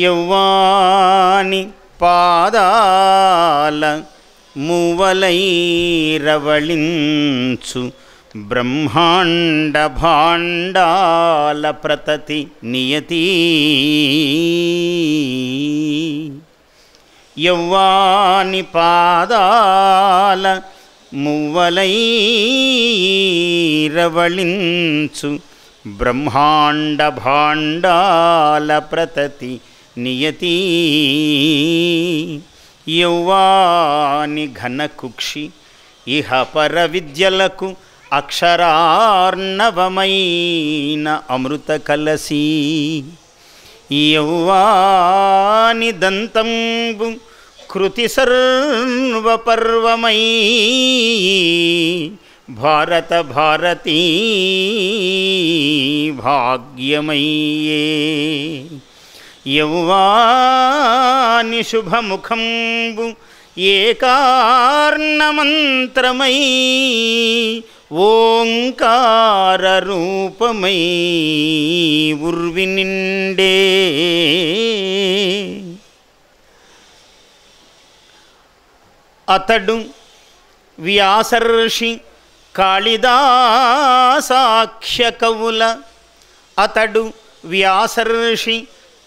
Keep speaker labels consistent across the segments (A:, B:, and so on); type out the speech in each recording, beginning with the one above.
A: యవ్వాని పాదాల మువలైరవళించు బ్రహ్మాండ భాండాల ప్రతతి నియతీ యవ్వాని పాదాల మువ్వలైరవళించు బ్రహ్మాండ భాండాల ప్రతతి నియతి యవ్వాని ఘనకుక్షి ఇహ పర విద్యలకు అక్షరార్ణవమైన అమృత కలసీ యవ్వాని దంతంబు कृति सर्वपर्वमयी भारत भारती भाग्यमयी यौवानि शुभमुखम्बु ఏకార్ణమంత్రమయీ ఓంకార రూపమై ఉర్వినిండే అతడు వ్యాసర్షి కాళిదాసాఖ్య కవుల అతడు వ్యాసర్షి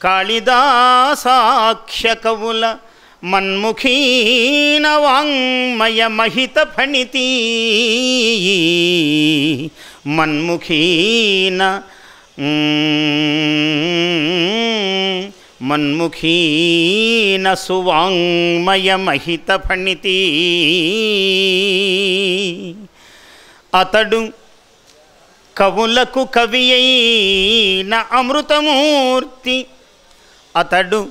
A: కాళిదాసాఖ్య కవుల మన్ముఖీన వాంగ్మయ మహిత ఫణితి మన్ముఖీన మన్ముఖీన సువాంగ్మయమహిత ఫణితి అతడు కవులకు కవి అయిన అమృతమూర్తి అతడు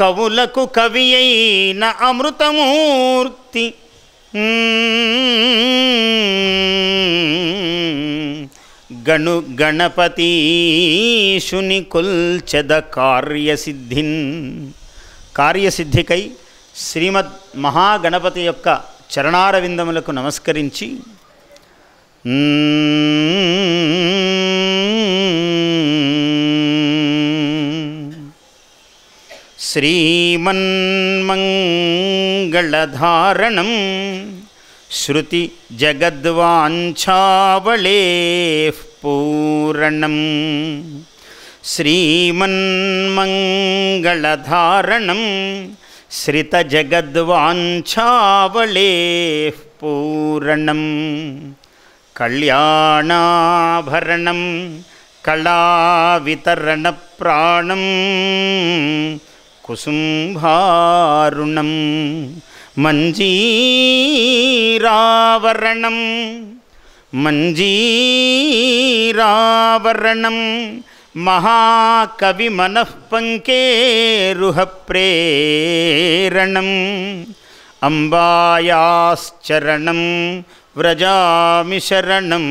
A: కవులకు కవి అయిన అమృతమూర్తి గణు గణపతీషుని కుల్చద కార్యసిద్ధిన్ కార్యసిద్ధికై శ్రీమద్ మహాగణపతి యొక్క చరణారవిందములకు నమస్కరించి శ్రుతి జగద్వాంఛావళే पूरणं श्रीमन्मङ्गलधारणं श्रितजगद्वाञ्छावलेः पूरणं कल्याणाभरणं कलावितरणप्राणं कुसुम्भारुणं मञ्जीरावरणम् మంజీరావరణం మహాకవి మనఃపంకేరుహ ప్రేరణం అంబాయాశ్చరణం వ్రజామి శరణం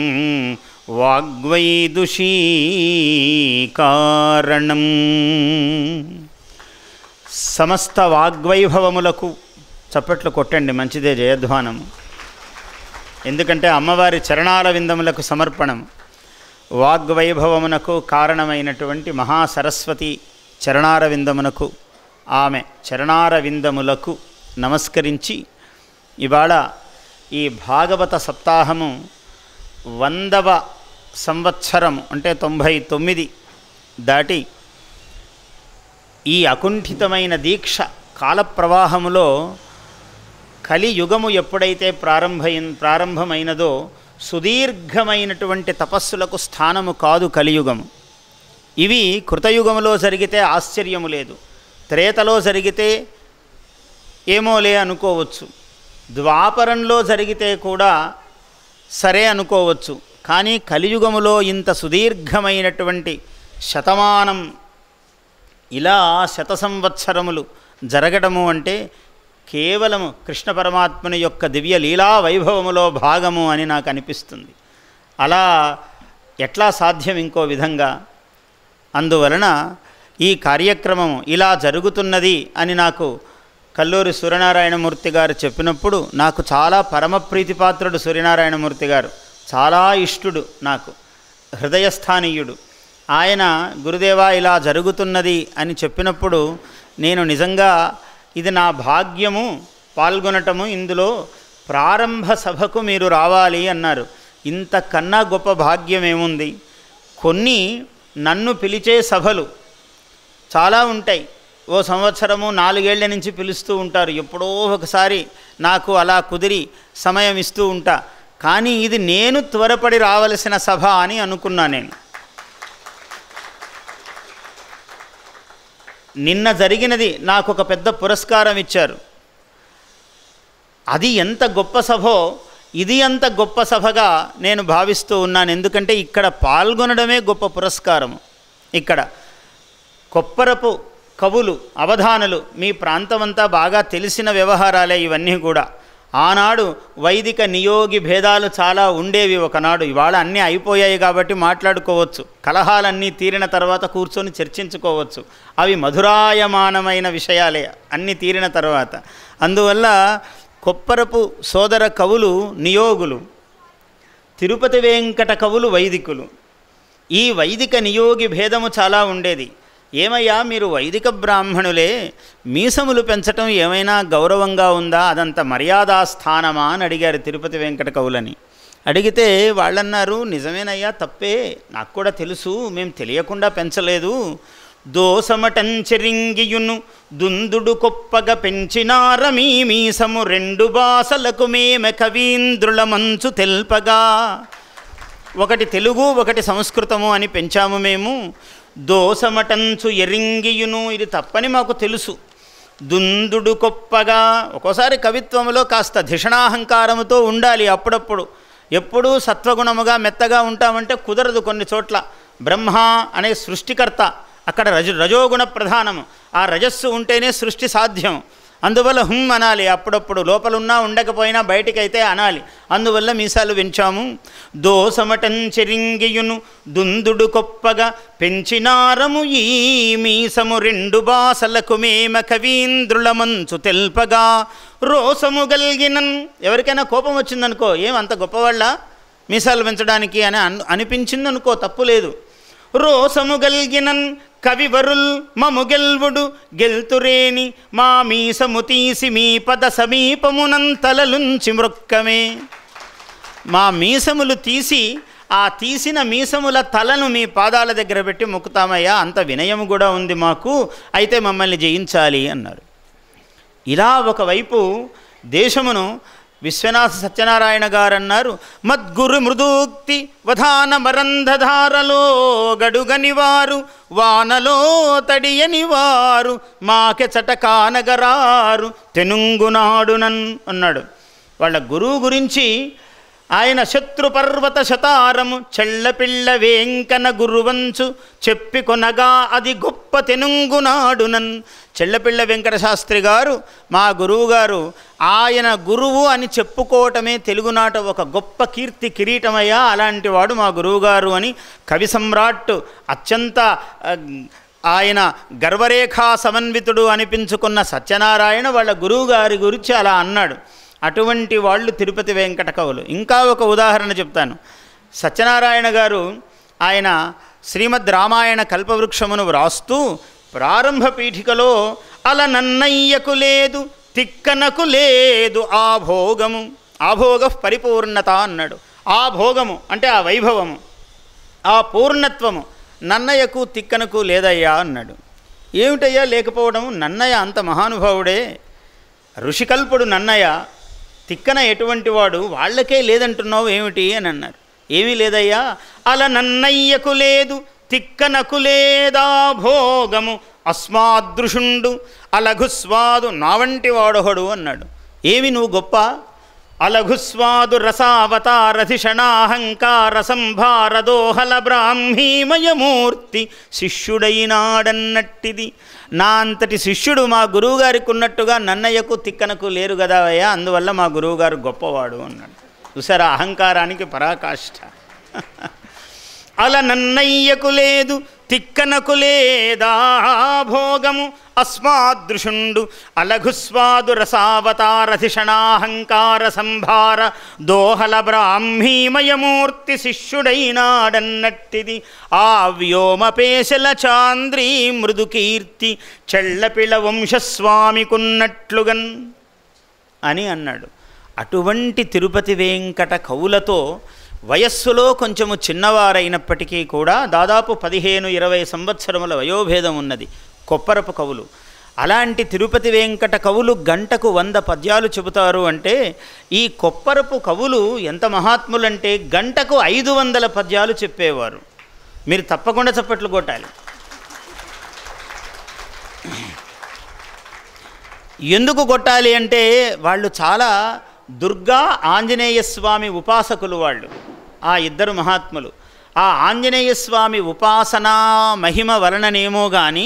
A: వాగ్వైదుషీ కారణం సమస్త వాగ్వైభవములకు చప్పట్లు కొట్టండి మంచిదే జయధ్వానము ఎందుకంటే అమ్మవారి చరణాల విందములకు సమర్పణం వాగ్వైభవమునకు కారణమైనటువంటి మహాసరస్వతి చరణార విందమునకు ఆమె చరణార విందములకు నమస్కరించి ఇవాళ ఈ భాగవత సప్తాహము వందవ సంవత్సరం అంటే తొంభై తొమ్మిది దాటి ఈ అకుంఠితమైన దీక్ష కాలప్రవాహములో కలియుగము ఎప్పుడైతే ప్రారంభయి ప్రారంభమైనదో సుదీర్ఘమైనటువంటి తపస్సులకు స్థానము కాదు కలియుగము ఇవి కృతయుగములో జరిగితే ఆశ్చర్యము లేదు త్రేతలో జరిగితే ఏమోలే అనుకోవచ్చు ద్వాపరంలో జరిగితే కూడా సరే అనుకోవచ్చు కానీ కలియుగములో ఇంత సుదీర్ఘమైనటువంటి శతమానం ఇలా శత సంవత్సరములు జరగడము అంటే కేవలము కృష్ణ పరమాత్మని యొక్క దివ్య లీలా వైభవములో భాగము అని నాకు అనిపిస్తుంది అలా ఎట్లా సాధ్యం ఇంకో విధంగా అందువలన ఈ కార్యక్రమం ఇలా జరుగుతున్నది అని నాకు కల్లూరి సూర్యనారాయణమూర్తి గారు చెప్పినప్పుడు నాకు చాలా పరమ ప్రీతిపాత్రుడు సూర్యనారాయణమూర్తి గారు చాలా ఇష్టుడు నాకు హృదయస్థానీయుడు ఆయన గురుదేవా ఇలా జరుగుతున్నది అని చెప్పినప్పుడు నేను నిజంగా ఇది నా భాగ్యము పాల్గొనటము ఇందులో ప్రారంభ సభకు మీరు రావాలి అన్నారు ఇంతకన్నా గొప్ప భాగ్యం ఏముంది కొన్ని నన్ను పిలిచే సభలు చాలా ఉంటాయి ఓ సంవత్సరము నాలుగేళ్ల నుంచి పిలుస్తూ ఉంటారు ఎప్పుడో ఒకసారి నాకు అలా కుదిరి సమయం ఇస్తూ ఉంటా కానీ ఇది నేను త్వరపడి రావలసిన సభ అని అనుకున్నా నేను నిన్న జరిగినది నాకు ఒక పెద్ద పురస్కారం ఇచ్చారు అది ఎంత గొప్ప సభో ఇది అంత గొప్ప సభగా నేను భావిస్తూ ఉన్నాను ఎందుకంటే ఇక్కడ పాల్గొనడమే గొప్ప పురస్కారం ఇక్కడ కొప్పరపు కవులు అవధానలు మీ ప్రాంతమంతా బాగా తెలిసిన వ్యవహారాలే ఇవన్నీ కూడా ఆనాడు వైదిక నియోగి భేదాలు చాలా ఉండేవి ఒకనాడు ఇవాళ అన్నీ అయిపోయాయి కాబట్టి మాట్లాడుకోవచ్చు కలహాలన్నీ తీరిన తర్వాత కూర్చొని చర్చించుకోవచ్చు అవి మధురాయమానమైన విషయాలే అన్నీ తీరిన తర్వాత అందువల్ల కొప్పరపు సోదర కవులు నియోగులు తిరుపతి వెంకట కవులు వైదికులు ఈ వైదిక నియోగి భేదము చాలా ఉండేది ఏమయ్యా మీరు వైదిక బ్రాహ్మణులే మీసములు పెంచటం ఏమైనా గౌరవంగా ఉందా అదంత మర్యాదాస్థానమా అని అడిగారు తిరుపతి వెంకట కవులని అడిగితే వాళ్ళన్నారు నిజమేనయ్యా తప్పే నాకు కూడా తెలుసు మేము తెలియకుండా పెంచలేదు దోసమటంచెరింగియును దుందుడు కొప్పగా పెంచినారమీ మీసము రెండు బాసలకు మేమె కవీంద్రుల మంచు తెల్పగా ఒకటి తెలుగు ఒకటి సంస్కృతము అని పెంచాము మేము దోసమటంచు ఎరింగియును ఇది తప్పని మాకు తెలుసు దుందుడు గొప్పగా ఒక్కోసారి కవిత్వంలో కాస్త ధిషణాహంకారముతో ఉండాలి అప్పుడప్పుడు ఎప్పుడూ సత్వగుణముగా మెత్తగా ఉంటామంటే కుదరదు కొన్ని చోట్ల బ్రహ్మ అనే సృష్టికర్త అక్కడ రజ రజోగుణ ప్రధానము ఆ రజస్సు ఉంటేనే సృష్టి సాధ్యం అందువల్ల హుమ్ అనాలి అప్పుడప్పుడు లోపలున్నా ఉండకపోయినా బయటికైతే అనాలి అందువల్ల మీసాలు పెంచాము దోసమటం చెరింగియును దుందుడు కొప్పగా పెంచినారము ఈ మీసము రెండు బాసలకు మేమ కవీంద్రుల మంచు తెల్పగా రోసము గల్గినన్ ఎవరికైనా కోపం వచ్చిందనుకో ఏం అంత గొప్పవాళ్ళ మీసాలు పెంచడానికి అని అనిపించిందనుకో తప్పు లేదు రోసముగల్గినన్ కవివరుల్ మము గెల్వుడు గెల్తురేని మా మీసము తీసి మీ పద సమీపమునం తలలుంచి మృక్కమే మా మీసములు తీసి ఆ తీసిన మీసముల తలను మీ పాదాల దగ్గర పెట్టి మొక్కుతామయ్యా అంత వినయం కూడా ఉంది మాకు అయితే మమ్మల్ని జయించాలి అన్నారు ఇలా ఒకవైపు దేశమును విశ్వనాథ సత్యనారాయణ గారు అన్నారు మద్గురు మృదూక్తి వధాన మరంధధారలో గడుగని వారు వానలో తడియని వారు మాకె చటకానగరారు తెనుంగునాడునన్ అన్నాడు వాళ్ళ గురువు గురించి ఆయన శత్రుపర్వత శతారము చెళ్ళపిళ్ళ వేంకన గురువంచు చెప్పి కొనగా అది గొప్ప తెనుంగునాడునన్ చెళ్ళపిళ్ళ వెంకట శాస్త్రి గారు మా గురువుగారు ఆయన గురువు అని చెప్పుకోవటమే తెలుగునాట ఒక గొప్ప కీర్తి కిరీటమయ్యా అలాంటివాడు మా గురువుగారు అని కవి సమ్రాట్ అత్యంత ఆయన గర్వరేఖా సమన్వితుడు అనిపించుకున్న సత్యనారాయణ వాళ్ళ గురువుగారి గురించి అలా అన్నాడు అటువంటి వాళ్ళు తిరుపతి వెంకట కవులు ఇంకా ఒక ఉదాహరణ చెప్తాను సత్యనారాయణ గారు ఆయన శ్రీమద్ రామాయణ కల్పవృక్షమును వ్రాస్తూ ప్రారంభ పీఠికలో అల నన్నయ్యకు లేదు తిక్కనకు లేదు ఆ భోగము ఆ భోగ పరిపూర్ణత అన్నాడు ఆ భోగము అంటే ఆ వైభవము ఆ పూర్ణత్వము నన్నయ్యకు తిక్కనకు లేదయ్యా అన్నాడు ఏమిటయ్యా లేకపోవడం నన్నయ్య అంత మహానుభావుడే ఋషికల్పుడు నన్నయ్య తిక్కన ఎటువంటి వాడు వాళ్ళకే లేదంటున్నావు ఏమిటి అని అన్నారు ఏమీ లేదయ్యా అలా నన్నయ్యకు లేదు తిక్కనకు లేదా భోగము అస్మాదృషుండు అలఘుస్వాదు నా వంటి వాడొహడు అన్నాడు ఏమి నువ్వు గొప్ప అలఘుస్వాదు రసావతారధిషణాహంకార సంభారదోహల బ్రాహ్మీమయమూర్తి శిష్యుడైనాడన్నట్టిది నా అంతటి శిష్యుడు మా గురువుగారికి ఉన్నట్టుగా నన్నయ్యకు తిక్కనకు లేరు కదావయ్యా అందువల్ల మా గురువుగారు గొప్పవాడు అన్నాడు చూసారా అహంకారానికి పరాకాష్ఠ అలా నన్నయ్యకు లేదు తిక్కనకు లేదా భోగము అస్మాదృషుండు అలఘుస్వాదు రసావతారధిషణాహంకార సంభార దోహల బ్రాహ్మీమయమూర్తి శిష్యుడైనాడన్నట్టిది ఆ వ్యోమపేశల చాంద్రీ మృదుకీర్తి చెళ్ళపిల వంశస్వామికున్నట్లుగన్ అని అన్నాడు అటువంటి తిరుపతి వెంకట కవులతో వయస్సులో కొంచెము చిన్నవారైనప్పటికీ కూడా దాదాపు పదిహేను ఇరవై సంవత్సరముల వయోభేదం ఉన్నది కొప్పరపు కవులు అలాంటి తిరుపతి వెంకట కవులు గంటకు వంద పద్యాలు చెబుతారు అంటే ఈ కొప్పరపు కవులు ఎంత మహాత్ములంటే గంటకు ఐదు వందల పద్యాలు చెప్పేవారు మీరు తప్పకుండా చప్పట్లు కొట్టాలి ఎందుకు కొట్టాలి అంటే వాళ్ళు చాలా దుర్గా ఆంజనేయ స్వామి ఉపాసకులు వాళ్ళు ఆ ఇద్దరు మహాత్ములు ఆ ఆంజనేయ స్వామి ఉపాసనా మహిమ వలననేమో కానీ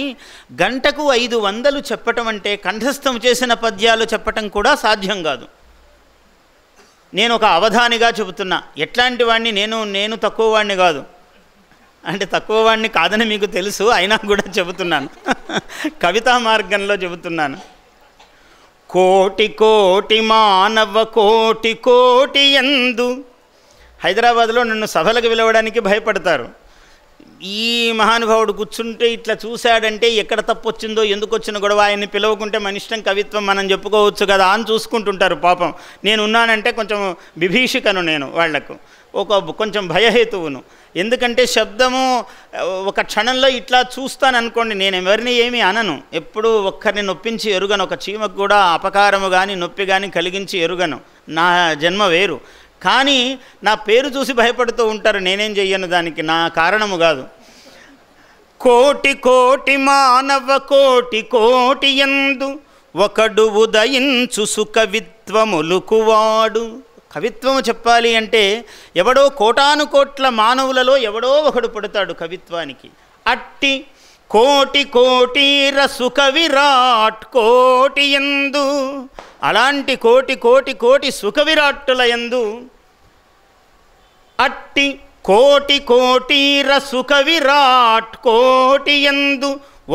A: గంటకు ఐదు వందలు చెప్పటం అంటే కంఠస్థం చేసిన పద్యాలు చెప్పటం కూడా సాధ్యం కాదు నేను ఒక అవధానిగా చెబుతున్నా ఎట్లాంటి వాడిని నేను నేను తక్కువ వాడిని కాదు అంటే తక్కువ వాడిని కాదని మీకు తెలుసు అయినా కూడా చెబుతున్నాను కవితా మార్గంలో చెబుతున్నాను కోటి కోటి మానవ కోటి కోటి ఎందు హైదరాబాద్లో నన్ను సభలకు పిలవడానికి భయపడతారు ఈ మహానుభావుడు కూర్చుంటే ఇట్లా చూశాడంటే ఎక్కడ తప్పు వచ్చిందో ఎందుకు వచ్చిన గొడవ ఆయన్ని పిలవకుంటే మన ఇష్టం కవిత్వం మనం చెప్పుకోవచ్చు కదా అని చూసుకుంటుంటారు పాపం నేను ఉన్నానంటే కొంచెం విభీషికను నేను వాళ్లకు ఒక కొంచెం భయహేతువును ఎందుకంటే శబ్దము ఒక క్షణంలో ఇట్లా చూస్తాను అనుకోండి నేను ఎవరిని ఏమీ అనను ఎప్పుడు ఒక్కరిని నొప్పించి ఎరుగను ఒక చీమకు కూడా అపకారము కానీ నొప్పి కానీ కలిగించి ఎరుగను నా జన్మ వేరు కానీ నా పేరు చూసి భయపడుతూ ఉంటారు నేనేం చెయ్యను దానికి నా కారణము కాదు కోటి కోటి మానవ కోటి కోటి ఎందు ఒకడు ఉదయించు సుఖవిత్వములుకువాడు కవిత్వము చెప్పాలి అంటే ఎవడో కోటాను కోట్ల మానవులలో ఎవడో ఒకడు పుడతాడు కవిత్వానికి అట్టి కోటి కోటి రసుక విరాట్ కోటి ఎందు అలాంటి కోటి కోటి కోటి ఎందు అట్టి కోటి కోటి సుఖవిరాట్ ఒక్కడు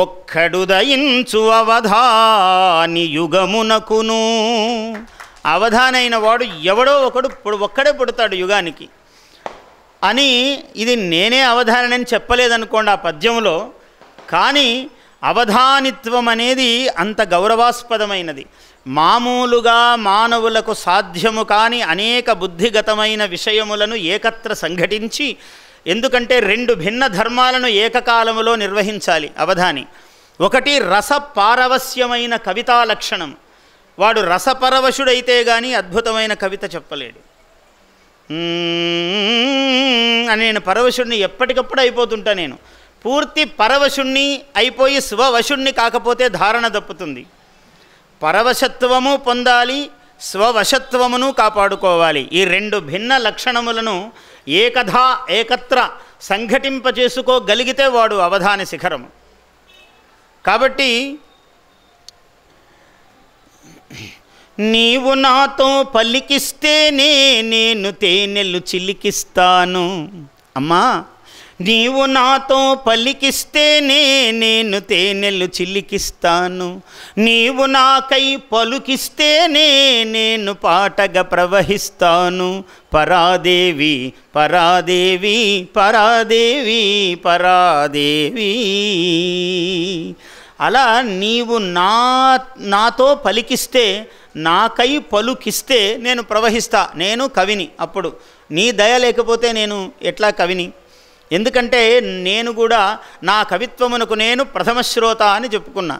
A: ఒక్కడుదయించు అవధాని యుగమునకును అవధానైన వాడు ఎవడో ఒకడు ఒక్కడే పుడతాడు యుగానికి అని ఇది నేనే అవధానని చెప్పలేదనుకోండి ఆ పద్యంలో కానీ అవధానిత్వం అనేది అంత గౌరవాస్పదమైనది మామూలుగా మానవులకు సాధ్యము కాని అనేక బుద్ధిగతమైన విషయములను ఏకత్ర సంఘటించి ఎందుకంటే రెండు భిన్న ధర్మాలను ఏకకాలములో నిర్వహించాలి అవధాని ఒకటి రసపారవస్యమైన కవితా లక్షణం వాడు రసపరవశుడైతే కానీ అద్భుతమైన కవిత చెప్పలేడు అని నేను పరవశుణ్ణి ఎప్పటికప్పుడు అయిపోతుంటా నేను పూర్తి పరవశుణ్ణి అయిపోయి శివవశుణ్ణి కాకపోతే ధారణ దప్పుతుంది పరవశత్వము పొందాలి స్వవశత్వమును కాపాడుకోవాలి ఈ రెండు భిన్న లక్షణములను ఏకధా ఏకత్ర సంఘటింపచేసుకోగలిగితే వాడు అవధాని శిఖరము కాబట్టి నీవు నాతో పలికిస్తేనే నేను తేనెలు చిలికిస్తాను అమ్మా నీవు నాతో పలికిస్తేనే నేను తేనెలు చిలికిస్తాను నీవు నాకై పలుకిస్తేనే నేను పాటగా ప్రవహిస్తాను పరాదేవి పరాదేవి పరాదేవి పరాదేవి అలా నీవు నా నాతో పలికిస్తే నాకై పలుకిస్తే నేను ప్రవహిస్తా నేను కవిని అప్పుడు నీ దయ లేకపోతే నేను ఎట్లా కవిని ఎందుకంటే నేను కూడా నా కవిత్వమునకు నేను ప్రథమ శ్రోత అని చెప్పుకున్నా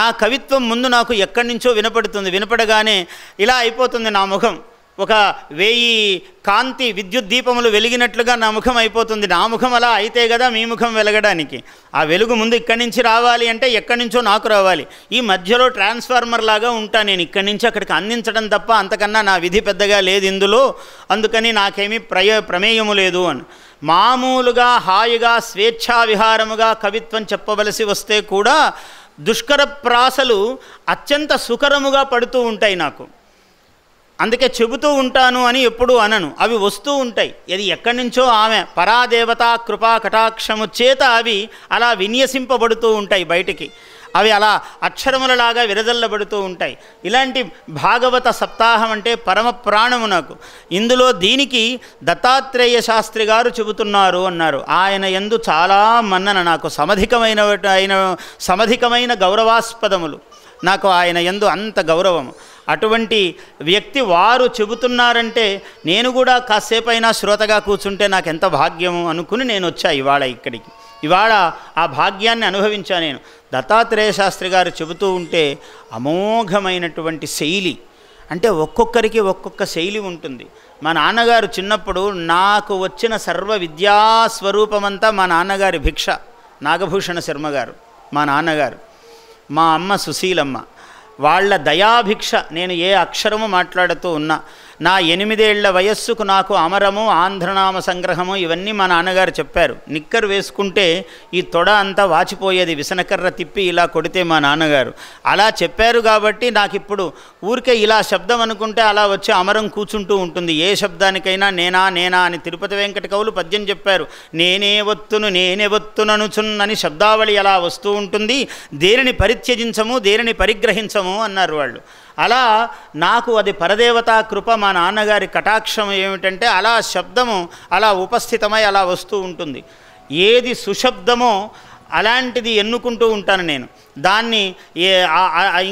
A: నా కవిత్వం ముందు నాకు ఎక్కడి నుంచో వినపడుతుంది వినపడగానే ఇలా అయిపోతుంది నా ముఖం ఒక వేయి కాంతి విద్యుత్ దీపములు వెలిగినట్లుగా నా ముఖం అయిపోతుంది నా ముఖం అలా అయితే కదా మీ ముఖం వెలగడానికి ఆ వెలుగు ముందు ఇక్కడి నుంచి రావాలి అంటే ఎక్కడి నుంచో నాకు రావాలి ఈ మధ్యలో ట్రాన్స్ఫార్మర్ లాగా ఉంటా నేను ఇక్కడి నుంచి అక్కడికి అందించడం తప్ప అంతకన్నా నా విధి పెద్దగా లేదు ఇందులో అందుకని నాకేమీ ప్రయ ప్రమేయము లేదు అని మామూలుగా హాయిగా స్వేచ్ఛా విహారముగా కవిత్వం చెప్పవలసి వస్తే కూడా దుష్కర ప్రాసలు అత్యంత సుకరముగా పడుతూ ఉంటాయి నాకు అందుకే చెబుతూ ఉంటాను అని ఎప్పుడూ అనను అవి వస్తూ ఉంటాయి ఇది ఎక్కడి నుంచో ఆమె పరాదేవత కృపా కటాక్షము చేత అవి అలా విన్యసింపబడుతూ ఉంటాయి బయటికి అవి అలా అక్షరములలాగా విరదల్లబడుతూ ఉంటాయి ఇలాంటి భాగవత సప్తాహం అంటే పరమ ప్రాణము నాకు ఇందులో దీనికి దత్తాత్రేయ శాస్త్రి గారు చెబుతున్నారు అన్నారు ఆయన ఎందు చాలా మన్నన నాకు సమధికమైన ఆయన సమధికమైన గౌరవాస్పదములు నాకు ఆయన ఎందు అంత గౌరవము అటువంటి వ్యక్తి వారు చెబుతున్నారంటే నేను కూడా కాసేపైనా శ్రోతగా కూర్చుంటే నాకు ఎంత భాగ్యము అనుకుని నేను వచ్చా ఇవాళ ఇక్కడికి ఇవాళ ఆ భాగ్యాన్ని అనుభవించా నేను దత్తాత్రేయ శాస్త్రి గారు చెబుతూ ఉంటే అమోఘమైనటువంటి శైలి అంటే ఒక్కొక్కరికి ఒక్కొక్క శైలి ఉంటుంది మా నాన్నగారు చిన్నప్పుడు నాకు వచ్చిన సర్వ విద్యా స్వరూపమంతా మా నాన్నగారి భిక్ష నాగభూషణ శర్మ గారు మా నాన్నగారు మా అమ్మ సుశీలమ్మ వాళ్ళ దయాభిక్ష నేను ఏ అక్షరము మాట్లాడుతూ ఉన్నా నా ఎనిమిదేళ్ల వయస్సుకు నాకు అమరము ఆంధ్రనామ సంగ్రహము ఇవన్నీ మా నాన్నగారు చెప్పారు నిక్కర్ వేసుకుంటే ఈ తొడ అంతా వాచిపోయేది విసనకర్ర తిప్పి ఇలా కొడితే మా నాన్నగారు అలా చెప్పారు కాబట్టి నాకు ఇప్పుడు ఊరికే ఇలా శబ్దం అనుకుంటే అలా వచ్చి అమరం కూర్చుంటూ ఉంటుంది ఏ శబ్దానికైనా నేనా నేనా అని తిరుపతి వెంకట కవులు పద్యం చెప్పారు నేనే వత్తును నేనే వత్తుననుచున్నని శబ్దావళి అలా వస్తూ ఉంటుంది దేనిని పరిత్యజించము దేనిని పరిగ్రహించము అన్నారు వాళ్ళు అలా నాకు అది పరదేవతా కృప మా నాన్నగారి కటాక్షం ఏమిటంటే అలా శబ్దము అలా ఉపస్థితమై అలా వస్తూ ఉంటుంది ఏది సుశబ్దమో అలాంటిది ఎన్నుకుంటూ ఉంటాను నేను దాన్ని ఏ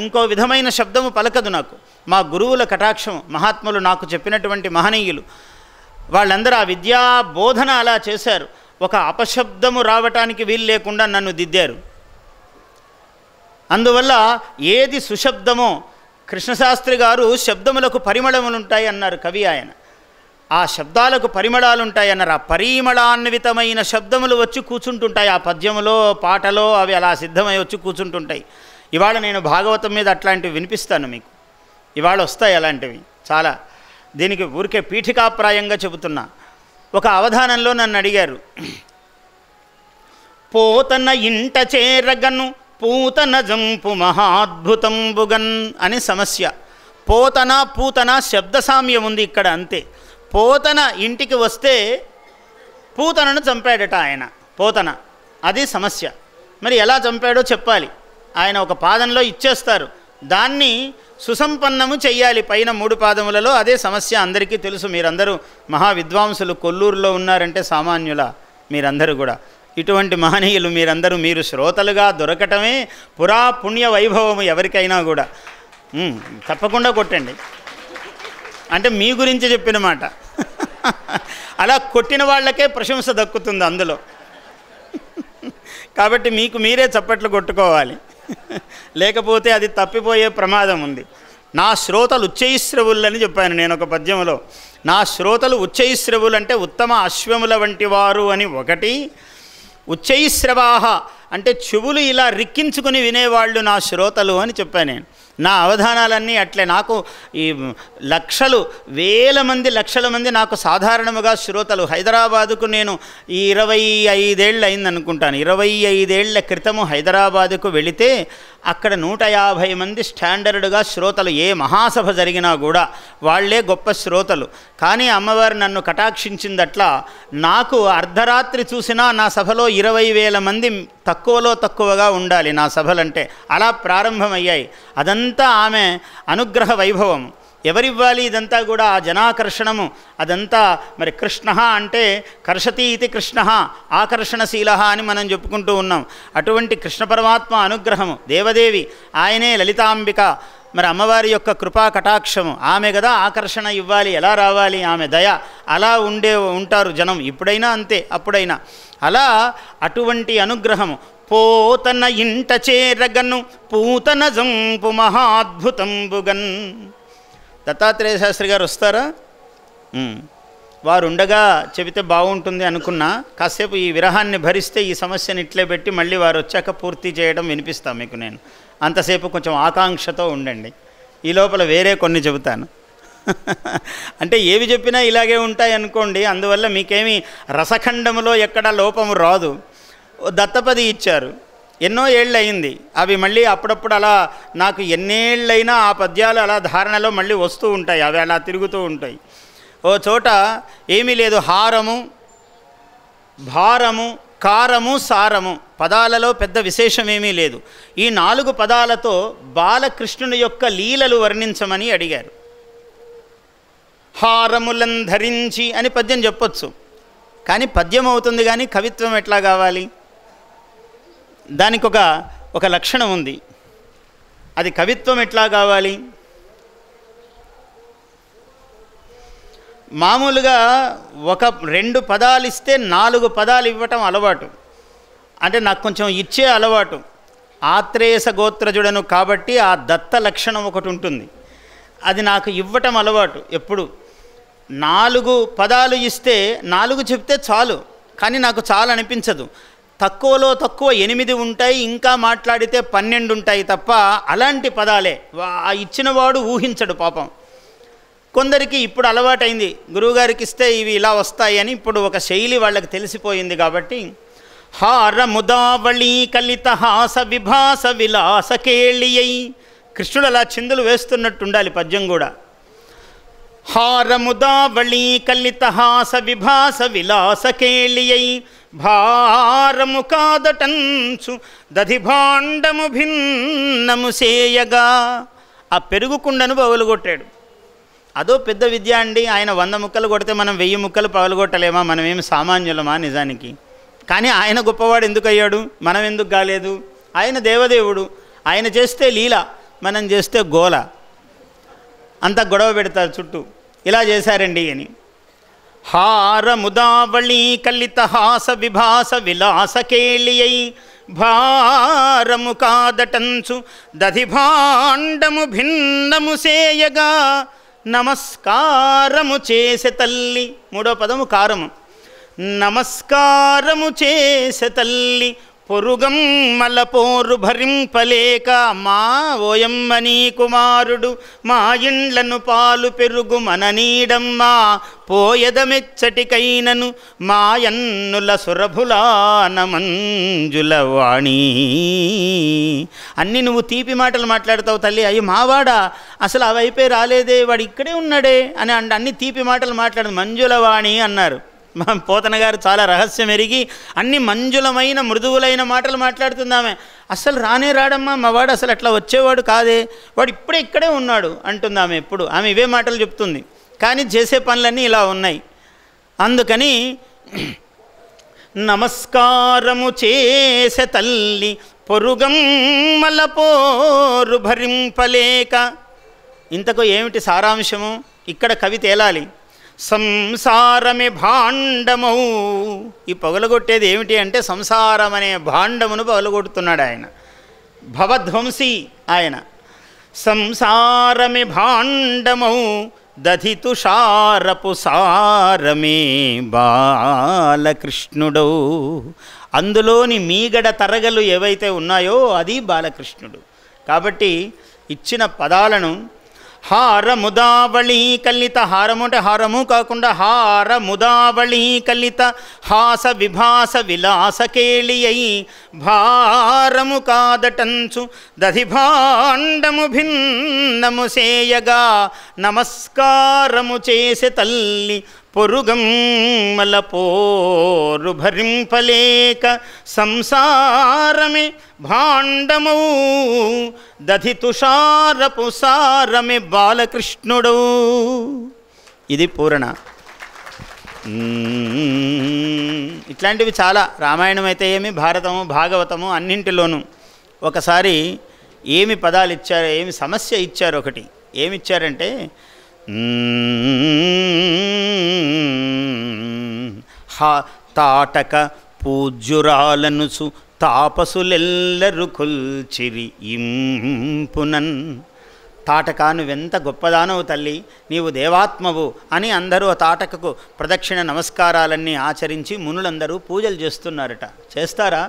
A: ఇంకో విధమైన శబ్దము పలకదు నాకు మా గురువుల కటాక్షం మహాత్ములు నాకు చెప్పినటువంటి మహనీయులు వాళ్ళందరూ ఆ విద్యా బోధన అలా చేశారు ఒక అపశబ్దము రావటానికి వీలు లేకుండా నన్ను దిద్దారు అందువల్ల ఏది సుశబ్దమో కృష్ణశాస్త్రి గారు శబ్దములకు పరిమళములుంటాయి అన్నారు కవి ఆయన ఆ శబ్దాలకు పరిమళాలుంటాయి అన్నారు ఆ పరిమళాన్వితమైన శబ్దములు వచ్చి కూర్చుంటుంటాయి ఆ పద్యములో పాటలో అవి అలా సిద్ధమై వచ్చి కూర్చుంటుంటాయి ఇవాళ నేను భాగవతం మీద అట్లాంటివి వినిపిస్తాను మీకు ఇవాళ వస్తాయి అలాంటివి చాలా దీనికి ఊరికే పీఠికాప్రాయంగా చెబుతున్నా ఒక అవధానంలో నన్ను అడిగారు పోతన్న ఇంట చేరగను పూతన జంపు బుగన్ అని సమస్య పోతన పూతన శబ్ద సామ్యం ఉంది ఇక్కడ అంతే పోతన ఇంటికి వస్తే పూతనను చంపాడట ఆయన పోతన అది సమస్య మరి ఎలా చంపాడో చెప్పాలి ఆయన ఒక పాదంలో ఇచ్చేస్తారు దాన్ని సుసంపన్నము చెయ్యాలి పైన మూడు పాదములలో అదే సమస్య అందరికీ తెలుసు మీరందరూ మహావిద్వాంసులు కొల్లూరులో ఉన్నారంటే సామాన్యుల మీరందరూ కూడా ఇటువంటి మహనీయులు మీరందరూ మీరు శ్రోతలుగా దొరకటమే పురా పుణ్య వైభవము ఎవరికైనా కూడా తప్పకుండా కొట్టండి అంటే మీ గురించి చెప్పిన మాట అలా కొట్టిన వాళ్ళకే ప్రశంస దక్కుతుంది అందులో కాబట్టి మీకు మీరే చప్పట్లు కొట్టుకోవాలి లేకపోతే అది తప్పిపోయే ప్రమాదం ఉంది నా శ్రోతలు ఉచ్చైశ్రవులు అని చెప్పాను నేను ఒక పద్యంలో నా శ్రోతలు ఉచ్చైశ్రవులు అంటే ఉత్తమ అశ్వముల వంటి వారు అని ఒకటి శ్రవాహ అంటే చెవులు ఇలా రిక్కించుకుని వినేవాళ్ళు నా శ్రోతలు అని చెప్పాను నేను నా అవధానాలన్నీ అట్లే నాకు ఈ లక్షలు వేల మంది లక్షల మంది నాకు సాధారణముగా శ్రోతలు హైదరాబాదుకు నేను ఈ ఇరవై ఐదేళ్ళు అయిందనుకుంటాను ఇరవై ఐదేళ్ల క్రితము హైదరాబాదుకు వెళితే అక్కడ నూట యాభై మంది స్టాండర్డ్గా శ్రోతలు ఏ మహాసభ జరిగినా కూడా వాళ్లే గొప్ప శ్రోతలు కానీ అమ్మవారు నన్ను కటాక్షించిందట్లా నాకు అర్ధరాత్రి చూసినా నా సభలో ఇరవై వేల మంది తక్కువలో తక్కువగా ఉండాలి నా సభలంటే అలా ప్రారంభమయ్యాయి అదంతా ఆమె అనుగ్రహ వైభవం ఎవరివ్వాలి ఇదంతా కూడా ఆ జనాకర్షణము అదంతా మరి కృష్ణ అంటే కర్షతి ఇది కృష్ణ ఆకర్షణశీల అని మనం చెప్పుకుంటూ ఉన్నాం అటువంటి కృష్ణ పరమాత్మ అనుగ్రహము దేవదేవి ఆయనే లలితాంబిక మరి అమ్మవారి యొక్క కృపా కటాక్షము ఆమె కదా ఆకర్షణ ఇవ్వాలి ఎలా రావాలి ఆమె దయ అలా ఉండే ఉంటారు జనం ఇప్పుడైనా అంతే అప్పుడైనా అలా అటువంటి అనుగ్రహము పోతన ఇంట చేరగను పూతన జంపు మహాద్భుతంబుగన్ దత్తాత్రేయ శాస్త్రి గారు వస్తారా వారు ఉండగా చెబితే బాగుంటుంది అనుకున్నా కాసేపు ఈ విరహాన్ని భరిస్తే ఈ సమస్యను ఇట్లే పెట్టి మళ్ళీ వారు వచ్చాక పూర్తి చేయడం వినిపిస్తాను మీకు నేను అంతసేపు కొంచెం ఆకాంక్షతో ఉండండి ఈ లోపల వేరే కొన్ని చెబుతాను అంటే ఏవి చెప్పినా ఇలాగే ఉంటాయి అనుకోండి అందువల్ల మీకేమీ రసఖండములో ఎక్కడా లోపము రాదు దత్తపది ఇచ్చారు ఎన్నో ఏళ్ళు అయింది అవి మళ్ళీ అప్పుడప్పుడు అలా నాకు ఎన్నేళ్ళైనా ఆ పద్యాలు అలా ధారణలో మళ్ళీ వస్తూ ఉంటాయి అవి అలా తిరుగుతూ ఉంటాయి ఓ చోట ఏమీ లేదు హారము భారము కారము సారము పదాలలో పెద్ద విశేషమేమీ లేదు ఈ నాలుగు పదాలతో బాలకృష్ణుని యొక్క లీలలు వర్ణించమని అడిగారు హారములను ధరించి అని పద్యం చెప్పొచ్చు కానీ పద్యం అవుతుంది కానీ కవిత్వం ఎట్లా కావాలి దానికి ఒక ఒక లక్షణం ఉంది అది కవిత్వం ఎట్లా కావాలి మామూలుగా ఒక రెండు పదాలు ఇస్తే నాలుగు పదాలు ఇవ్వటం అలవాటు అంటే నాకు కొంచెం ఇచ్చే అలవాటు ఆత్రేయస గోత్రజుడను కాబట్టి ఆ దత్త లక్షణం ఒకటి ఉంటుంది అది నాకు ఇవ్వటం అలవాటు ఎప్పుడు నాలుగు పదాలు ఇస్తే నాలుగు చెప్తే చాలు కానీ నాకు చాలా అనిపించదు తక్కువలో తక్కువ ఎనిమిది ఉంటాయి ఇంకా మాట్లాడితే పన్నెండు ఉంటాయి తప్ప అలాంటి పదాలే ఆ ఇచ్చినవాడు ఊహించడు పాపం కొందరికి ఇప్పుడు అలవాటైంది గురువుగారికి ఇస్తే ఇవి ఇలా వస్తాయి అని ఇప్పుడు ఒక శైలి వాళ్ళకి తెలిసిపోయింది కాబట్టి హారముదావళి కలిత హాస విభాస విలాస కేళియై కృష్ణుడు అలా చిందులు వేస్తున్నట్టు ఉండాలి పద్యం కూడా హారముదావళీ కలితహాస విభాస విలాస కేళియై భారము కాదటంచు దధిభాండము భిన్నము సేయగా ఆ పెరుగుకుండను పగులుగొట్టాడు అదో పెద్ద విద్య అండి ఆయన వంద ముక్కలు కొడితే మనం వెయ్యి ముక్కలు పగలగొట్టలేమా మనమేమి సామాన్యులమా నిజానికి కానీ ఆయన గొప్పవాడు ఎందుకు అయ్యాడు మనం ఎందుకు కాలేదు ఆయన దేవదేవుడు ఆయన చేస్తే లీల మనం చేస్తే గోల అంతా గొడవ పెడతారు చుట్టూ ఇలా చేశారండి అని హారముదావళీ కలిత హాస విభాస విలాసకేళియై భారము కాదటంచు దధిభాండము భిన్నము సేయగా నమస్కారము చేసె తల్లి మూడో పదము కారము నమస్కారము చేసె తల్లి పొరుగం మలపోరు భరింపలేక మా ఓయమ్మని కుమారుడు మా ఇండ్లను పాలు పెరుగు మన నీడమ్మా పోయదమెచ్చటికైనను మాయన్నుల సురభులానమంజుల వాణి అన్ని నువ్వు తీపి మాటలు మాట్లాడతావు తల్లి అయ్యి మావాడా అసలు అవైపే రాలేదే వాడు ఇక్కడే ఉన్నాడే అని అన్ని తీపి మాటలు మాట్లాడదు మంజుల వాణి అన్నారు మా పోతన గారు చాలా రహస్యం ఎరిగి అన్ని మంజులమైన మృదువులైన మాటలు మాట్లాడుతుందామే అసలు రానే రాడమ్మా మా వాడు అసలు అట్లా వచ్చేవాడు కాదే వాడు ఇప్పుడే ఇక్కడే ఉన్నాడు అంటుందామె ఎప్పుడు ఆమె ఇవే మాటలు చెప్తుంది కానీ చేసే పనులన్నీ ఇలా ఉన్నాయి అందుకని నమస్కారము చేసే తల్లి పొరుగం మలపోరు భరింపలేక ఇంతకు ఏమిటి సారాంశము ఇక్కడ కవి తేలాలి సంసారమి భాండమౌ ఈ పగలగొట్టేది ఏమిటి అంటే సంసారం అనే భాండమును పగలగొడుతున్నాడు ఆయన భవధ్వంసి ఆయన సంసారమి భాండమౌ దధితుషారపు సారమే బాలకృష్ణుడు అందులోని మీగడ తరగలు ఏవైతే ఉన్నాయో అది బాలకృష్ణుడు కాబట్టి ఇచ్చిన పదాలను హారముదావళి కలిత హారము అంటే హారము కాకుండా హారముదావళి కలిత హాస విభాస విలాస కేళి అయి భారము కాదటంచు దధిభాండము భిన్నము సేయగా నమస్కారము చేసే తల్లి పొరుగమ్మల పోరు భరింపలేక సంసారమి భాండము దధి తుషారపు సారమే బాలకృష్ణుడు ఇది పూరణ ఇట్లాంటివి చాలా రామాయణం అయితే ఏమి భారతము భాగవతము అన్నింటిలోనూ ఒకసారి ఏమి పదాలు ఇచ్చారు ఏమి సమస్య ఇచ్చారు ఒకటి ఏమిచ్చారంటే హ తాటక పూజ్యురాలనుసు తాపసులెల్లరు కుల్చిరి ఇంపునన్ తాటక నువ్వెంత గొప్పదానవు తల్లి నీవు దేవాత్మవు అని అందరూ ఆ తాటకకు ప్రదక్షిణ నమస్కారాలన్నీ ఆచరించి మునులందరూ పూజలు చేస్తున్నారట చేస్తారా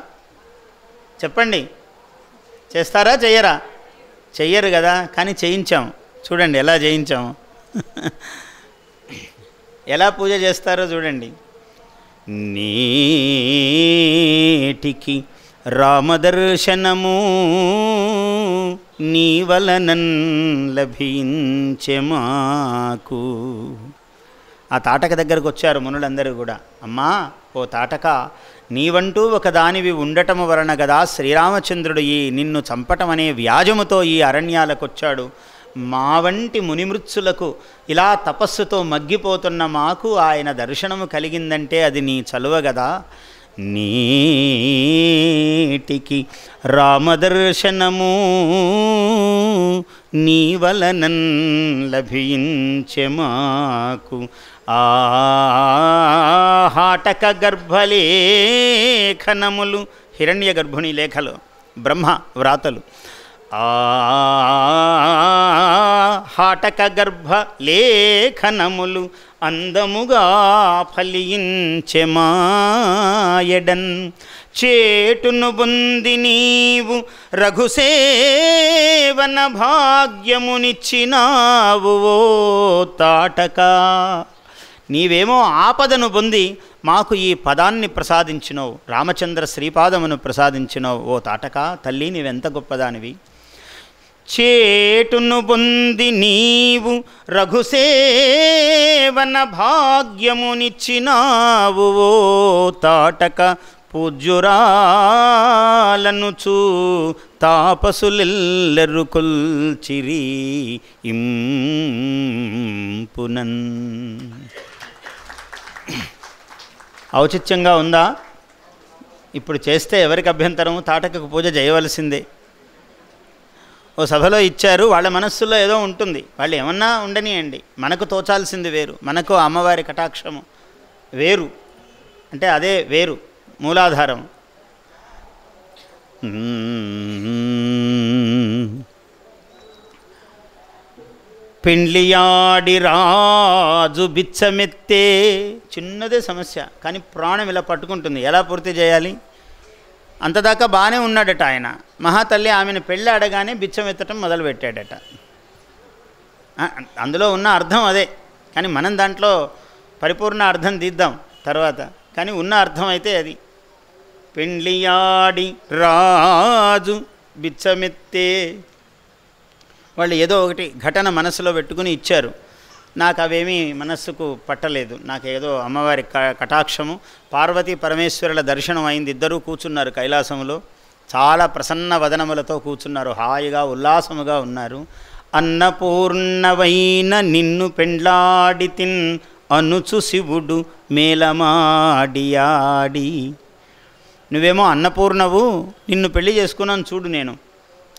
A: చెప్పండి చేస్తారా చెయ్యరా చెయ్యరు కదా కానీ చేయించాం చూడండి ఎలా చేయించాము ఎలా పూజ చేస్తారో చూడండి నీటికి రామదర్శనము నీవలనన్ లభించే మాకు ఆ తాటక దగ్గరకు వచ్చారు మునులందరూ కూడా అమ్మా ఓ తాటక నీవంటూ ఒకదానివి ఉండటం వలన కదా శ్రీరామచంద్రుడు ఈ నిన్ను చంపటం అనే వ్యాజముతో ఈ అరణ్యాలకొచ్చాడు మా వంటి మునిమృత్సులకు ఇలా తపస్సుతో మగ్గిపోతున్న మాకు ఆయన దర్శనము కలిగిందంటే అది నీ చలువ కదా నీటికి రామదర్శనము నీ వలనన్ లభించె మాకు ఆహాటక గర్భలేఖనములు హిరణ్య గర్భుని లేఖలు బ్రహ్మ వ్రాతలు హాటక గర్భ లేఖనములు అందముగా ఫలించె మాయడన్ చేటును బుంది నీవు రఘుసేవన భాగ్యమునిచ్చినావు ఓ తాటక నీవేమో ఆపదను పొంది మాకు ఈ పదాన్ని ప్రసాదించినవు రామచంద్ర శ్రీపాదమును ప్రసాదించినవు ఓ తాటక తల్లి నీవెంత గొప్పదానివి చేటును పొంది నీవు రఘుసేవన భాగ్యమునిచ్చినావు ఓ తాటక చూ తాపసులెల్లరు కొల్చిరి ఇంపునన్ ఔచిత్యంగా ఉందా ఇప్పుడు చేస్తే ఎవరికి అభ్యంతరము తాటకకు పూజ చేయవలసిందే ఓ సభలో ఇచ్చారు వాళ్ళ మనస్సులో ఏదో ఉంటుంది వాళ్ళు ఏమన్నా ఉండనియండి మనకు తోచాల్సింది వేరు మనకు అమ్మవారి కటాక్షము వేరు అంటే అదే వేరు మూలాధారం పిండ్లియాడి రాజు బిచ్చమెత్తే చిన్నదే సమస్య కానీ ప్రాణం ఇలా పట్టుకుంటుంది ఎలా పూర్తి చేయాలి అంతదాకా బాగానే ఉన్నాడట ఆయన మహాతల్లి ఆమెను పెళ్ళి అడగానే బిచ్చం ఎత్తటం మొదలుపెట్టాడట అందులో ఉన్న అర్థం అదే కానీ మనం దాంట్లో పరిపూర్ణ అర్థం దిద్దాం తర్వాత కానీ ఉన్న అర్థం అయితే అది పెండ్లియాడి రాజు బిచ్చమెత్తే వాళ్ళు ఏదో ఒకటి ఘటన మనసులో పెట్టుకుని ఇచ్చారు నాకు అవేమీ మనస్సుకు పట్టలేదు నాకు ఏదో అమ్మవారి కటాక్షము పార్వతీ పరమేశ్వరుల దర్శనం అయింది ఇద్దరూ కూర్చున్నారు కైలాసములో చాలా ప్రసన్న వదనములతో కూర్చున్నారు హాయిగా ఉల్లాసముగా ఉన్నారు అన్నపూర్ణవైన నిన్ను పెండ్లాడితిన్ అనుచు శివుడు మేలమాడియాడి నువ్వేమో అన్నపూర్ణవు నిన్ను పెళ్లి చేసుకున్నాను చూడు నేను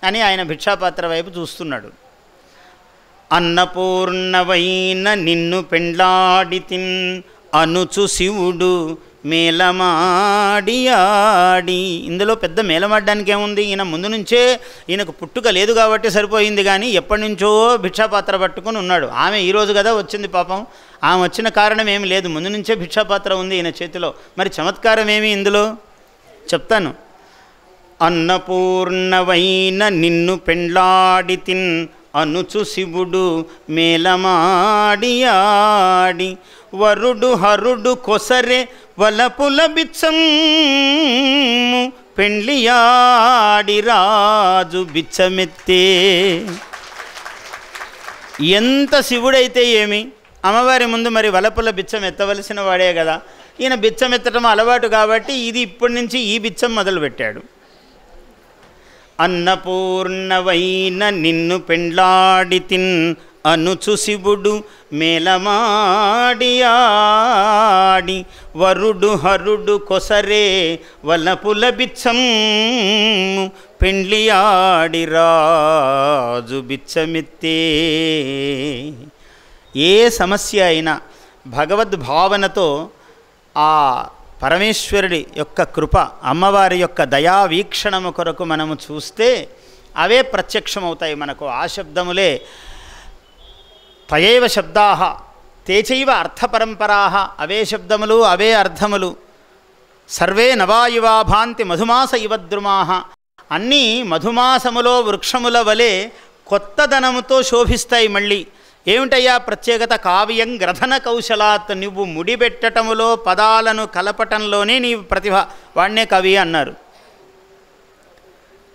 A: అని ఆయన భిక్షాపాత్ర వైపు చూస్తున్నాడు అన్నపూర్ణవైన నిన్ను పెండ్లాడితిన్ అనుచు శివుడు మేలమాడియాడి ఇందులో పెద్ద మేలమాడడానికి ఏముంది ఈయన ముందు నుంచే ఈయనకు పుట్టుక లేదు కాబట్టి సరిపోయింది కానీ ఎప్పటి నుంచో భిక్షాపాత్ర పట్టుకుని ఉన్నాడు ఆమె ఈరోజు కదా వచ్చింది పాపం ఆమె వచ్చిన కారణం ఏమి లేదు ముందు నుంచే భిక్షాపాత్ర ఉంది ఈయన చేతిలో మరి చమత్కారం ఏమి ఇందులో చెప్తాను అన్నపూర్ణవైన నిన్ను పెండ్లాడితిన్ అనుచు శివుడు మేలమాడియాడి వరుడు హరుడు కొసరే వలపుల బిచ్చం పెండ్లియాడి రాజు బిచ్చమెత్తే ఎంత శివుడైతే ఏమి అమ్మవారి ముందు మరి వలపుల బిచ్చం ఎత్తవలసిన వాడే కదా ఈయన బిచ్చం ఎత్తడం అలవాటు కాబట్టి ఇది ఇప్పటి నుంచి ఈ బిచ్చం మొదలుపెట్టాడు అన్నపూర్ణవైన నిన్ను పెండ్లాడి తిన్ అనుచు శివుడు మేలమాడియాడి వరుడు హరుడు కొసరే వలపుల బిచ్చం పెండ్లియాడి రాజు బిచ్చమిత్తే ఏ సమస్య అయినా భగవద్భావనతో ఆ పరమేశ్వరుడి యొక్క కృప అమ్మవారి యొక్క దయా వీక్షణము కొరకు మనము చూస్తే అవే ప్రత్యక్షమవుతాయి మనకు ఆ శబ్దములే తయవ శబ్దా తేచైవ అర్థపరంపరా అవే శబ్దములు అవే అర్థములు సర్వే నవాయువా భాంతి మధుమాస ఇవద్రుమాహ అన్నీ మధుమాసములో వృక్షముల వలె కొత్తదనముతో శోభిస్తాయి మళ్ళీ ఏమిటయ్యా ప్రత్యేకత కావ్యం గ్రథన కౌశలాత్ నువ్వు ముడిపెట్టటములో పదాలను కలపటంలోనే నీ ప్రతిభ వాడినే కవి అన్నారు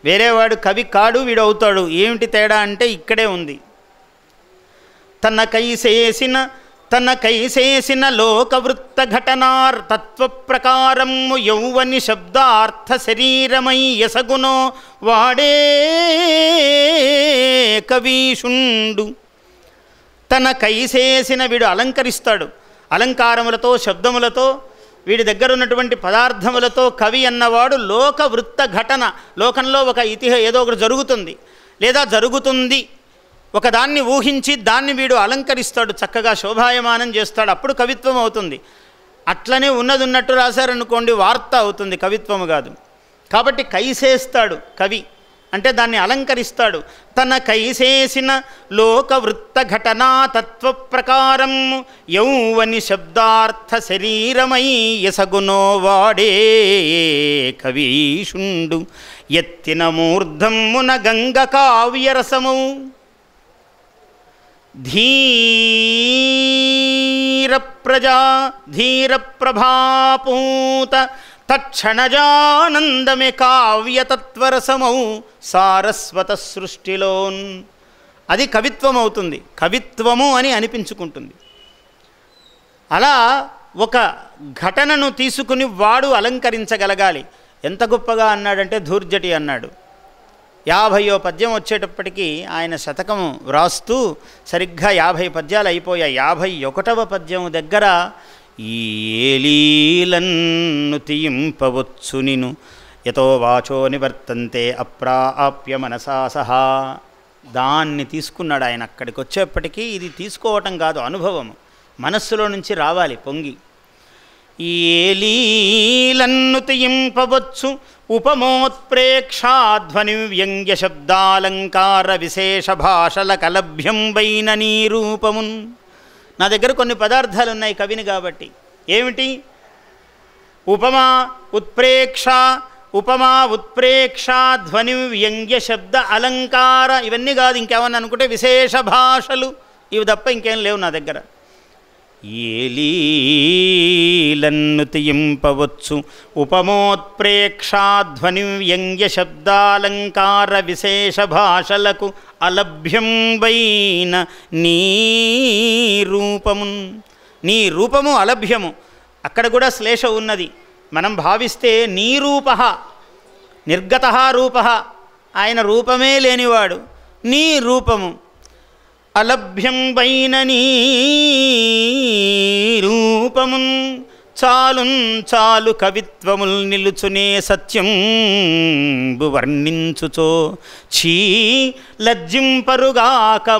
A: వేరేవాడు కవి కాడు వీడు అవుతాడు ఏమిటి తేడా అంటే ఇక్కడే ఉంది తన కైసేసిన తన కైసేసిన లోకవృత్త ఘటనార్థత్వ ప్రకారము యౌవని శబ్దార్థ శరీరమై యసగుణో వాడే కవీషుండు తన కైసేసిన వీడు అలంకరిస్తాడు అలంకారములతో శబ్దములతో వీడి దగ్గర ఉన్నటువంటి పదార్థములతో కవి అన్నవాడు లోక వృత్త ఘటన లోకంలో ఒక ఇతిహ ఏదో ఒకటి జరుగుతుంది లేదా జరుగుతుంది ఒకదాన్ని ఊహించి దాన్ని వీడు అలంకరిస్తాడు చక్కగా శోభాయమానం చేస్తాడు అప్పుడు కవిత్వం అవుతుంది అట్లనే ఉన్నది ఉన్నట్టు రాశారనుకోండి వార్త అవుతుంది కవిత్వము కాదు కాబట్టి కైసేస్తాడు కవి అంటే దాన్ని అలంకరిస్తాడు తన కైసేసిన లోకవృత్త ఘటనా తత్వ ప్రకారం యౌవని శబ్దార్థ శరీరమై ఎసగునో వాడే కవీషుండు ఎత్తిన మూర్ధమ్మున గంగ కావ్యరసము ధీర ప్రజా ధీర ప్రభాపూత తక్షణజానందమే కావ్యతత్వరసమౌ సారస్వత సృష్టిలోన్ అది కవిత్వం అవుతుంది కవిత్వము అని అనిపించుకుంటుంది అలా ఒక ఘటనను తీసుకుని వాడు అలంకరించగలగాలి ఎంత గొప్పగా అన్నాడంటే ధూర్జటి అన్నాడు యాభయో పద్యం వచ్చేటప్పటికీ ఆయన శతకం వ్రాస్తూ సరిగ్గా యాభై పద్యాలు అయిపోయాయి యాభై ఒకటవ పద్యం దగ్గర ఈ ఏలీలన్ను తీయింపవచ్చు నిను ఎతో వాచో నివర్తంతే అప్రాప్య మనసా సహా దాన్ని తీసుకున్నాడు ఆయన అక్కడికి వచ్చేప్పటికీ ఇది తీసుకోవటం కాదు అనుభవం మనస్సులో నుంచి రావాలి పొంగి తీయింపవచ్చు ఉపమోత్ప్రేక్షాధ్వని వ్యంగ్య శబ్దాలంకార విశేష భాషల కలభ్యం వైన నీరూపమున్ నా దగ్గర కొన్ని పదార్థాలు ఉన్నాయి కవిని కాబట్టి ఏమిటి ఉపమా ఉత్ప్రేక్ష ఉపమా ఉత్ప్రేక్ష ధ్వని వ్యంగ్య శబ్ద అలంకార ఇవన్నీ కాదు ఇంకేమన్నా అనుకుంటే విశేష భాషలు ఇవి తప్ప ఇంకేం లేవు నా దగ్గర ఏలీలన్ను తియింపవచ్చు ఉపమోత్ప్రేక్షాధ్వని వ్యంగ్యశబ్దాలంకార విశేష భాషలకు అలభ్యం వైన నీ రూపము నీ రూపము అలభ్యము అక్కడ కూడా శ్లేష ఉన్నది మనం భావిస్తే నీ రూప నిర్గత రూప ఆయన రూపమే లేనివాడు నీ రూపము అలభ్యం పైన రూపమున్ చాలున్ చాలు కవిత్వముల్ నిలుచునే సత్యం వర్ణించుచో చీ లజ్జింపరుగాక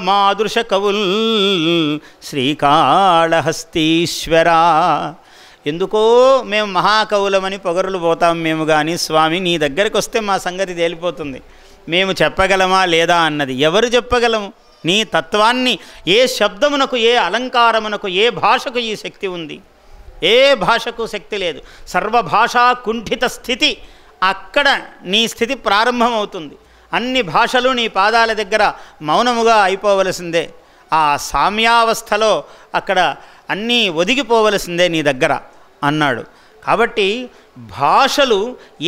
A: మాదృశ కవుల్ శ్రీకాళహస్తీశ్వరా ఎందుకో మేము మహాకవులమని పొగరులు పోతాం మేము కానీ స్వామి నీ దగ్గరికి వస్తే మా సంగతి తేలిపోతుంది మేము చెప్పగలమా లేదా అన్నది ఎవరు చెప్పగలము నీ తత్వాన్ని ఏ శబ్దమునకు ఏ అలంకారమునకు ఏ భాషకు ఈ శక్తి ఉంది ఏ భాషకు శక్తి లేదు సర్వభాషా కుంఠిత స్థితి అక్కడ నీ స్థితి ప్రారంభమవుతుంది అన్ని భాషలు నీ పాదాల దగ్గర మౌనముగా అయిపోవలసిందే ఆ సామ్యావస్థలో అక్కడ అన్నీ ఒదిగిపోవలసిందే నీ దగ్గర అన్నాడు కాబట్టి భాషలు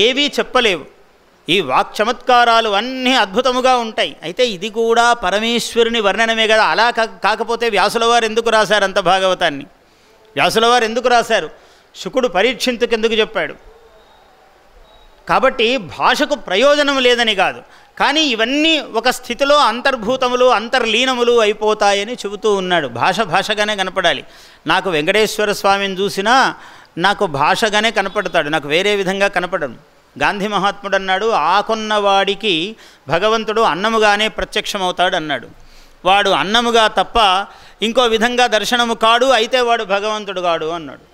A: ఏవీ చెప్పలేవు ఈ వాక్ చమత్కారాలు అన్నీ అద్భుతముగా ఉంటాయి అయితే ఇది కూడా పరమేశ్వరుని వర్ణనమే కదా అలా కాకపోతే వ్యాసులవారు ఎందుకు రాశారు అంత భాగవతాన్ని వ్యాసులవారు ఎందుకు రాశారు శుకుడు పరీక్షింతుకు చెప్పాడు కాబట్టి భాషకు ప్రయోజనం లేదని కాదు కానీ ఇవన్నీ ఒక స్థితిలో అంతర్భూతములు అంతర్లీనములు అయిపోతాయని చెబుతూ ఉన్నాడు భాష భాషగానే కనపడాలి నాకు వెంకటేశ్వర స్వామిని చూసినా నాకు భాషగానే కనపడతాడు నాకు వేరే విధంగా కనపడను గాంధీ మహాత్ముడు అన్నాడు ఆకున్నవాడికి భగవంతుడు అన్నముగానే ప్రత్యక్షమవుతాడు అన్నాడు వాడు అన్నముగా తప్ప ఇంకో విధంగా దర్శనము కాడు అయితే వాడు భగవంతుడు కాడు అన్నాడు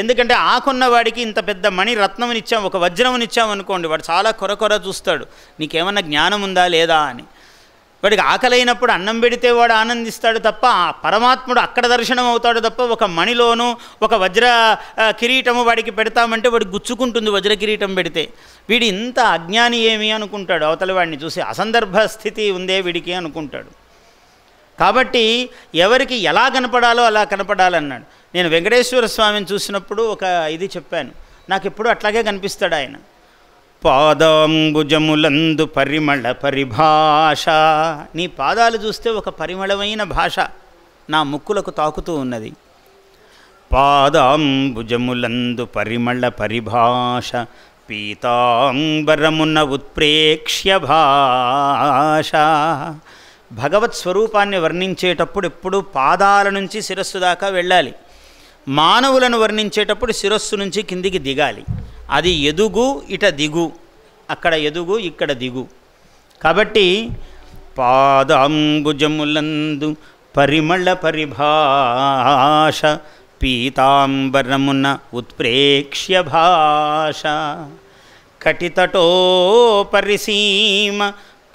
A: ఎందుకంటే ఆకున్నవాడికి ఇంత పెద్ద మణి రత్నమునిచ్చాం ఒక వజ్రమునిచ్చాం అనుకోండి వాడు చాలా కొర కొర చూస్తాడు నీకేమన్నా జ్ఞానం ఉందా లేదా అని వాడికి ఆకలైనప్పుడు అన్నం పెడితే వాడు ఆనందిస్తాడు తప్ప పరమాత్ముడు అక్కడ దర్శనం అవుతాడు తప్ప ఒక మణిలోను ఒక వజ్ర కిరీటము వాడికి పెడతామంటే వాడు గుచ్చుకుంటుంది వజ్ర కిరీటం పెడితే వీడి ఇంత అజ్ఞాని ఏమి అనుకుంటాడు అవతల వాడిని చూసి అసందర్భ స్థితి ఉందే వీడికి అనుకుంటాడు కాబట్టి ఎవరికి ఎలా కనపడాలో అలా కనపడాలన్నాడు నేను వెంకటేశ్వర స్వామిని చూసినప్పుడు ఒక ఇది చెప్పాను నాకు ఎప్పుడూ అట్లాగే కనిపిస్తాడు ఆయన పాదాంబుజములందు పరిమళ పరిభాష నీ పాదాలు చూస్తే ఒక పరిమళమైన భాష నా ముక్కులకు తాకుతూ ఉన్నది పాదాంబుజములందు పరిమళ పరిభాష పీతాంబరమున్న ఉత్ప్రేక్ష్య భాష భగవత్ స్వరూపాన్ని వర్ణించేటప్పుడు ఎప్పుడు పాదాల నుంచి శిరస్సు దాకా వెళ్ళాలి మానవులను వర్ణించేటప్పుడు శిరస్సు నుంచి కిందికి దిగాలి అది ఎదుగు ఇట దిగు అక్కడ ఎదుగు ఇక్కడ దిగు కాబట్టి పాదాంబుజములందు పరిమళ పరిభాష పీతాంబరమున ఉత్ప్రేక్ష్య భాష పరిసీమ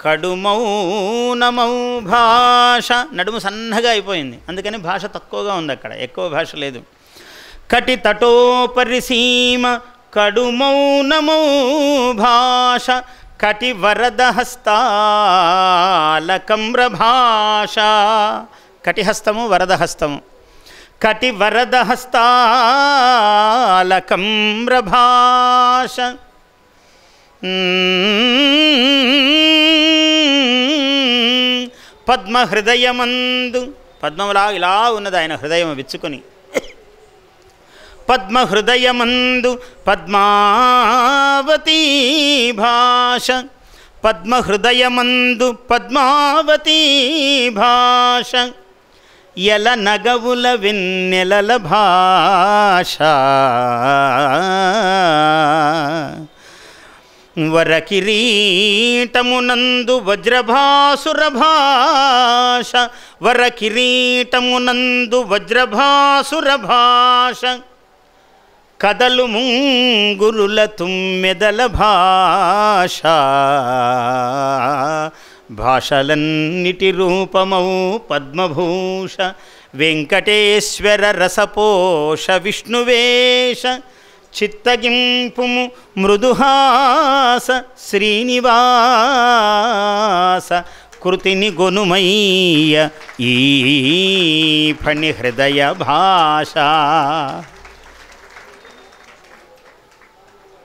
A: కడుమౌనమౌ భాష నడుము సన్నగా అయిపోయింది అందుకని భాష తక్కువగా ఉంది అక్కడ ఎక్కువ భాష లేదు పరిసీమ కడు మౌనమౌ భాష కటి భాష కటిహస్తము వరదహస్తము కటి భాష పద్మహృదయమందు పద్మములా ఇలా ఉన్నది ఆయన హృదయం విచ్చుకుని पद्महृदयमन्दु पद्मावती भाष पद्महृदयमन्दु पद्मावती भाष यलनगवुलविन्यललभाषा वरकिरीटमुनन्दु वज्रभासुरभाष वरकिरीटमुनन्दु वज्रभासुरभाष కదలు ముంగురుల తుమ్మెదల భాష భాషలన్నిటి రూపమౌ పద్మభూష వెంకటేశ్వర రసపోష విష్ణువేష చిత్తగింపు మృదుహాస శ్రీనివాస కృతిని గొనుమయ్య ఈ ఫణి హృదయ భాష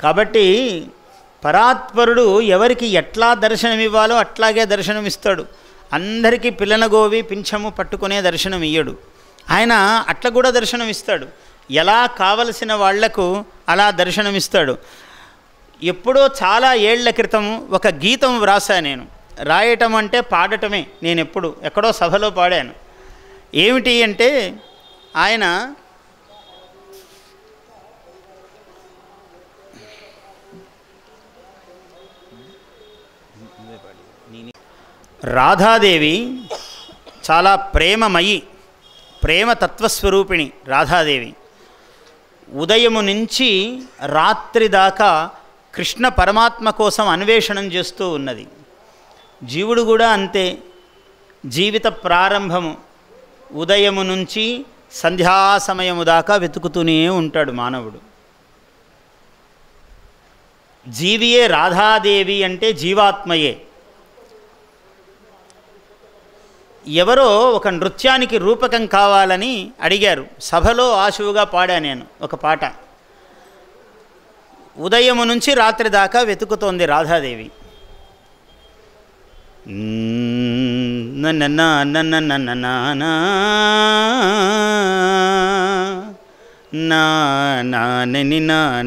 A: కాబట్టి పరాత్పరుడు ఎవరికి ఎట్లా దర్శనమివ్వాలో అట్లాగే దర్శనమిస్తాడు అందరికీ పిల్లనగోవి పింఛము పట్టుకునే దర్శనం ఇయ్యడు ఆయన అట్లా కూడా దర్శనమిస్తాడు ఎలా కావలసిన వాళ్లకు అలా దర్శనమిస్తాడు ఎప్పుడో చాలా ఏళ్ల క్రితం ఒక గీతం వ్రాసా నేను రాయటం అంటే పాడటమే నేను ఎప్పుడు ఎక్కడో సభలో పాడాను ఏమిటి అంటే ఆయన రాధాదేవి చాలా ప్రేమమయి ప్రేమ తత్వస్వరూపిణి రాధాదేవి ఉదయము నుంచి రాత్రి దాకా కృష్ణ పరమాత్మ కోసం అన్వేషణం చేస్తూ ఉన్నది జీవుడు కూడా అంతే జీవిత ప్రారంభము ఉదయము నుంచి సంధ్యా సమయము దాకా వెతుకుతూనే ఉంటాడు మానవుడు జీవియే రాధాదేవి అంటే జీవాత్మయే ఎవరో ఒక నృత్యానికి రూపకం కావాలని అడిగారు సభలో ఆశువుగా పాడా నేను ఒక పాట ఉదయము నుంచి రాత్రి దాకా వెతుకుతోంది రాధాదేవి నా నా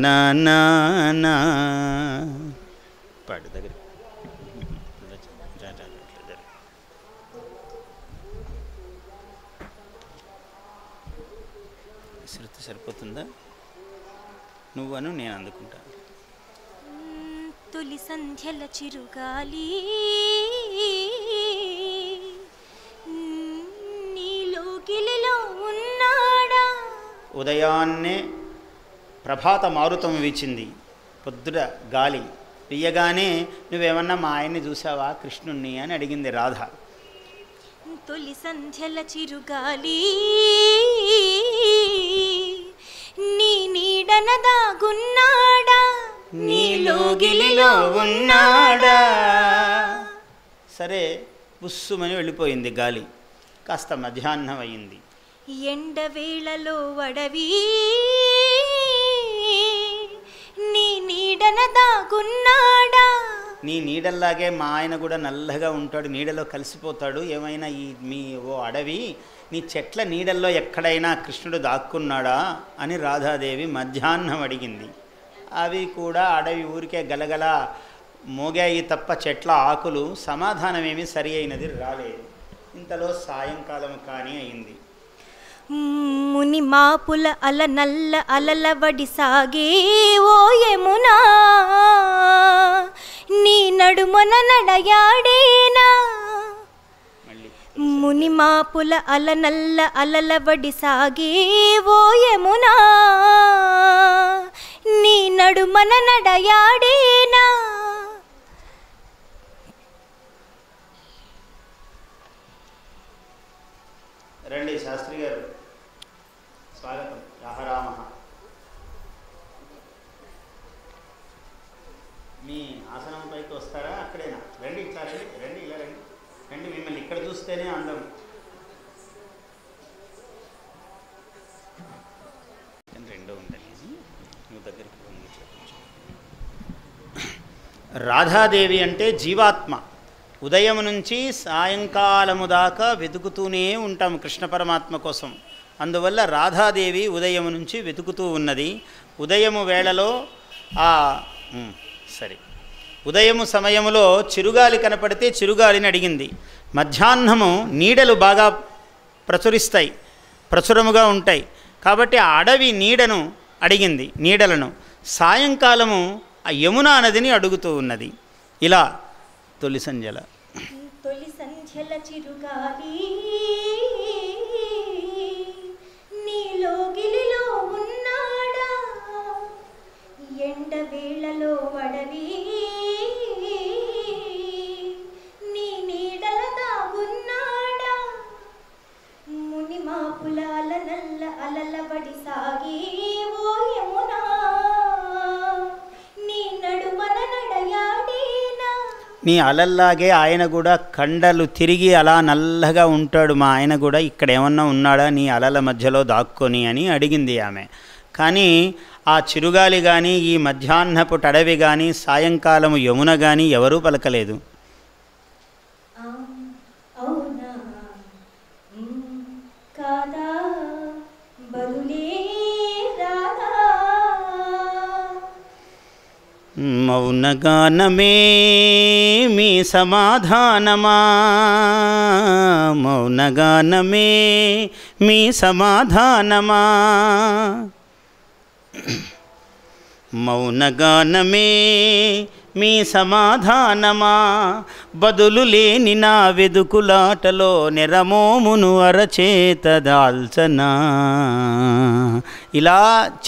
A: నా నా నువ్వను నేను అందుకుంటాను
B: తొలి సంధ్యల చిరుగాలి ఉన్నాడా
A: ఉదయాన్నే ప్రభాత మారుతం వీచింది పొద్దుట గాలి వెయ్యగానే నువ్వేమన్నా మా ఆయన్ని చూసావా కృష్ణుణ్ణి అని అడిగింది రాధ
B: తొలి సంధ్యల చిరుగాలి నీ నీడన దాగున్నాడా
A: నీలో గిలిలో ఉన్నాడా సరే ఉస్సుమని వెళ్ళిపోయింది గాలి కాస్త మధ్యాహ్నం అయింది
B: ఎండ వేళలో వడవి నీ నీడన దాగున్నాడా
A: నీ నీడల్లాగే మా ఆయన కూడా నల్లగా ఉంటాడు నీడలో కలిసిపోతాడు ఏమైనా ఈ మీ ఓ అడవి నీ చెట్ల నీడల్లో ఎక్కడైనా కృష్ణుడు దాక్కున్నాడా అని రాధాదేవి మధ్యాహ్నం అడిగింది అవి కూడా అడవి ఊరికే గలగల మోగాయి తప్ప చెట్ల ఆకులు సమాధానమేమి సరి అయినది రాలేదు ఇంతలో సాయంకాలం కానీ అయింది
B: ముని మాపుల అల నల్ల అలల వడి సాగే ఓయమునా నీ నడుమన నడయాడేనా మునిమాపుల అలనల్ల అలలవడి సాగే ఓయమునా నీ నడుమన నడయాడేనా
A: రండి శాస్త్రి గారు చూస్తేనే అందం రాధాదేవి అంటే జీవాత్మ ఉదయం నుంచి సాయంకాలము దాకా వెతుకుతూనే ఉంటాము కృష్ణ పరమాత్మ కోసం అందువల్ల రాధాదేవి ఉదయం నుంచి వెతుకుతూ ఉన్నది ఉదయము వేళలో ఆ సరే ఉదయము సమయములో చిరుగాలి కనపడితే చిరుగాలిని అడిగింది మధ్యాహ్నము నీడలు బాగా ప్రచురిస్తాయి ప్రచురముగా ఉంటాయి కాబట్టి ఆ అడవి నీడను అడిగింది నీడలను సాయంకాలము ఆ యమున నదిని అడుగుతూ ఉన్నది ఇలా తొలి సంజల
B: ఎండ వేళలో అడవి అలలబడి ఓ యమునా నీ నడుమన నడయాడేనా
A: నీ అలల్లాగే ఆయన కూడా కండలు తిరిగి అలా నల్లగా ఉంటాడు మా ఆయన కూడా ఇక్కడ ఏమన్నా ఉన్నాడా నీ అలల మధ్యలో దాక్కొని అని అడిగింది ఆమె కానీ ఆ చిరుగాలి కానీ ఈ మధ్యాహ్నపు టడవి కానీ సాయంకాలము యమున కానీ ఎవరూ పలకలేదు मौन मौनगानमे मी समाधानमा मौनगानमे मी समाधानमा मौनगानमे మీ సమాధానమా బదులు లేని నా వెదుకులాటలో నిరమోమును అరచేత దాల్చనా ఇలా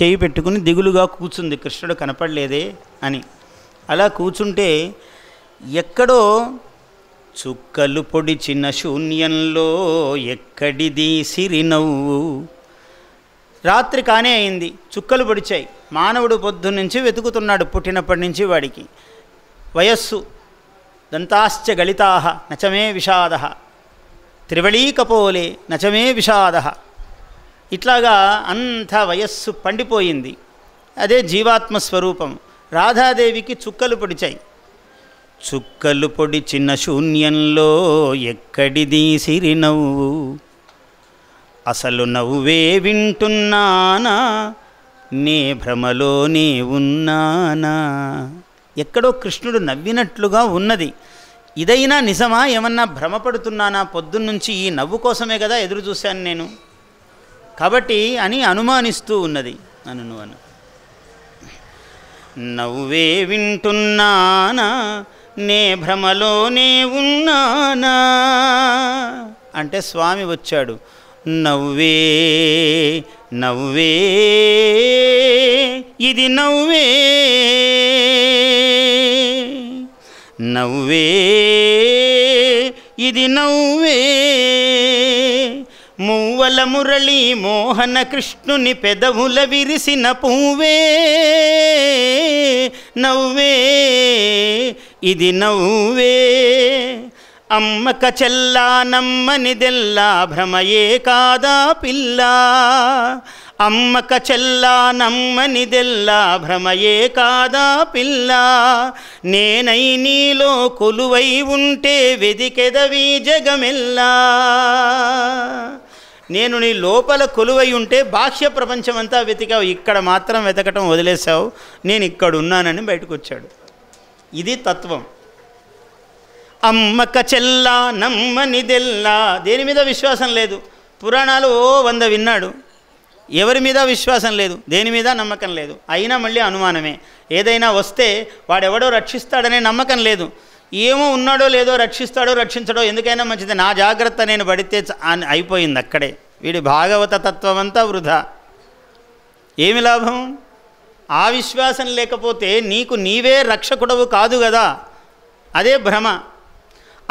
A: చేయి పెట్టుకుని దిగులుగా కూర్చుంది కృష్ణుడు కనపడలేదే అని అలా కూర్చుంటే ఎక్కడో చుక్కలు పొడిచిన శూన్యంలో ఎక్కడిది సిరినవ్వు రాత్రి కానే అయింది చుక్కలు పొడిచాయి మానవుడు పొద్దున్నుంచి వెతుకుతున్నాడు పుట్టినప్పటి నుంచి వాడికి వయస్సు దంతాశ్చ గళితా నచమే విషాద త్రివళీకపోలే నచమే విషాద ఇట్లాగా అంత వయస్సు పండిపోయింది అదే జీవాత్మ స్వరూపం రాధాదేవికి చుక్కలు పొడిచాయి చుక్కలు పొడిచిన శూన్యంలో ఎక్కడిది సిరి నవ్వు అసలు నవ్వే వింటున్నానా నే భ్రమలోనే ఉన్నానా ఎక్కడో కృష్ణుడు నవ్వినట్లుగా ఉన్నది ఇదైనా నిజమా ఏమన్నా భ్రమపడుతున్నానా పొద్దున్నుంచి ఈ నవ్వు కోసమే కదా ఎదురు చూశాను నేను కాబట్టి అని అనుమానిస్తూ ఉన్నది అను అను నవ్వే వింటున్నానా నే భ్రమలోనే ఉన్నానా అంటే స్వామి వచ్చాడు నవ్వే నవ్వే ఇది నవ్వే నవ్వే ఇది నవ్వే మూవల మురళి మోహన కృష్ణుని పెదవుల విరిసిన పువ్వే నవ్వే ఇది నవ్వే అమ్మక చెల్లా నమ్మనిదెల్లా భ్రమయే కాదా పిల్లా అమ్మక చెల్లా దెల్లా భ్రమయే కాదా పిల్ల నేనై నీలో కొలువై ఉంటే వెదికెదవి జగమెల్లా నేను నీ లోపల కొలువై ఉంటే బాహ్య అంతా వెతికావు ఇక్కడ మాత్రం వెతకటం వదిలేసావు నేను ఇక్కడ ఉన్నానని బయటకు వచ్చాడు ఇది తత్వం అమ్మక చెల్లా దెల్లా దేని మీద విశ్వాసం లేదు పురాణాలు ఓ వంద విన్నాడు ఎవరి మీద విశ్వాసం లేదు దేని మీద నమ్మకం లేదు అయినా మళ్ళీ అనుమానమే ఏదైనా వస్తే వాడెవడో రక్షిస్తాడనే నమ్మకం లేదు ఏమో ఉన్నాడో లేదో రక్షిస్తాడో రక్షించడో ఎందుకైనా మంచిది నా జాగ్రత్త నేను పడితే అయిపోయింది అక్కడే వీడి భాగవత తత్వం అంతా వృధా ఏమి లాభం ఆ విశ్వాసం లేకపోతే నీకు నీవే రక్షకుడవు కాదు కదా అదే భ్రమ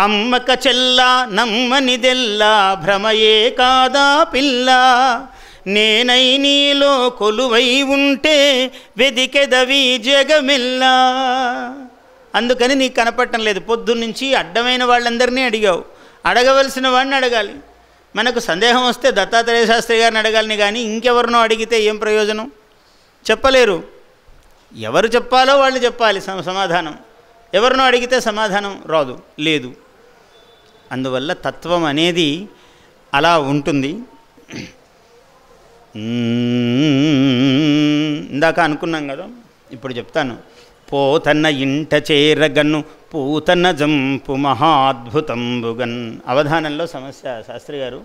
A: అమ్మక చెల్లా నమ్మనిదెల్లా భ్రమయే కాదా పిల్లా నేనై నీలో కొలువై ఉంటే వెదికెదవి జగమిల్లా అందుకని నీకు కనపడటం లేదు పొద్దున్నుంచి అడ్డమైన వాళ్ళందరినీ అడిగావు అడగవలసిన వాడిని అడగాలి మనకు సందేహం వస్తే దత్తాత్రేయ శాస్త్రి గారిని అడగాలని కానీ ఇంకెవరినో అడిగితే ఏం ప్రయోజనం చెప్పలేరు ఎవరు చెప్పాలో వాళ్ళు చెప్పాలి సమాధానం ఎవరినో అడిగితే సమాధానం రాదు లేదు అందువల్ల తత్వం అనేది అలా ఉంటుంది ఇందాక అనుకున్నాం కదా ఇప్పుడు చెప్తాను పోతన్న ఇంట చేరగన్ను పూతన్న జంపు బుగన్ అవధానంలో సమస్య శాస్త్రి గారు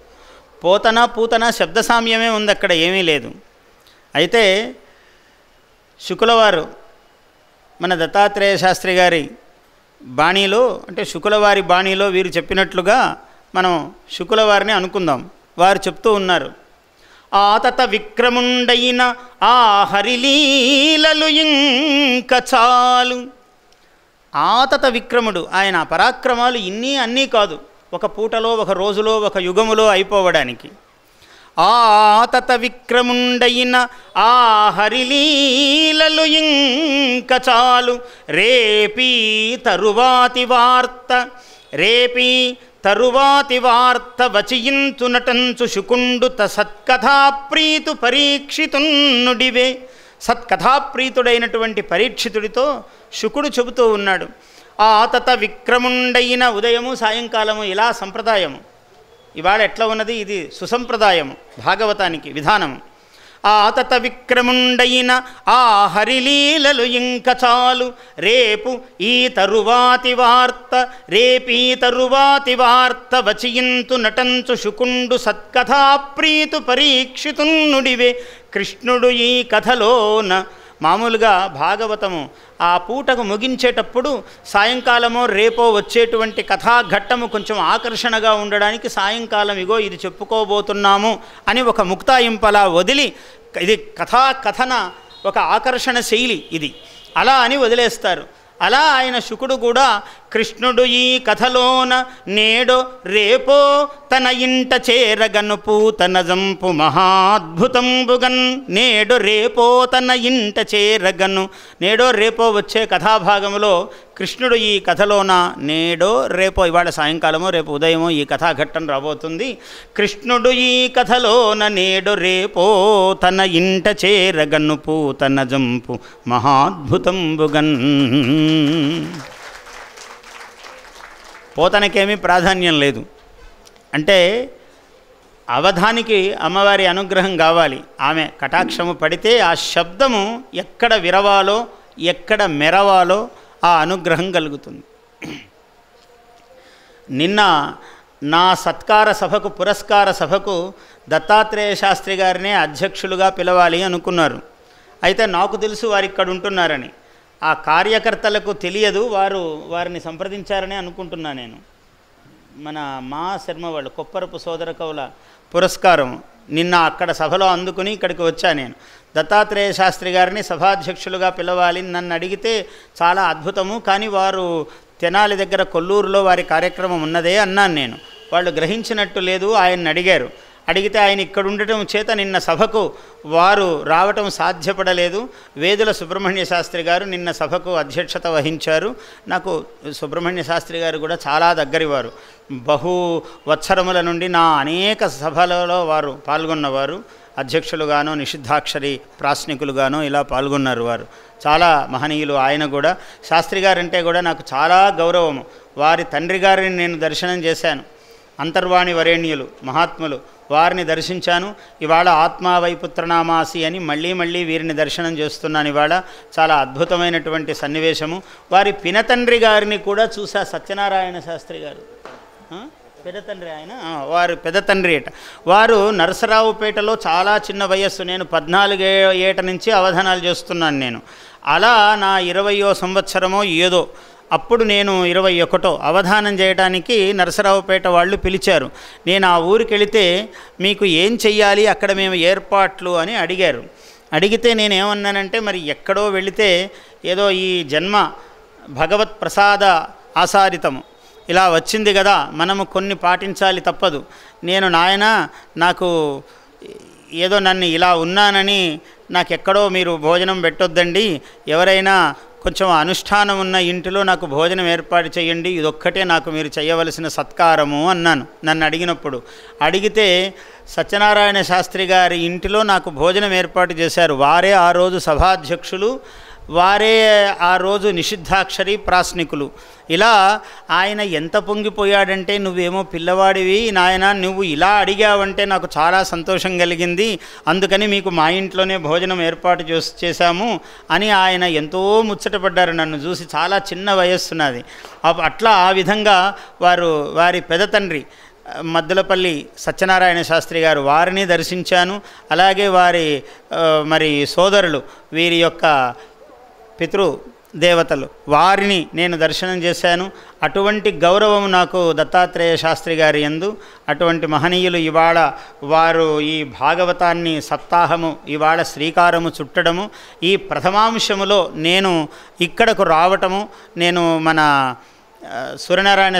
A: పోతన పూతన శబ్ద సామ్యమే ఉంది అక్కడ ఏమీ లేదు అయితే శుకులవారు మన దత్తాత్రేయ శాస్త్రి గారి బాణీలో అంటే శుకులవారి బాణీలో వీరు చెప్పినట్లుగా మనం శుకులవారిని అనుకుందాం వారు చెప్తూ ఉన్నారు ఆతత విక్రముండైన ఆ హరిలీలలు ఇంక చాలు ఆతత విక్రముడు ఆయన పరాక్రమాలు ఇన్ని అన్నీ కాదు ఒక పూటలో ఒక రోజులో ఒక యుగములో అయిపోవడానికి ఆతత విక్రముండైన ఆ హరిలీలలు ఇంక చాలు రేపీ తరువాతి వార్త రేపీ తరువాతి వార్త వచయించు నటంచు శుకుండు సత్కథాప్రీతు పరీక్షితున్నుడివే సత్కథాప్రీతుడైనటువంటి పరీక్షితుడితో శుకుడు చెబుతూ ఉన్నాడు ఆ తత విక్రముండైన ఉదయము సాయంకాలము ఇలా సంప్రదాయము ఇవాళ ఎట్లా ఉన్నది ఇది సుసంప్రదాయము భాగవతానికి విధానము ఆతత విక్రముండైన ఆ హరిలీలలు ఇంక చాలు రేపు ఈ తరువాతి వార్త రేపీ తరువాతి వార్త వచయింతు నటంచు శుకుండు సత్కథాప్రీతు పరీక్షితున్నుడివే కృష్ణుడు ఈ కథలోన మామూలుగా భాగవతము ఆ పూటకు ముగించేటప్పుడు సాయంకాలమో రేపో వచ్చేటువంటి కథాఘట్టము కొంచెం ఆకర్షణగా ఉండడానికి సాయంకాలం ఇగో ఇది చెప్పుకోబోతున్నాము అని ఒక ముక్తాయింపలా వదిలి ఇది కథా కథన ఒక ఆకర్షణ శైలి ఇది అలా అని వదిలేస్తారు అలా ఆయన శుకుడు కూడా కృష్ణుడు ఈ కథలోన నేడో రేపో తన ఇంట చేరగను పూతన జంపు మహాద్భుతంబుగన్ నేడు రేపో తన ఇంట చేరగను నేడో రేపో వచ్చే కథాభాగంలో కృష్ణుడు ఈ కథలోన నేడో రేపో ఇవాళ సాయంకాలమో రేపు ఉదయమో ఈ కథాఘట్టం రాబోతుంది కృష్ణుడు ఈ కథలోన నేడు రేపో తన ఇంట చేరగను పూతన జంపు మహాద్భుతంబుగన్ పోతనకేమీ ప్రాధాన్యం లేదు అంటే అవధానికి అమ్మవారి అనుగ్రహం కావాలి ఆమె కటాక్షము పడితే ఆ శబ్దము ఎక్కడ విరవాలో ఎక్కడ మెరవాలో ఆ అనుగ్రహం కలుగుతుంది నిన్న నా సత్కార సభకు పురస్కార సభకు దత్తాత్రేయ శాస్త్రి గారినే అధ్యక్షులుగా పిలవాలి అనుకున్నారు అయితే నాకు తెలుసు వారు ఇక్కడ ఉంటున్నారని ఆ కార్యకర్తలకు తెలియదు వారు వారిని సంప్రదించారని అనుకుంటున్నా నేను మన మా శర్మ వాళ్ళు కొప్పరపు సోదర కవుల పురస్కారం నిన్న అక్కడ సభలో అందుకుని ఇక్కడికి వచ్చా నేను దత్తాత్రేయ శాస్త్రి గారిని సభాధ్యక్షులుగా పిలవాలి నన్ను అడిగితే చాలా అద్భుతము కానీ వారు తెనాలి దగ్గర కొల్లూరులో వారి కార్యక్రమం ఉన్నదే అన్నాను నేను వాళ్ళు గ్రహించినట్టు లేదు ఆయన్ని అడిగారు అడిగితే ఆయన ఇక్కడ ఉండటం చేత నిన్న సభకు వారు రావటం సాధ్యపడలేదు వేదుల సుబ్రహ్మణ్య శాస్త్రి గారు నిన్న సభకు అధ్యక్షత వహించారు నాకు సుబ్రహ్మణ్య శాస్త్రి గారు కూడా చాలా దగ్గరివారు బహు వత్సరముల నుండి నా అనేక సభలలో వారు పాల్గొన్నవారు అధ్యక్షులుగానో నిషిద్ధాక్షరి ప్రాశ్నికులుగానో ఇలా పాల్గొన్నారు వారు చాలా మహనీయులు ఆయన కూడా శాస్త్రి గారంటే కూడా నాకు చాలా గౌరవము వారి తండ్రి గారిని నేను దర్శనం చేశాను అంతర్వాణి వరేణ్యులు మహాత్ములు వారిని దర్శించాను ఇవాళ ఆత్మావైపుత్రనామాసి అని మళ్ళీ మళ్ళీ వీరిని దర్శనం చేస్తున్నాను ఇవాళ చాలా అద్భుతమైనటువంటి సన్నివేశము వారి పినతండ్రి గారిని కూడా చూసా సత్యనారాయణ శాస్త్రి గారు పెదతండ్రి ఆయన వారు పెదతండ్రి ఏట వారు నరసరావుపేటలో చాలా చిన్న వయస్సు నేను పద్నాలుగే ఏట నుంచి అవధానాలు చేస్తున్నాను నేను అలా నా ఇరవయో సంవత్సరమో ఏదో అప్పుడు నేను ఇరవై ఒకటో అవధానం చేయడానికి నరసరావుపేట వాళ్ళు పిలిచారు నేను ఆ ఊరికి వెళితే మీకు ఏం చెయ్యాలి అక్కడ మేము ఏర్పాట్లు అని అడిగారు అడిగితే నేనేమన్నానంటే మరి ఎక్కడో వెళితే ఏదో ఈ జన్మ భగవత్ ప్రసాద ఆసారితము ఇలా వచ్చింది కదా మనము కొన్ని పాటించాలి తప్పదు నేను నాయన నాకు ఏదో నన్ను ఇలా ఉన్నానని నాకెక్కడో మీరు భోజనం పెట్టొద్దండి ఎవరైనా కొంచెం అనుష్ఠానం ఉన్న ఇంటిలో నాకు భోజనం ఏర్పాటు చేయండి ఇదొక్కటే నాకు మీరు చేయవలసిన సత్కారము అన్నాను నన్ను అడిగినప్పుడు అడిగితే సత్యనారాయణ శాస్త్రి గారి ఇంటిలో నాకు భోజనం ఏర్పాటు చేశారు వారే ఆ రోజు సభాధ్యక్షులు వారే ఆ రోజు నిషిద్ధాక్షరి ప్రాశ్నికులు ఇలా ఆయన ఎంత పొంగిపోయాడంటే నువ్వేమో పిల్లవాడివి నాయన నువ్వు ఇలా అడిగావంటే నాకు చాలా సంతోషం కలిగింది అందుకని మీకు మా ఇంట్లోనే భోజనం ఏర్పాటు చేశాము అని ఆయన ఎంతో ముచ్చటపడ్డారు నన్ను చూసి చాలా చిన్న వయస్సున్నది అట్లా ఆ విధంగా వారు వారి పెద్ద తండ్రి మద్దలపల్లి సత్యనారాయణ శాస్త్రి గారు వారిని దర్శించాను అలాగే వారి మరి సోదరులు వీరి యొక్క పితృ దేవతలు వారిని నేను దర్శనం చేశాను అటువంటి గౌరవం నాకు దత్తాత్రేయ శాస్త్రి గారి ఎందు అటువంటి మహనీయులు ఇవాళ వారు ఈ భాగవతాన్ని సప్తాహము ఇవాళ శ్రీకారము చుట్టడము ఈ ప్రథమాంశములో నేను ఇక్కడకు రావటము నేను మన సూర్యనారాయణ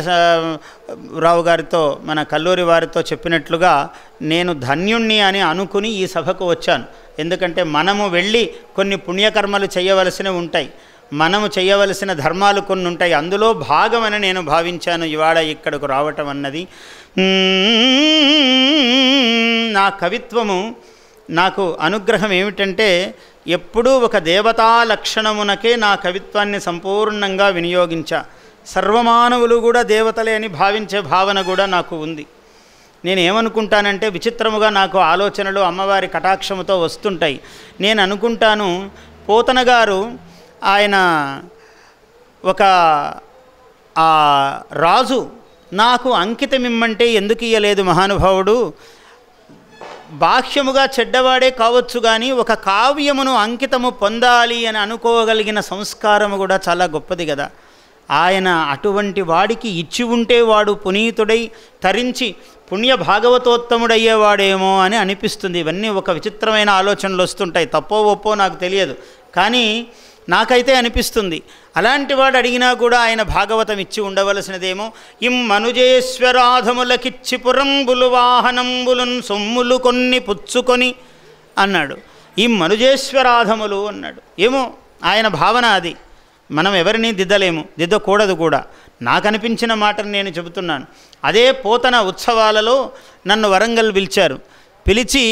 A: రావు గారితో మన కల్లూరి వారితో చెప్పినట్లుగా నేను ధన్యుణ్ణి అని అనుకుని ఈ సభకు వచ్చాను ఎందుకంటే మనము వెళ్ళి కొన్ని పుణ్యకర్మలు చేయవలసినవి ఉంటాయి మనము చేయవలసిన ధర్మాలు కొన్ని ఉంటాయి అందులో భాగమని నేను భావించాను ఇవాళ ఇక్కడకు రావటం అన్నది నా కవిత్వము నాకు అనుగ్రహం ఏమిటంటే ఎప్పుడూ ఒక దేవతా లక్షణమునకే నా కవిత్వాన్ని సంపూర్ణంగా వినియోగించా సర్వమానవులు కూడా దేవతలే అని భావించే భావన కూడా నాకు ఉంది నేను ఏమనుకుంటానంటే విచిత్రముగా నాకు ఆలోచనలు అమ్మవారి కటాక్షముతో వస్తుంటాయి నేను అనుకుంటాను పోతన గారు ఆయన ఒక ఆ రాజు నాకు అంకితం ఇమ్మంటే ఎందుకు ఇయ్యలేదు మహానుభావుడు బాహ్యముగా చెడ్డవాడే కావచ్చు కానీ ఒక కావ్యమును అంకితము పొందాలి అని అనుకోగలిగిన సంస్కారము కూడా చాలా గొప్పది కదా ఆయన అటువంటి వాడికి ఇచ్చి ఉంటే వాడు పునీతుడై తరించి పుణ్య భాగవతోత్తముడయ్యేవాడేమో అని అనిపిస్తుంది ఇవన్నీ ఒక విచిత్రమైన ఆలోచనలు వస్తుంటాయి తప్పో ఒప్పో నాకు తెలియదు కానీ నాకైతే అనిపిస్తుంది అలాంటి వాడు అడిగినా కూడా ఆయన భాగవతం ఇచ్చి ఉండవలసినదేమో ఇం మనుజేశ్వరాధములకిచ్చి పురంబులు వాహనంబులున్ సొమ్ములు కొన్ని పుచ్చుకొని అన్నాడు ఈ మనుజేశ్వరాధములు అన్నాడు ఏమో ఆయన భావన అది మనం ఎవరిని దిద్దలేము దిద్దకూడదు కూడా నాకు అనిపించిన మాటను నేను చెబుతున్నాను అదే పోతన ఉత్సవాలలో నన్ను వరంగల్ పిలిచారు పిలిచి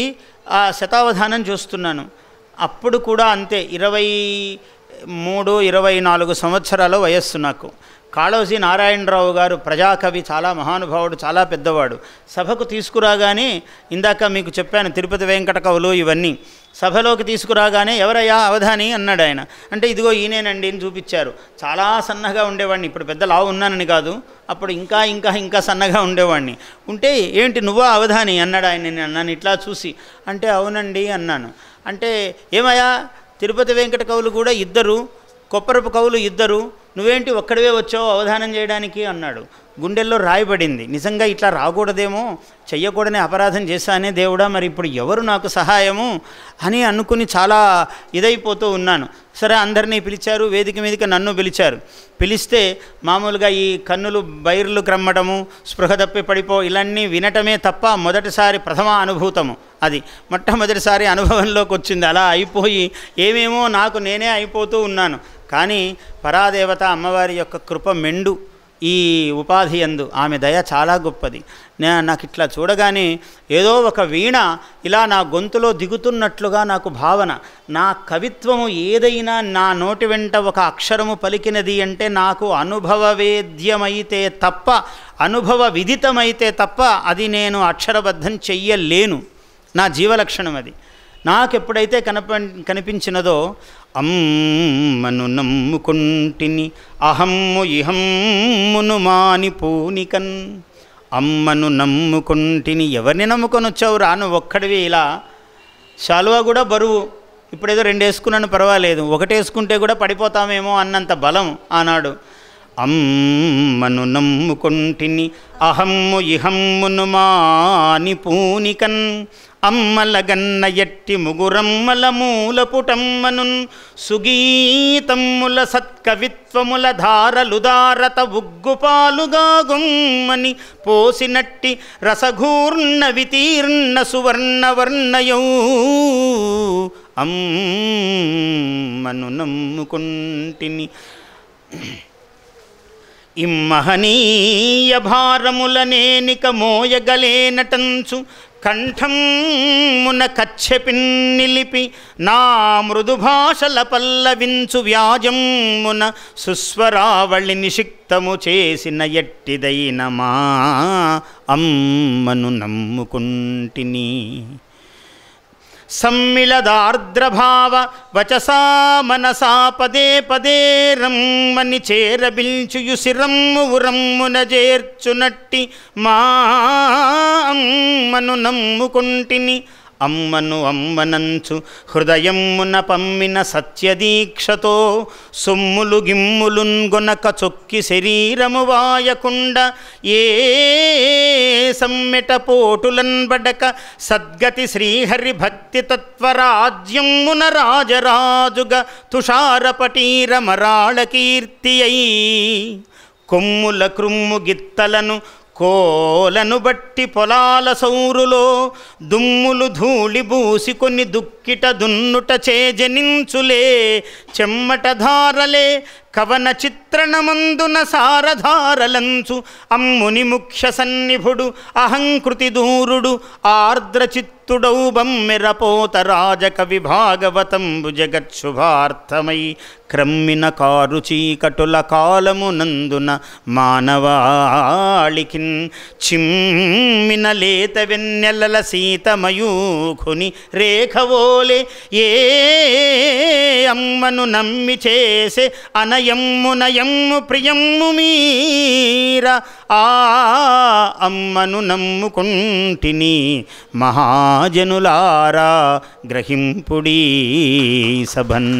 A: ఆ శతావధానం చూస్తున్నాను అప్పుడు కూడా అంతే ఇరవై మూడు ఇరవై నాలుగు సంవత్సరాల వయస్సు నాకు కాళోజీ నారాయణరావు గారు ప్రజాకవి చాలా మహానుభావుడు చాలా పెద్దవాడు సభకు తీసుకురాగానే ఇందాక మీకు చెప్పాను తిరుపతి వెంకట కవులు ఇవన్నీ సభలోకి తీసుకురాగానే ఎవరయ్యా అవధాని అన్నాడు ఆయన అంటే ఇదిగో ఈయనేనండి అని చూపించారు చాలా సన్నగా ఉండేవాడిని ఇప్పుడు పెద్ద లావు ఉన్నానని కాదు అప్పుడు ఇంకా ఇంకా ఇంకా సన్నగా ఉండేవాడిని ఉంటే ఏంటి నువ్వా అవధాని అన్నాడు ఆయన నేను అన్నాను ఇట్లా చూసి అంటే అవునండి అన్నాను అంటే ఏమయ్యా తిరుపతి వెంకట కవులు కూడా ఇద్దరు కొప్పరపు కవులు ఇద్దరు నువ్వేంటి ఒక్కడవే వచ్చావు అవధానం చేయడానికి అన్నాడు గుండెల్లో రాయబడింది నిజంగా ఇట్లా రాకూడదేమో చెయ్యకూడని అపరాధం చేశానే దేవుడా మరి ఇప్పుడు ఎవరు నాకు సహాయము అని అనుకుని చాలా ఇదైపోతూ ఉన్నాను సరే అందరినీ పిలిచారు వేదిక మీదకి నన్ను పిలిచారు పిలిస్తే మామూలుగా ఈ కన్నులు బైర్లు క్రమ్మడము స్పృహ తప్పి పడిపో ఇలాన్నీ వినటమే తప్ప మొదటిసారి ప్రథమ అనుభూతము అది మొట్టమొదటిసారి అనుభవంలోకి వచ్చింది అలా అయిపోయి ఏమేమో నాకు నేనే అయిపోతూ ఉన్నాను కానీ పరాదేవత అమ్మవారి యొక్క కృప మెండు ఈ ఉపాధి ఎందు ఆమె దయ చాలా గొప్పది నే నాకు ఇట్లా చూడగానే ఏదో ఒక వీణ ఇలా నా గొంతులో దిగుతున్నట్లుగా నాకు భావన నా కవిత్వము ఏదైనా నా నోటి వెంట ఒక అక్షరము పలికినది అంటే నాకు అనుభవ వేద్యమైతే తప్ప అనుభవ విదితమైతే తప్ప అది నేను అక్షరబద్ధం చెయ్యలేను నా జీవలక్షణం అది నాకు ఎప్పుడైతే కనప కనిపించినదో అమ్మను నమ్ముకుంటిని అహమ్ము ఇహమ్మును మాని పూనికన్ అమ్మను నమ్ముకుంటిని ఎవరిని నమ్ముకొని వచ్చావు రాను ఒక్కడివి ఇలా శాలువా కూడా బరువు ఇప్పుడేదో రెండు వేసుకున్నాను పర్వాలేదు ఒకటి వేసుకుంటే కూడా పడిపోతామేమో అన్నంత బలం ఆనాడు అమ్మను నమ్ముకొంటిని అహమ్ము ఇహమ్మును మాని పూనికన్ అమ్మలగన్న ఎట్టి ముగురమ్మల మూలపుటమ్మనున్ సుగీతమ్ముల సత్కవిత్వముల ధారలు దారత ఉగ్గుపాలుగా గొమ్మని పోసినట్టి రసఘూర్ణ వితీర్ణ సువర్ణవర్ణయౌ అమ్మను నమ్ముకుంటిని ఇమ్మహనీయ భారములనేనిక మోయగలేనటంచు కంఠమున కచ్చెపిన్నిలిపి నా మృదు భాషల పల్లవించు వ్యాజమున సుస్వరావళి నిషిక్తము చేసిన ఎట్టిదైన మా అమ్మను నమ్ముకుంటిని సమ్మిళదార్ద్రభావ వచసా మనసా పదే పదే రమ్మని చేరబిల్చుయు సిరమ్ము రమ్మున చేర్చునట్టి మా అమ్మను నమ్ముకుంటిని అమ్మను అమ్మనంచు మున పమ్మిన సత్యదీక్షతో సొమ్ములు గిమ్ములున్ గొనక చొక్కి శరీరము వాయకుండ ఏ సమ్మెట పోటులన్ బడక సద్గతి శ్రీహరి భక్తి మున రాజరాజుగ తుషారపటీరమరాళ కీర్తి అయి కొమ్ముల క్రుమ్ము గిత్తలను కోలను బట్టి పొలాల సౌరులో దుమ్ములు ధూళి బూసి కొన్ని దుక్కిట దున్నుట చేజనించులే చెమ్మట ధారలే కవన చిత్రణమందున సారధారలంచు అమ్ముని ముఖ్య సన్నిభుడు అహంకృతి దూరుడు ఆర్ద్రచిత్తుడౌ బమ్మిరపోత రాజకవి భాగవతంబు జగత్శుభార్థమై క్రమ్మిన కారు చీకటుల కాలమునందున మానవాళికిన్ చిమ్మిన లేత వెన్నెలల సీతమయూఖుని రేఖవోలే ఏ అమ్మను నమ్మి చేసే అనయ నయము నయము ప్రియము మీర ఆ అమ్మను నమ్ముకుంటిని మహాజనులారా గ్రహింపుడీ సభన్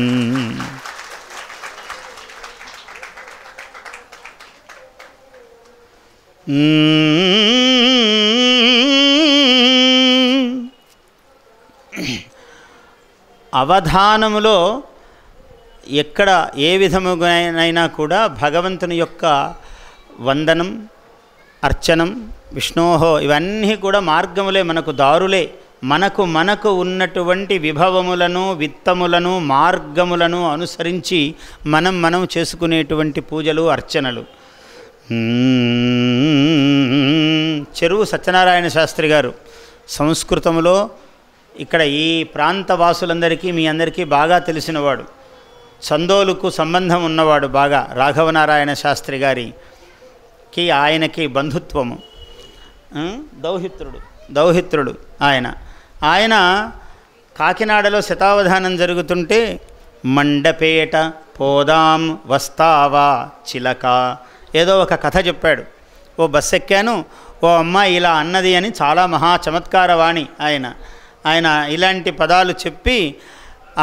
A: అవధానములో ఎక్కడ ఏ విధముగానైనా కూడా భగవంతుని యొక్క వందనం అర్చనం విష్ణోహో ఇవన్నీ కూడా మార్గములే మనకు దారులే మనకు మనకు ఉన్నటువంటి విభవములను విత్తములను మార్గములను అనుసరించి మనం మనం చేసుకునేటువంటి పూజలు అర్చనలు చెరువు సత్యనారాయణ శాస్త్రి గారు సంస్కృతంలో ఇక్కడ ఈ ప్రాంత వాసులందరికీ మీ అందరికీ బాగా తెలిసినవాడు సందోలుకు సంబంధం ఉన్నవాడు బాగా రాఘవనారాయణ శాస్త్రి గారికి ఆయనకి బంధుత్వము దౌహిత్రుడు దౌహిత్రుడు ఆయన ఆయన కాకినాడలో శతావధానం జరుగుతుంటే మండపేట పోదాం వస్తావా చిలక ఏదో ఒక కథ చెప్పాడు ఓ బస్ ఎక్కాను ఓ అమ్మ ఇలా అన్నది అని చాలా మహా చమత్కారవాణి ఆయన ఆయన ఇలాంటి పదాలు చెప్పి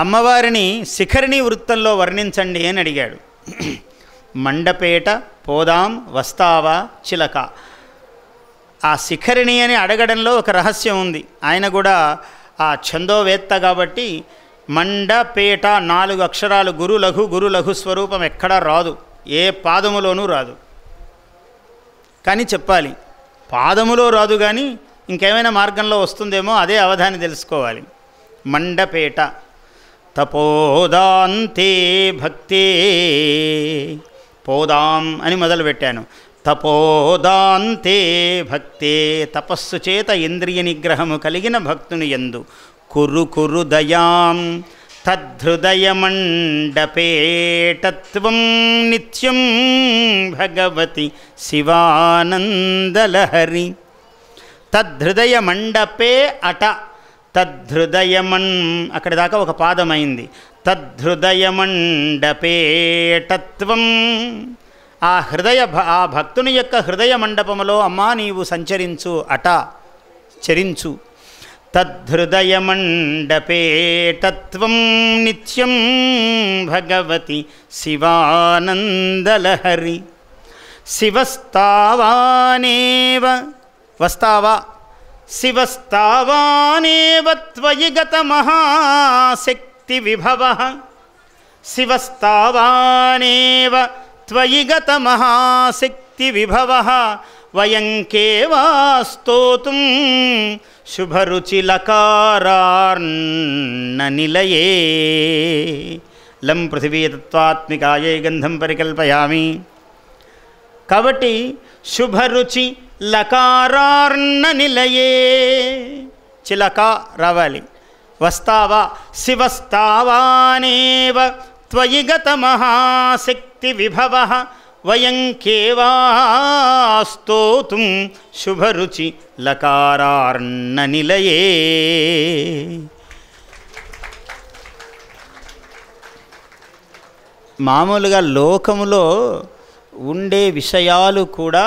A: అమ్మవారిని శిఖరిణి వృత్తంలో వర్ణించండి అని అడిగాడు మండపేట పోదాం వస్తావా చిలక ఆ శిఖరిణి అని అడగడంలో ఒక రహస్యం ఉంది ఆయన కూడా ఆ ఛందోవేత్త కాబట్టి మండపేట నాలుగు అక్షరాలు గురు లఘు గురు లఘు స్వరూపం ఎక్కడా రాదు ఏ పాదములోనూ రాదు కానీ చెప్పాలి పాదములో రాదు కానీ ఇంకేమైనా మార్గంలో వస్తుందేమో అదే అవధాని తెలుసుకోవాలి మండపేట తపోదాంతే భక్తి పోదాం అని మొదలుపెట్టాను తపోదాంతే భక్తే తపస్సు చేత ఇంద్రియ నిగ్రహము కలిగిన భక్తుని ఎందు కురు కురు దయాం తద్హృదయమండపేటత్వం నిత్యం భగవతి శివానందలహరి తద్హృదయ మండపే అట తద్ధృదయమన్ అక్కడి దాకా ఒక పాదమైంది తద్ధృదయమండపేటత్వం ఆ హృదయ భ ఆ భక్తుని యొక్క హృదయ మండపములో అమ్మా నీవు సంచరించు అట చరించు తద్ధృదయమండపేటత్వం నిత్యం భగవతి శివానందలహరి శివస్తావానేవ వస్తావా शिवस्तावानेव त्वयि गतमहाशक्तिविभवः शिवस्तावानेव त्वयि गतमहाशक्तिविभवः वयं केवा स्तोतुं शुभरुचिलकारार्ननिलये లం పృథివీతత్వాత్మికాయే గంధం పరికల్పయామి కాబట్టి శుభరుచి లకారార్ణ నిలయే చిలక రవలి వస్తావా శివస్తావానేవ గత మహాశక్తి విభవ వయం కేవాస్తోతుం శుభరుచి లకారార్ణ నిలయే మామూలుగా లోకములో ఉండే విషయాలు కూడా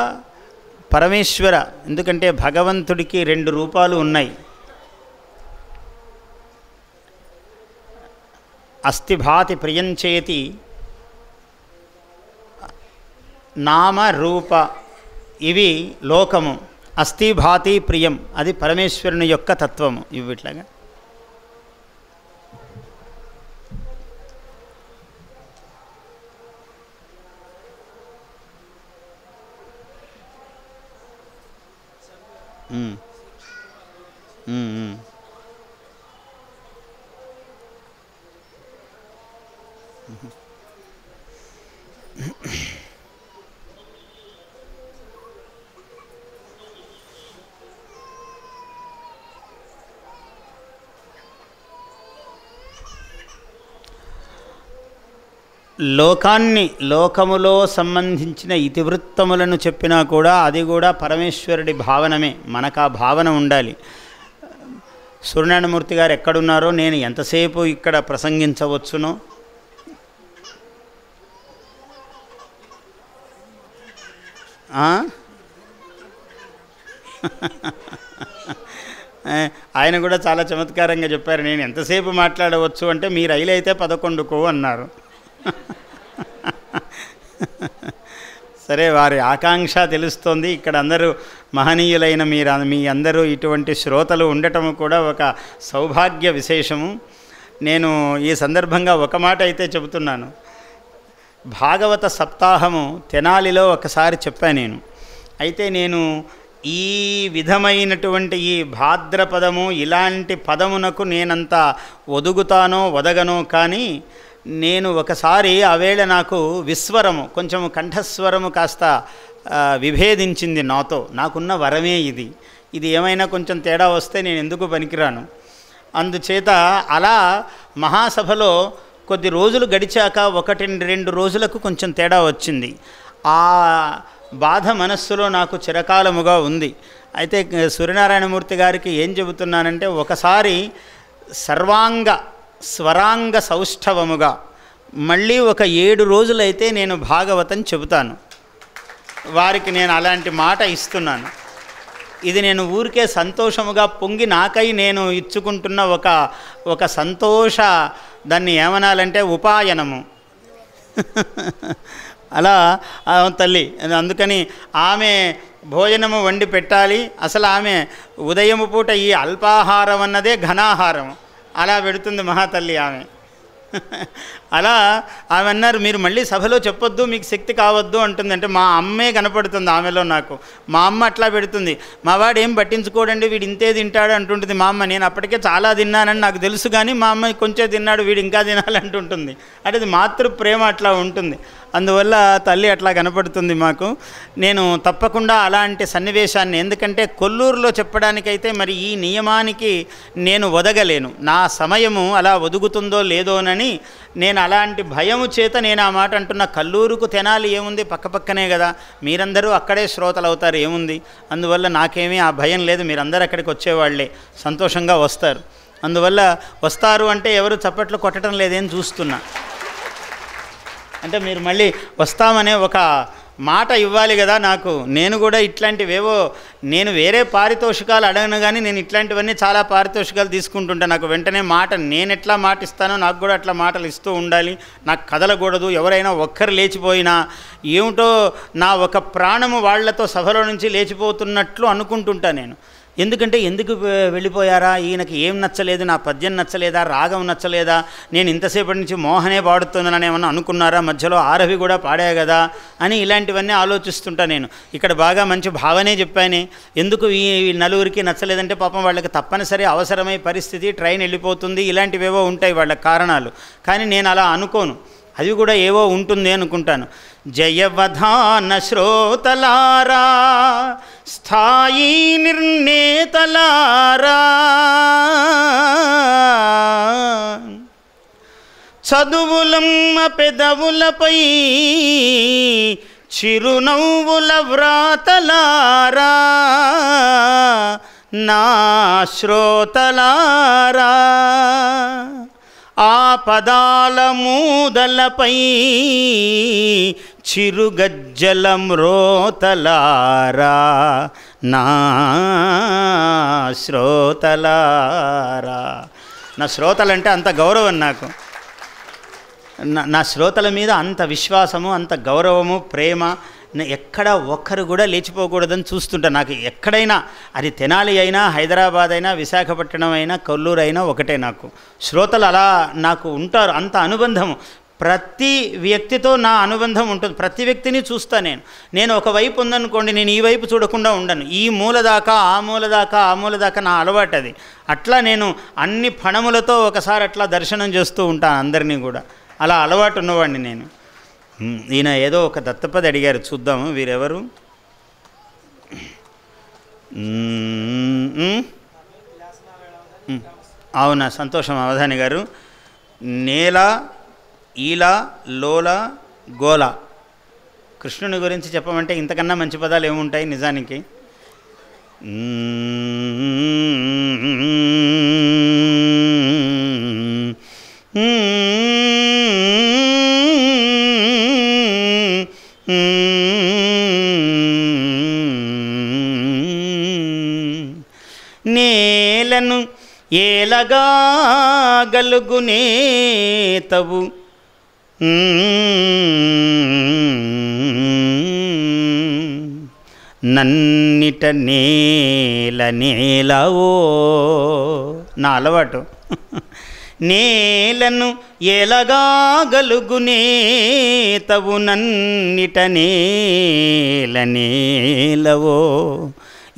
A: పరమేశ్వర ఎందుకంటే భగవంతుడికి రెండు రూపాలు ఉన్నాయి అస్థిభాతి ప్రియంచేతి నామ రూప ఇవి లోకము అస్థిభాతి ప్రియం అది పరమేశ్వరుని యొక్క తత్వము ఇవిట్లాగా
C: 嗯，嗯嗯。嗯哼。
A: లోకాన్ని లోకములో సంబంధించిన ఇతివృత్తములను చెప్పినా కూడా అది కూడా పరమేశ్వరుడి భావనమే మనకు ఆ భావన ఉండాలి సూర్యనారాయణమూర్తి గారు ఎక్కడున్నారో నేను ఎంతసేపు ఇక్కడ ప్రసంగించవచ్చునో ఆయన కూడా చాలా చమత్కారంగా చెప్పారు నేను ఎంతసేపు మాట్లాడవచ్చు అంటే మీ రైలు అయితే పదకొండుకో అన్నారు సరే వారి ఆకాంక్ష తెలుస్తోంది ఇక్కడ అందరూ మహనీయులైన మీరు మీ అందరూ ఇటువంటి శ్రోతలు ఉండటం కూడా ఒక సౌభాగ్య విశేషము నేను ఈ సందర్భంగా ఒక మాట అయితే చెబుతున్నాను భాగవత సప్తాహము తెనాలిలో ఒకసారి చెప్పాను నేను అయితే నేను ఈ విధమైనటువంటి ఈ భాద్రపదము ఇలాంటి పదమునకు నేనంత ఒదుగుతానో వదగనో కానీ నేను ఒకసారి ఆవేళ నాకు విస్వరము కొంచెం కంఠస్వరము కాస్త విభేదించింది నాతో నాకున్న వరమే ఇది ఇది ఏమైనా కొంచెం తేడా వస్తే నేను ఎందుకు పనికిరాను అందుచేత అలా మహాసభలో కొద్ది రోజులు గడిచాక ఒకటి రెండు రోజులకు కొంచెం తేడా వచ్చింది ఆ బాధ మనస్సులో నాకు చిరకాలముగా ఉంది అయితే సూర్యనారాయణమూర్తి గారికి ఏం చెబుతున్నానంటే ఒకసారి సర్వాంగ స్వరాంగ సౌష్ఠవముగా మళ్ళీ ఒక ఏడు రోజులైతే నేను భాగవతం చెబుతాను వారికి నేను అలాంటి మాట ఇస్తున్నాను ఇది నేను ఊరికే సంతోషముగా పొంగి నాకై నేను ఇచ్చుకుంటున్న ఒక ఒక సంతోష దాన్ని ఏమనాలంటే ఉపాయనము అలా తల్లి అందుకని ఆమె భోజనము వండి పెట్టాలి అసలు ఆమె ఉదయము పూట ఈ అల్పాహారం అన్నదే ఘనాహారం அலா வெடுத்து இந்த மகா தள்ளி ஆவேன் అలా ఆమె అన్నారు మీరు మళ్ళీ సభలో చెప్పొద్దు మీకు శక్తి కావద్దు అంటుంది అంటే మా అమ్మే కనపడుతుంది ఆమెలో నాకు మా అమ్మ అట్లా పెడుతుంది మా వాడు ఏం పట్టించుకోడండి వీడు ఇంతే తింటాడు అంటుంటుంది మా అమ్మ నేను అప్పటికే చాలా తిన్నానని నాకు తెలుసు కానీ మా అమ్మ కొంచెం తిన్నాడు వీడు ఇంకా తినాలంటుంటుంది అంటే అది మాతృ ప్రేమ అట్లా ఉంటుంది అందువల్ల తల్లి అట్లా కనపడుతుంది మాకు నేను తప్పకుండా అలాంటి సన్నివేశాన్ని ఎందుకంటే కొల్లూరులో చెప్పడానికైతే మరి ఈ నియమానికి నేను వదగలేను నా సమయము అలా ఒదుగుతుందో లేదోనని నేను అలాంటి భయము చేత నేను ఆ మాట అంటున్న కల్లూరుకు తెనాలి ఏముంది పక్కపక్కనే కదా మీరందరూ అక్కడే శ్రోతలు అవుతారు ఏముంది అందువల్ల నాకేమీ ఆ భయం లేదు మీరందరూ అక్కడికి వచ్చేవాళ్లే సంతోషంగా వస్తారు అందువల్ల వస్తారు అంటే ఎవరు చప్పట్లు కొట్టడం లేదని చూస్తున్నా అంటే మీరు మళ్ళీ వస్తామనే ఒక మాట ఇవ్వాలి కదా నాకు నేను కూడా ఇట్లాంటివేవో నేను వేరే పారితోషికాలు అడగను కానీ నేను ఇట్లాంటివన్నీ చాలా పారితోషికాలు తీసుకుంటుంటాను నాకు వెంటనే మాట నేను ఎట్లా మాట ఇస్తానో నాకు కూడా అట్లా మాటలు ఇస్తూ ఉండాలి నాకు కదలకూడదు ఎవరైనా ఒక్కరు లేచిపోయినా ఏమిటో నా ఒక ప్రాణము వాళ్లతో సభలో నుంచి లేచిపోతున్నట్లు అనుకుంటుంటా నేను ఎందుకంటే ఎందుకు వెళ్ళిపోయారా ఈయనకి ఏం నచ్చలేదు నా పద్యం నచ్చలేదా రాగం నచ్చలేదా నేను ఇంతసేపటి నుంచి మోహనే పాడుతుందని ఏమన్నా అనుకున్నారా మధ్యలో ఆరవి కూడా పాడా కదా అని ఇలాంటివన్నీ ఆలోచిస్తుంటా నేను ఇక్కడ బాగా మంచి భావనే చెప్పాను ఎందుకు ఈ నలుగురికి నచ్చలేదంటే పాపం వాళ్ళకి తప్పనిసరి అవసరమై పరిస్థితి ట్రైన్ వెళ్ళిపోతుంది ఇలాంటివేవో ఉంటాయి వాళ్ళ కారణాలు కానీ నేను అలా అనుకోను అది కూడా ఏవో ఉంటుంది అనుకుంటాను జయవధాన శ్రోతలారా స్థాయి నిర్ణేతలారా చదువులమ్మ పెదవులపై చిరునవ్వుల వ్రాతలారా నా శ్రోతలారా ఆ పదాల మూదలపై చిరుగజ్జలం రోతలారా నా శ్రోతలారా నా శ్రోతలంటే అంత గౌరవం నాకు నా శ్రోతల మీద అంత విశ్వాసము అంత గౌరవము ప్రేమ ఎక్కడ ఒక్కరు కూడా లేచిపోకూడదని చూస్తుంటా నాకు ఎక్కడైనా అది తెనాలి అయినా హైదరాబాద్ అయినా విశాఖపట్నం అయినా కొల్లూరు అయినా ఒకటే నాకు శ్రోతలు అలా నాకు ఉంటారు అంత అనుబంధము ప్రతి వ్యక్తితో నా అనుబంధం ఉంటుంది ప్రతి వ్యక్తిని చూస్తా నేను నేను ఒకవైపు ఉందనుకోండి నేను ఈ వైపు చూడకుండా ఉండను ఈ మూల దాకా ఆ మూల దాకా ఆ మూల దాకా నా అలవాటు అది అట్లా నేను అన్ని ఫణములతో ఒకసారి అట్లా దర్శనం చేస్తూ ఉంటాను అందరినీ కూడా అలా అలవాటు ఉన్నవాడిని నేను ఈయన ఏదో ఒక దత్తపది అడిగారు చూద్దాము వీరెవరు అవునా సంతోషం అవధాని గారు నేల ఈల లోల గోల కృష్ణుని గురించి చెప్పమంటే ఇంతకన్నా మంచి పదాలు ఏముంటాయి నిజానికి నేలను ఏలగా గలుగునే తవు నన్నిట నేల నేలవో నా అలవాటు నేలను ఎలగాగలుగునే తవు నన్నిట నేల నేలవో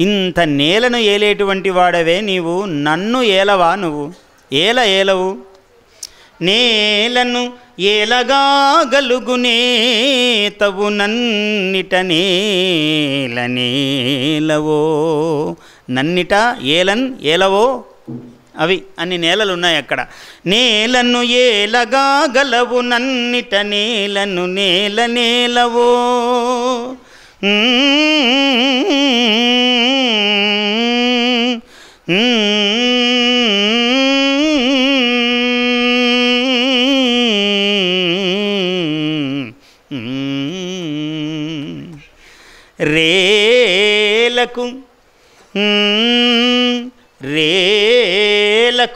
A: ఇంత నేలను ఏలేటువంటి వాడవే నీవు నన్ను ఏలవా నువ్వు ఏల ఏలవు నేలను ఏలగాగలుగునే తవు నన్నిట నేలనేలవో నన్నిట ఏలన్ ఏలవో అవి అన్ని నేలలు ఉన్నాయి అక్కడ నేలను ఏలగా గలవు నన్నిట నేలను నేల నేలవో
C: Mm-hmm.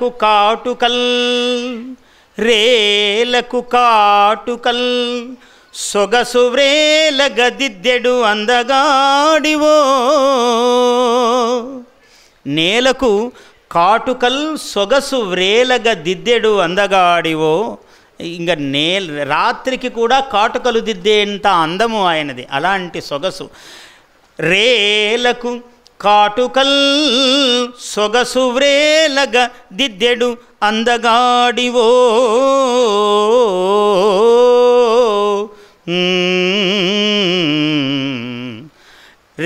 A: రేలకు కాటుకల్ రేలకు కాటుకల్ సొగసు వ్రేల గదిద్దెడు అందగాడివో నేలకు కాటుకల్ సొగసు వ్రేలగ దిద్దెడు అందగాడివో ఇంకా నే రాత్రికి కూడా కాటుకలు దిద్దేంత అందము ఆయనది అలాంటి సొగసు రేలకు ಕಾಟುಕಲ್ ಸೊಗಸು ವ್ರೇಲಗ ದಿದ್ದೆಡು ಅಂದಗಾಡಿವೋ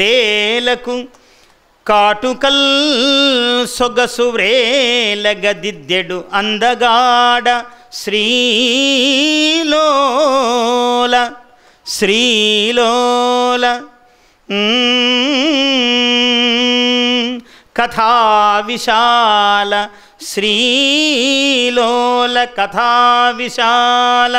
A: ರೇಲಕು ಕಾಟುಕಲ್ ಸೊಗಸು ವ್ರೇಲಗ ದಿದ್ದೆಡು ಅಂದಗಾಡ ಶ್ರೀಲೋಲ ಶ್ರೀಲೋಲ कथा विशाल श्रीलोल कथा विशाल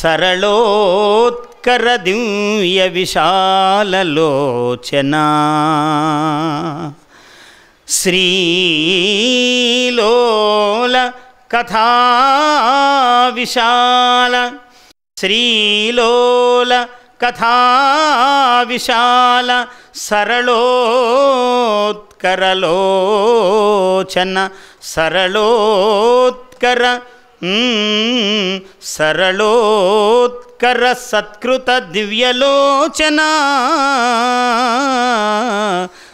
A: सरलो कर दूँ ये विशाल लोचना श्रीलोल कथा विशाल श्री लोल कथा विशाल सरलोत्करलोचन सरलोत्कर సరళోత్కర సత్కృత దివ్యలోచన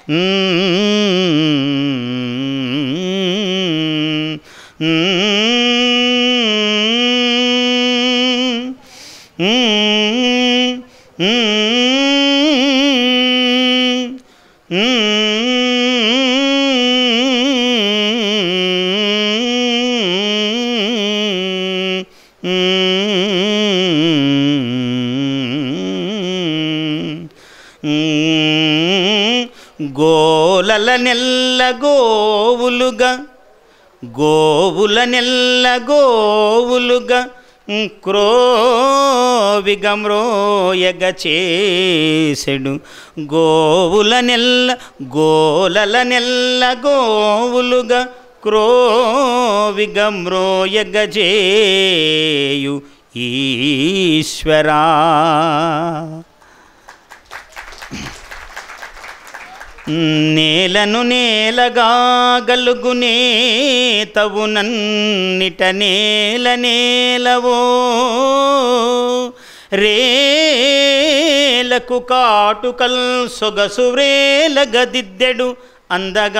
C: Mm-hmm.
A: గోవులుగా గోవుల నెల్ల గోవులుగా క్రోవిగమ్రోయగ చేసెడు గోవుల నెల్ల గోలల నెల్ల గోవులుగా క్రోవిగమ్రోయగ చేయు ఈశ్వరా నేలను నేలగా గలుగునే తవు నన్నిట నేల నేలవో రేలకు కాటుకల్ సొగసు రేల గదిద్దెడు అందగాడ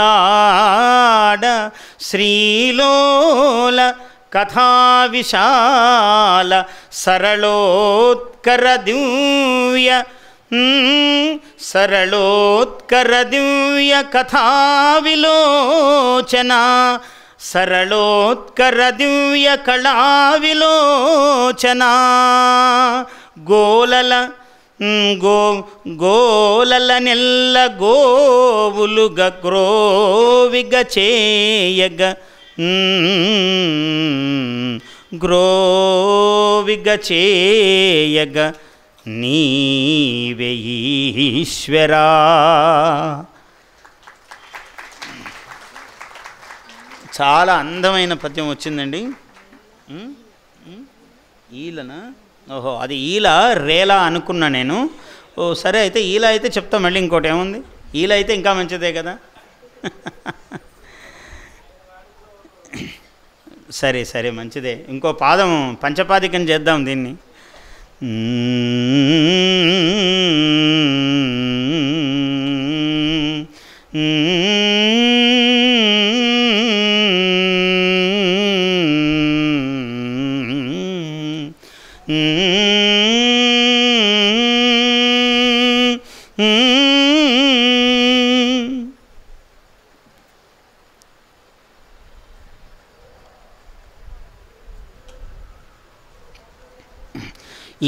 A: శ్రీలోల కథా విశాల సరళోత్కర దివ్య सरलोत्करदिव्यकथाविलोचना सरलोत्करदिव्यकलाविलोचना गोलल గో గోలలనెల్ల గోవులుగ గ్రోవిగ చేయగ గ్రోవిగ చేయగ నీవే చాలా అందమైన పద్యం వచ్చిందండి ఈలనా ఓహో అది ఈల రేలా అనుకున్నా నేను ఓ సరే అయితే ఈల అయితే చెప్తా మళ్ళీ ఇంకోటి ఏముంది ఈల అయితే ఇంకా మంచిదే కదా సరే సరే మంచిదే ఇంకో పాదం పంచపాదికం చేద్దాం దీన్ని
C: hmm hmm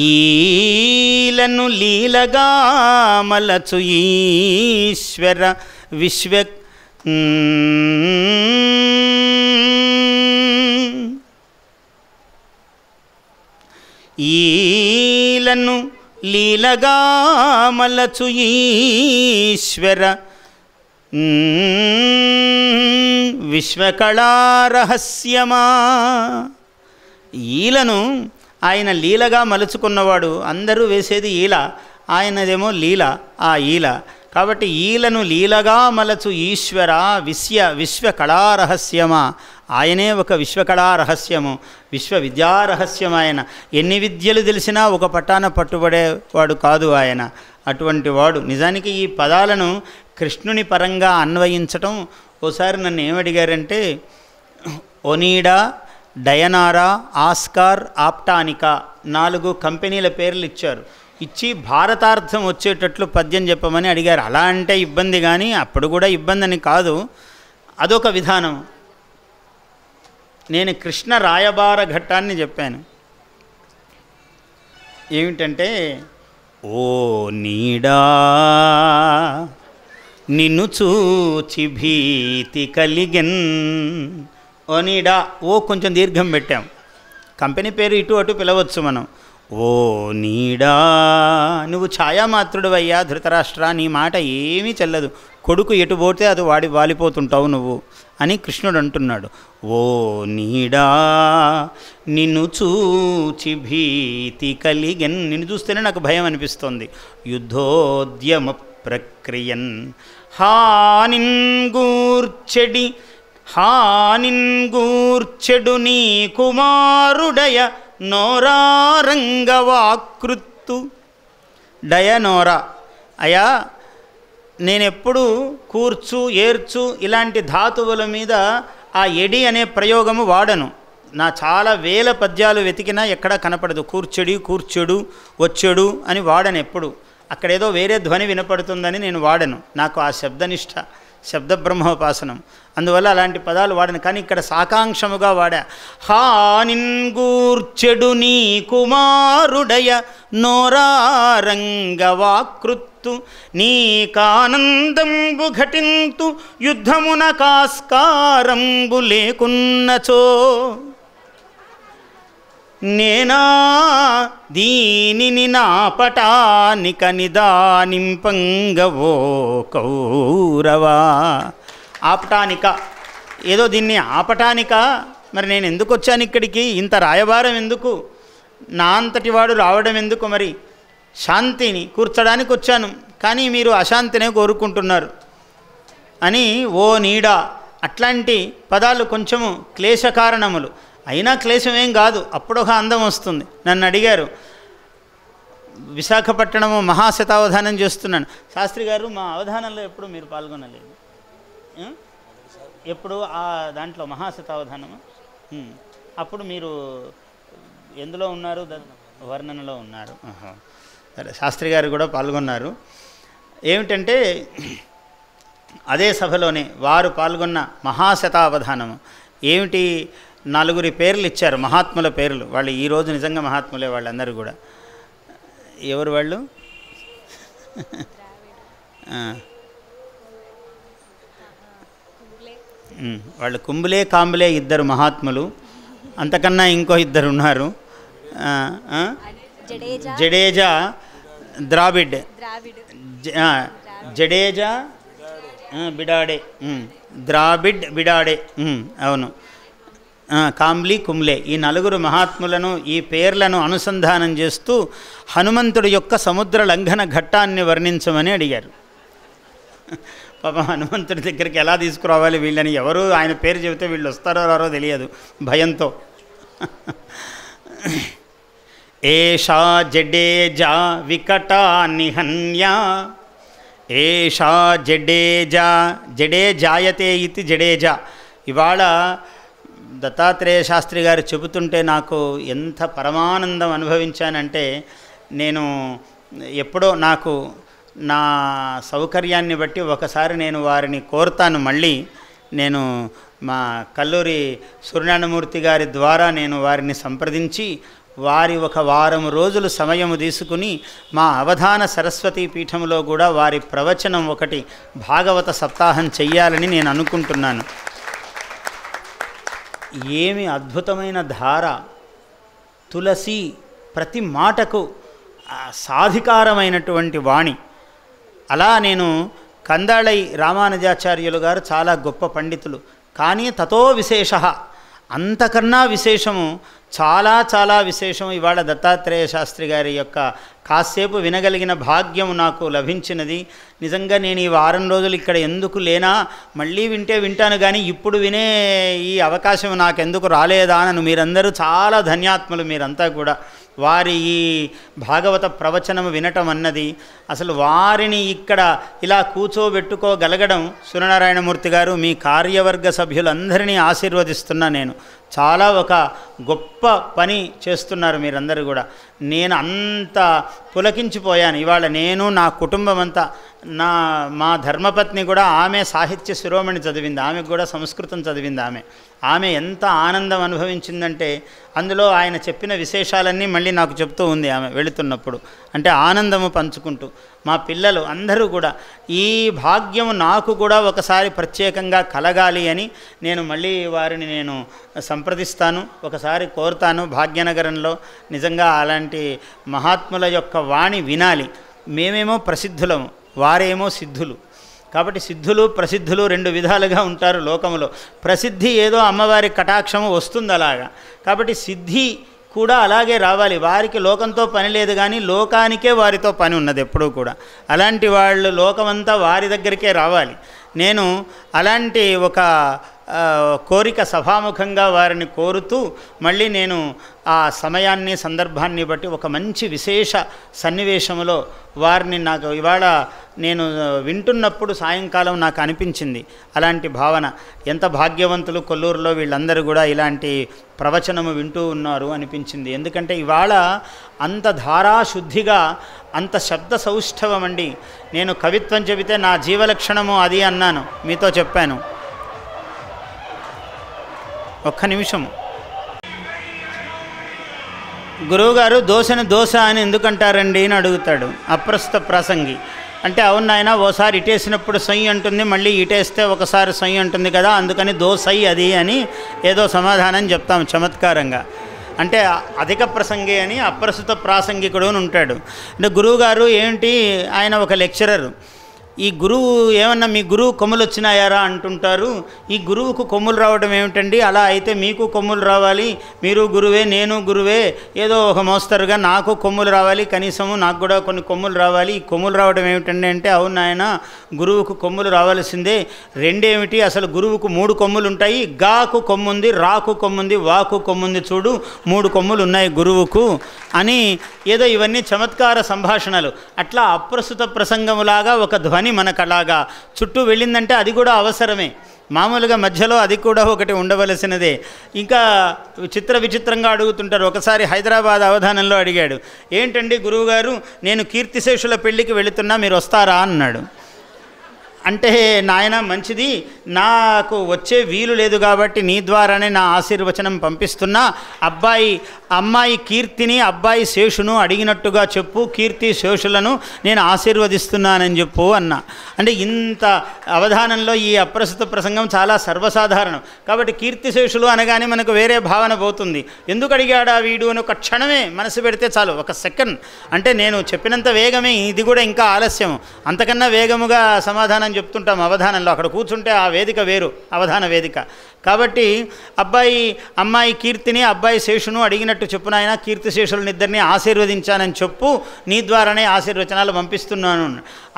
A: లీలను లీలగా మలచు ఈశ్వర విశ్వ ఈలను లీలగా మలచు ఈశ్వర విశ్వకళారహస్యమా ఈలను ఆయన లీలగా మలుచుకున్నవాడు అందరూ వేసేది ఈల ఆయనదేమో లీల ఆ ఈల కాబట్టి ఈలను లీలగా మలచు ఈశ్వర విశ్వ విశ్వకళారహస్యమా ఆయనే ఒక విశ్వకళారహస్యము విశ్వ విద్యారహస్యం ఆయన ఎన్ని విద్యలు తెలిసినా ఒక పట్టాన పట్టుబడేవాడు కాదు ఆయన అటువంటి వాడు నిజానికి ఈ పదాలను కృష్ణుని పరంగా అన్వయించటం ఓసారి నన్ను ఏమడిగారంటే ఒనీడా డయనారా ఆస్కార్ ఆప్టానికా నాలుగు కంపెనీల పేర్లు ఇచ్చారు ఇచ్చి భారతార్థం వచ్చేటట్లు పద్యం చెప్పమని అడిగారు అలా అంటే ఇబ్బంది కానీ అప్పుడు కూడా ఇబ్బంది అని కాదు అదొక విధానం నేను కృష్ణ రాయబార ఘట్టాన్ని చెప్పాను ఏమిటంటే ఓ నీడా నిన్ను చూచి భీతి కలిగిన్ ఓనీడా ఓ కొంచెం దీర్ఘం పెట్టాం కంపెనీ పేరు ఇటు అటు పిలవచ్చు మనం ఓ నీడా నువ్వు ఛాయామాత్రుడువయ్యా ధృతరాష్ట్ర నీ మాట ఏమీ చెల్లదు కొడుకు ఎటు పోతే అది వాడి వాలిపోతుంటావు నువ్వు అని కృష్ణుడు అంటున్నాడు ఓ నీడా నిన్ను చూచి భీతి కలిగన్ నిన్ను చూస్తేనే నాకు భయం అనిపిస్తుంది యుద్ధోద్యమ ప్రక్రియన్ హానిన్ గూర్చెడి హానింగూర్చెడు నీ కుమారుడయ నోరారంగవాకృత్తు డయనోర అయా నేనెప్పుడు కూర్చు ఏర్చు ఇలాంటి ధాతువుల మీద ఆ ఎడి అనే ప్రయోగము వాడను నా చాలా వేల పద్యాలు వెతికినా ఎక్కడా కనపడదు కూర్చెడి కూర్చెడు వచ్చెడు అని వాడను ఎప్పుడు అక్కడేదో వేరే ధ్వని వినపడుతుందని నేను వాడను నాకు ఆ శబ్దనిష్ట శబ్దబ్రహ్మోపాసనం అందువల్ల అలాంటి పదాలు వాడను కానీ ఇక్కడ సాకాంక్షముగా వాడా హానింగూర్చెడు నీ కుమారుడయ నోరారంగవాకృత్తు నీకానందంబు ఘటింతు యుద్ధమున కాస్కారంబు లేకున్నచో నేనా దీనిని నాపటానిక నిదానింపంగవో కౌరవా ఆపటానిక ఏదో దీన్ని ఆపటానిక మరి నేను ఎందుకు వచ్చాను ఇక్కడికి ఇంత రాయబారం ఎందుకు నా అంతటి వాడు రావడం ఎందుకు మరి శాంతిని కూర్చడానికి వచ్చాను కానీ మీరు అశాంతినే కోరుకుంటున్నారు అని ఓ నీడా అట్లాంటి పదాలు కొంచెము క్లేశ కారణములు అయినా క్లేశం ఏం కాదు అప్పుడు ఒక అందం వస్తుంది నన్ను అడిగారు విశాఖపట్నం మహాశతావధానం చేస్తున్నాను శాస్త్రి గారు మా అవధానంలో ఎప్పుడు మీరు పాల్గొనలేదు ఎప్పుడు ఆ దాంట్లో మహాశతావధానము అప్పుడు మీరు ఎందులో ఉన్నారు వర్ణనలో ఉన్నారు శాస్త్రి గారు కూడా పాల్గొన్నారు ఏమిటంటే అదే సభలోనే వారు పాల్గొన్న మహాశతావధానము ఏమిటి నలుగురి పేర్లు ఇచ్చారు మహాత్ముల పేర్లు వాళ్ళు ఈరోజు నిజంగా మహాత్ములే వాళ్ళందరూ కూడా ఎవరు వాళ్ళు వాళ్ళు కుంబులే కాంబులే ఇద్దరు మహాత్ములు అంతకన్నా ఇంకో ఇద్దరు ఉన్నారు జడేజా ద్రావిడ్ జడేజా బిడాడే ద్రావిడ్ బిడాడే అవును కాంబ్లి కుమ్లే ఈ నలుగురు మహాత్ములను ఈ పేర్లను అనుసంధానం చేస్తూ హనుమంతుడి యొక్క సముద్ర లంఘన ఘట్టాన్ని వర్ణించమని అడిగారు పాప హనుమంతుడి దగ్గరికి ఎలా తీసుకురావాలి వీళ్ళని ఎవరు ఆయన పేరు చెబితే వీళ్ళు వస్తారో రారో తెలియదు భయంతో ఏషా జడేజా వికటా నిహన్యా ఏషా జడేజా జడే జాయతే ఇది జడేజా ఇవాళ దత్తాత్రేయ శాస్త్రి గారు చెబుతుంటే నాకు ఎంత పరమానందం అనుభవించానంటే నేను ఎప్పుడో నాకు నా సౌకర్యాన్ని బట్టి ఒకసారి నేను వారిని కోరుతాను మళ్ళీ నేను మా కల్లూరి సూర్యనారాయణమూర్తి గారి ద్వారా నేను వారిని సంప్రదించి వారి ఒక వారం రోజులు సమయము తీసుకుని మా అవధాన సరస్వతి పీఠంలో కూడా వారి ప్రవచనం ఒకటి భాగవత సప్తాహం చెయ్యాలని నేను అనుకుంటున్నాను ఏమి అద్భుతమైన ధార తులసి ప్రతి మాటకు సాధికారమైనటువంటి వాణి అలా నేను కందాళై రామానుజాచార్యులు గారు చాలా గొప్ప పండితులు కానీ తతో విశేష అంతకన్నా విశేషము చాలా చాలా విశేషం ఇవాళ దత్తాత్రేయ శాస్త్రి గారి యొక్క కాసేపు వినగలిగిన భాగ్యం నాకు లభించినది నిజంగా నేను ఈ వారం రోజులు ఇక్కడ ఎందుకు లేనా మళ్ళీ వింటే వింటాను కానీ ఇప్పుడు వినే ఈ అవకాశం నాకెందుకు రాలేదా అని మీరందరూ చాలా ధన్యాత్మలు మీరంతా కూడా వారి ఈ భాగవత ప్రవచనము వినటం అన్నది అసలు వారిని ఇక్కడ ఇలా కూర్చోబెట్టుకోగలగడం సూర్యనారాయణమూర్తి గారు మీ కార్యవర్గ సభ్యులందరినీ ఆశీర్వదిస్తున్నా నేను చాలా ఒక గొప్ప పని చేస్తున్నారు మీరందరూ కూడా నేను అంత పులకించిపోయాను ఇవాళ నేను నా కుటుంబం అంతా నా మా ధర్మపత్ని కూడా ఆమె సాహిత్య శిరోమణి చదివింది ఆమెకు కూడా సంస్కృతం చదివింది ఆమె ఆమె ఎంత ఆనందం అనుభవించిందంటే అందులో ఆయన చెప్పిన విశేషాలన్నీ మళ్ళీ నాకు చెప్తూ ఉంది ఆమె వెళుతున్నప్పుడు అంటే ఆనందము పంచుకుంటూ మా పిల్లలు అందరూ కూడా ఈ భాగ్యము నాకు కూడా ఒకసారి ప్రత్యేకంగా కలగాలి అని నేను మళ్ళీ వారిని నేను సంప్రదిస్తాను ఒకసారి కోరుతాను భాగ్యనగరంలో నిజంగా అలాంటి మహాత్ముల యొక్క వాణి వినాలి మేమేమో ప్రసిద్ధులము వారేమో సిద్ధులు కాబట్టి సిద్ధులు ప్రసిద్ధులు రెండు విధాలుగా ఉంటారు లోకంలో ప్రసిద్ధి ఏదో అమ్మవారి కటాక్షము వస్తుంది అలాగా కాబట్టి సిద్ధి కూడా అలాగే రావాలి వారికి లోకంతో పని లేదు కానీ లోకానికే వారితో పని ఉన్నది ఎప్పుడూ కూడా అలాంటి వాళ్ళు లోకమంతా వారి దగ్గరికే రావాలి నేను అలాంటి ఒక కోరిక సభాముఖంగా వారిని కోరుతూ మళ్ళీ నేను ఆ సమయాన్ని సందర్భాన్ని బట్టి ఒక మంచి విశేష సన్నివేశంలో వారిని నాకు ఇవాళ నేను వింటున్నప్పుడు సాయంకాలం నాకు అనిపించింది అలాంటి భావన ఎంత భాగ్యవంతులు కొల్లూరులో వీళ్ళందరూ కూడా ఇలాంటి ప్రవచనము వింటూ ఉన్నారు అనిపించింది ఎందుకంటే ఇవాళ అంత ధారాశుద్ధిగా అంత శబ్ద సౌష్ఠవం అండి నేను కవిత్వం చెబితే నా జీవలక్షణము అది అన్నాను మీతో చెప్పాను ఒక్క నిమిషం గురువుగారు దోశని దోశ అని ఎందుకంటారండి అని అడుగుతాడు అప్రస్తుత ప్రసంగి అంటే అవును ఆయన ఓసారి ఇటేసినప్పుడు సొయ్యి అంటుంది మళ్ళీ ఇటేస్తే ఒకసారి సొయ్యి అంటుంది కదా అందుకని దోసై అది అని ఏదో సమాధానం చెప్తాం చమత్కారంగా అంటే అధిక ప్రసంగి అని అప్రస్తుత ప్రాసంగికుడు అని ఉంటాడు అంటే గురువుగారు ఏంటి ఆయన ఒక లెక్చరరు ఈ గురువు ఏమన్నా మీ గురువు కొమ్ములు వచ్చినాయారా అంటుంటారు ఈ గురువుకు కొమ్ములు రావడం ఏమిటండి అలా అయితే మీకు కొమ్ములు రావాలి మీరు గురువే నేను గురువే ఏదో ఒక మోస్తరుగా నాకు కొమ్ములు రావాలి కనీసము నాకు కూడా కొన్ని కొమ్ములు రావాలి ఈ కొమ్ములు రావడం ఏమిటండి అంటే అవును ఆయన గురువుకు కొమ్ములు రావాల్సిందే రెండేమిటి అసలు గురువుకు మూడు కొమ్ములు ఉంటాయి గాకు కొమ్ముంది రాకు కొమ్ముంది వాకు కొమ్ముంది చూడు మూడు కొమ్ములు ఉన్నాయి గురువుకు అని ఏదో ఇవన్నీ చమత్కార సంభాషణలు అట్లా అప్రస్తుత ప్రసంగములాగా ఒక ధ్వని కానీ మనకు అలాగా చుట్టూ వెళ్ళిందంటే అది కూడా అవసరమే మామూలుగా మధ్యలో అది కూడా ఒకటి ఉండవలసినదే ఇంకా చిత్ర విచిత్రంగా అడుగుతుంటారు ఒకసారి హైదరాబాద్ అవధానంలో అడిగాడు ఏంటండి గురువుగారు నేను కీర్తిశేషుల పెళ్ళికి వెళుతున్నా మీరు వస్తారా అన్నాడు అంటే నాయన మంచిది నాకు వచ్చే వీలు లేదు కాబట్టి నీ ద్వారానే నా ఆశీర్వచనం పంపిస్తున్నా అబ్బాయి అమ్మాయి కీర్తిని అబ్బాయి శేషును అడిగినట్టుగా చెప్పు కీర్తి శేషులను నేను ఆశీర్వదిస్తున్నానని చెప్పు అన్న అంటే ఇంత అవధానంలో ఈ అప్రస్తుత ప్రసంగం చాలా సర్వసాధారణం కాబట్టి కీర్తి శేషులు అనగానే మనకు వేరే భావన పోతుంది ఎందుకు అడిగాడా వీడు అని ఒక క్షణమే మనసు పెడితే చాలు ఒక సెకండ్ అంటే నేను చెప్పినంత వేగమే ఇది కూడా ఇంకా ఆలస్యం అంతకన్నా వేగముగా సమాధానం చెప్తుంటాం అవధానంలో అక్కడ కూర్చుంటే ఆ వేదిక వేరు అవధాన వేదిక కాబట్టి అబ్బాయి అమ్మాయి కీర్తిని అబ్బాయి శేషును అడిగినట్టు చెప్పు నాయన కీర్తి శేషులనిద్దరిని ఆశీర్వదించానని చెప్పు నీ ద్వారానే ఆశీర్వచనాలు పంపిస్తున్నాను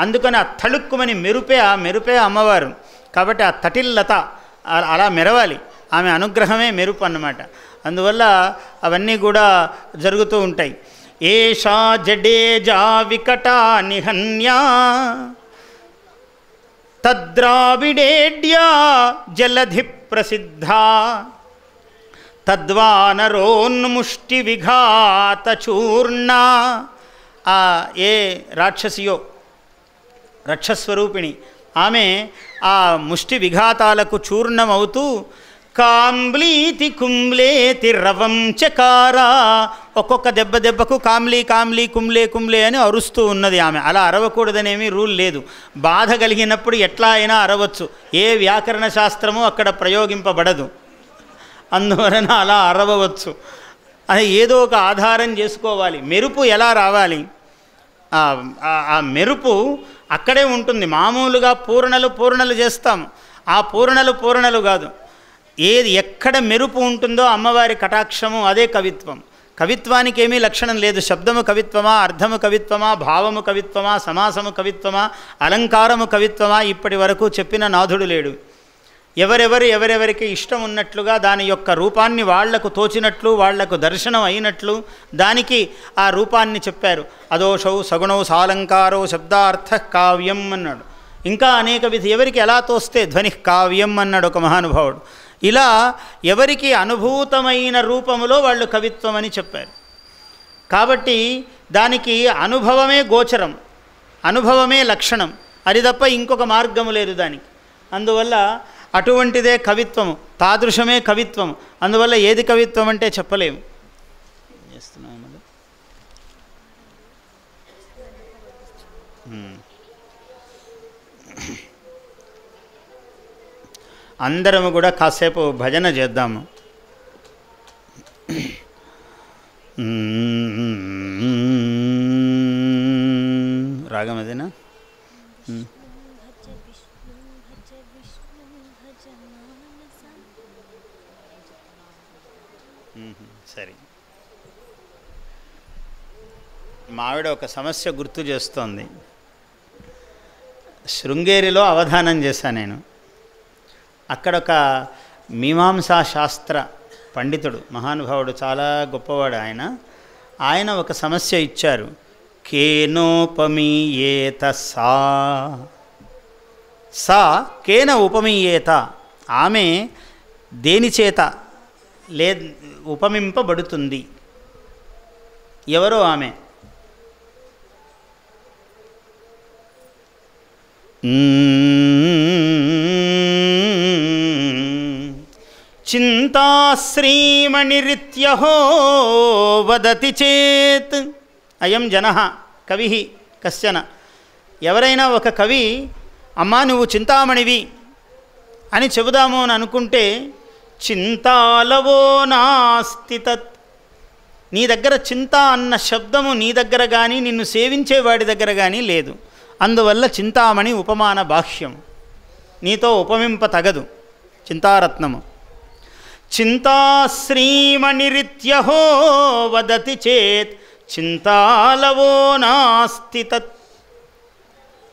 A: అందుకని ఆ తళుక్కుమని మెరుపే ఆ మెరుపే అమ్మవారు కాబట్టి ఆ తటిల్లత అలా మెరవాలి ఆమె అనుగ్రహమే మెరుపు అన్నమాట అందువల్ల అవన్నీ కూడా జరుగుతూ ఉంటాయి ఏషా జడేజా వికటా నిహన్యా तद्राविडेड्या जलधि प्रसिद्धा तद्वानरोन्मुष्टिविघातचूर्णा आ ये రాక్షసియో रक्षस्वरूपिणी ఆమె आ मुष्टि విఘాతాలకు చూర్ణమవుతూ కాంబ్లీతి కుంబ్లేతి రవం చకారా ఒక్కొక్క దెబ్బ దెబ్బకు కామ్లీ కామ్లీ కుంబ్లే కుంబ్లే అని అరుస్తూ ఉన్నది ఆమె అలా అరవకూడదనేమి రూల్ లేదు బాధ కలిగినప్పుడు ఎట్లా అయినా అరవచ్చు ఏ వ్యాకరణ శాస్త్రము అక్కడ ప్రయోగింపబడదు అందువలన అలా అరవవచ్చు అది ఏదో ఒక ఆధారం చేసుకోవాలి మెరుపు ఎలా రావాలి ఆ మెరుపు అక్కడే ఉంటుంది మామూలుగా పూర్ణలు పూర్ణలు చేస్తాం ఆ పూర్ణలు పూర్ణలు కాదు ఏది ఎక్కడ మెరుపు ఉంటుందో అమ్మవారి కటాక్షము అదే కవిత్వం కవిత్వానికి ఏమీ లక్షణం లేదు శబ్దము కవిత్వమా అర్థము కవిత్వమా భావము కవిత్వమా సమాసము కవిత్వమా అలంకారము కవిత్వమా ఇప్పటి వరకు చెప్పిన నాథుడు లేడు ఎవరెవరు ఎవరెవరికి ఇష్టం ఉన్నట్లుగా దాని యొక్క రూపాన్ని వాళ్లకు తోచినట్లు వాళ్లకు దర్శనం అయినట్లు దానికి ఆ రూపాన్ని చెప్పారు అదోషౌ సగుణౌ సాలంకారో శబ్దార్థ కావ్యం అన్నాడు ఇంకా అనేక విధి ఎవరికి ఎలా తోస్తే ధ్వని కావ్యం అన్నాడు ఒక మహానుభావుడు ఇలా ఎవరికి అనుభూతమైన రూపములో వాళ్ళు కవిత్వం అని చెప్పారు కాబట్టి దానికి అనుభవమే గోచరం అనుభవమే లక్షణం అది తప్ప ఇంకొక మార్గము లేదు దానికి అందువల్ల అటువంటిదే కవిత్వము తాదృశమే కవిత్వము అందువల్ల ఏది కవిత్వం అంటే చెప్పలేము చేస్తున్నాం అందరము కూడా కాసేపు భజన చేద్దాము రాగం అదేనా సరే మావిడ ఒక సమస్య గుర్తు చేస్తోంది శృంగేరిలో అవధానం చేశాను నేను అక్కడ ఒక మీమాంసా శాస్త్ర పండితుడు మహానుభావుడు చాలా గొప్పవాడు ఆయన ఆయన ఒక సమస్య ఇచ్చారు కేనోపమీయేత సా సా కేన ఉపమీయేత ఆమె దేనిచేత లే ఉపమింపబడుతుంది ఎవరో ఆమె చింతాశ్రీమణిరిత్యహో వదతి చేత్ అయం జన కవి కశ్చన ఎవరైనా ఒక కవి అమ్మా నువ్వు చింతామణివి అని చెబుదాము అని అనుకుంటే చింతాలవో నాస్తి తత్ నీ దగ్గర చింత అన్న శబ్దము నీ దగ్గర కానీ నిన్ను సేవించేవాడి దగ్గర కానీ లేదు అందువల్ల చింతామణి ఉపమాన బాహ్యం నీతో ఉపమింప తగదు చింతారత్నము చింతాశ్రీమణిరిత్యహో వదతి చేత్ చింతాలవో నాస్తి తత్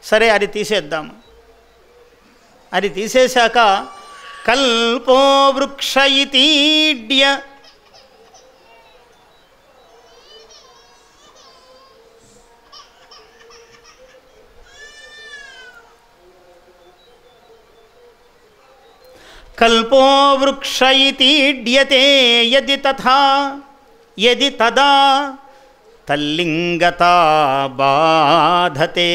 A: సరే అది తీసేద్దాము అది తీసేశాక కల్పో వృక్ష ఇతీడ్య కల్పో వృక్ష ఇతీడ్యతే యది తథా యది తదా తల్లింగత బాధతే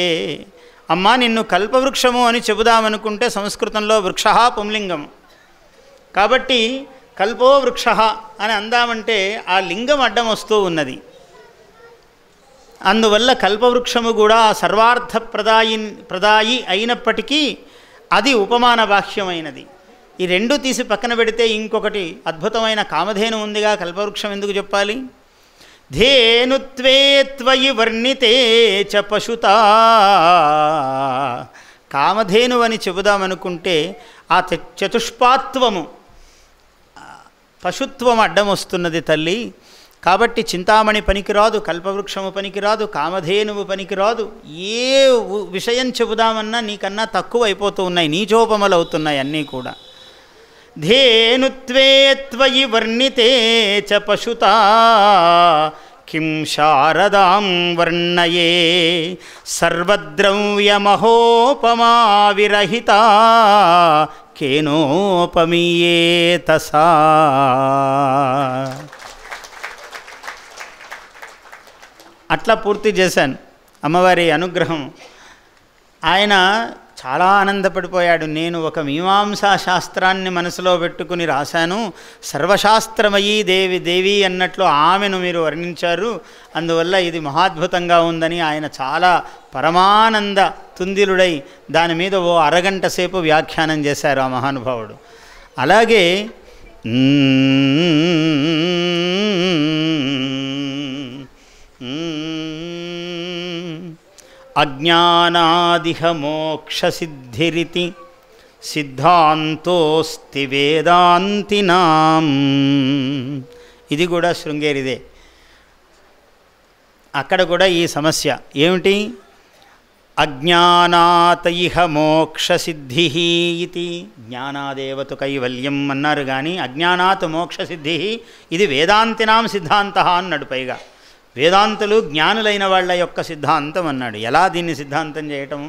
A: అమ్మా నిన్ను కల్పవృక్షము అని చెబుదామనుకుంటే సంస్కృతంలో వృక్ష పుంలింగం కాబట్టి కల్పో వృక్ష అని అందామంటే ఆ లింగం అడ్డం వస్తూ ఉన్నది అందువల్ల కల్పవృక్షము కూడా సర్వార్థ ప్రదాయి ప్రదాయి అయినప్పటికీ అది ఉపమాన బాహ్యమైనది ఈ రెండు తీసి పక్కన పెడితే ఇంకొకటి అద్భుతమైన కామధేను ఉందిగా కల్పవృక్షం ఎందుకు చెప్పాలి ధేనుత్వే త్వయి వర్ణితే చ పశుత కామధేను అని చెబుదామనుకుంటే ఆ చతుష్పాత్వము పశుత్వం అడ్డం వస్తున్నది తల్లి కాబట్టి చింతామణి పనికిరాదు కల్పవృక్షము పనికిరాదు కామధేనువు పనికిరాదు ఏ విషయం చెబుదామన్నా నీకన్నా తక్కువ అయిపోతూ ఉన్నాయి నీచోపమలు అవుతున్నాయి అన్నీ కూడా धेनुत्वे त्वयि वर्णिते च पशुता किं शारदां वर्णये सर्वद्रं यमहोपमाविरहिता केनोपमीयेतसा अट्ला पूर्ति चान् అమ్మవారి అనుగ్రహం ఆయన చాలా ఆనందపడిపోయాడు నేను ఒక మీమాంసా శాస్త్రాన్ని మనసులో పెట్టుకుని రాశాను సర్వశాస్త్రమయీ దేవి దేవి అన్నట్లు ఆమెను మీరు వర్ణించారు అందువల్ల ఇది మహాద్భుతంగా ఉందని ఆయన చాలా పరమానంద తుందిలుడై దాని మీద ఓ అరగంట సేపు వ్యాఖ్యానం చేశారు ఆ మహానుభావుడు అలాగే Mm-hmm. అజ్ఞానాదిహ మోక్షసిద్ధిరితి సిద్ధాంతోస్తి వేదాంతినాం ఇది కూడా శృంగేరిదే అక్కడ కూడా ఈ సమస్య ఏమిటి అజ్ఞానాతయిహ మోక్షసిద్ధి ఇది జ్ఞానాదేవతు కైవల్యం అన్నారు కానీ అజ్ఞానాత్ మోక్షసిద్ధి ఇది వేదాంతినాం సిద్ధాంత అన్నాడు పైగా వేదాంతులు జ్ఞానులైన వాళ్ళ యొక్క సిద్ధాంతం అన్నాడు ఎలా దీన్ని సిద్ధాంతం చేయటము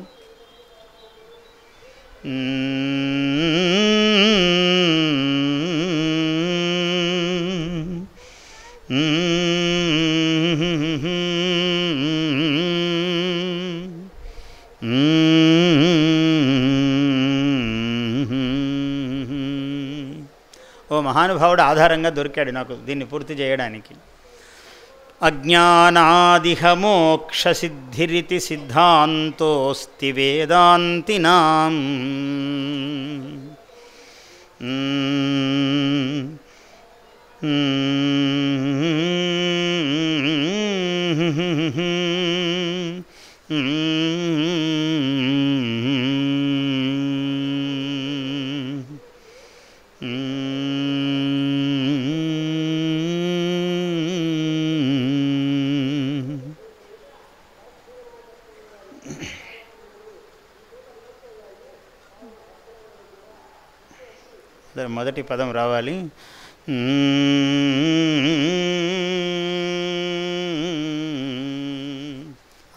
A: ఓ మహానుభావుడు ఆధారంగా దొరికాడు నాకు దీన్ని పూర్తి చేయడానికి अज्ञानादिह मोक्षसिद्धिरिति सिद्धान्तोऽस्ति वेदान्तिनाम् మొదటి పదం రావాలి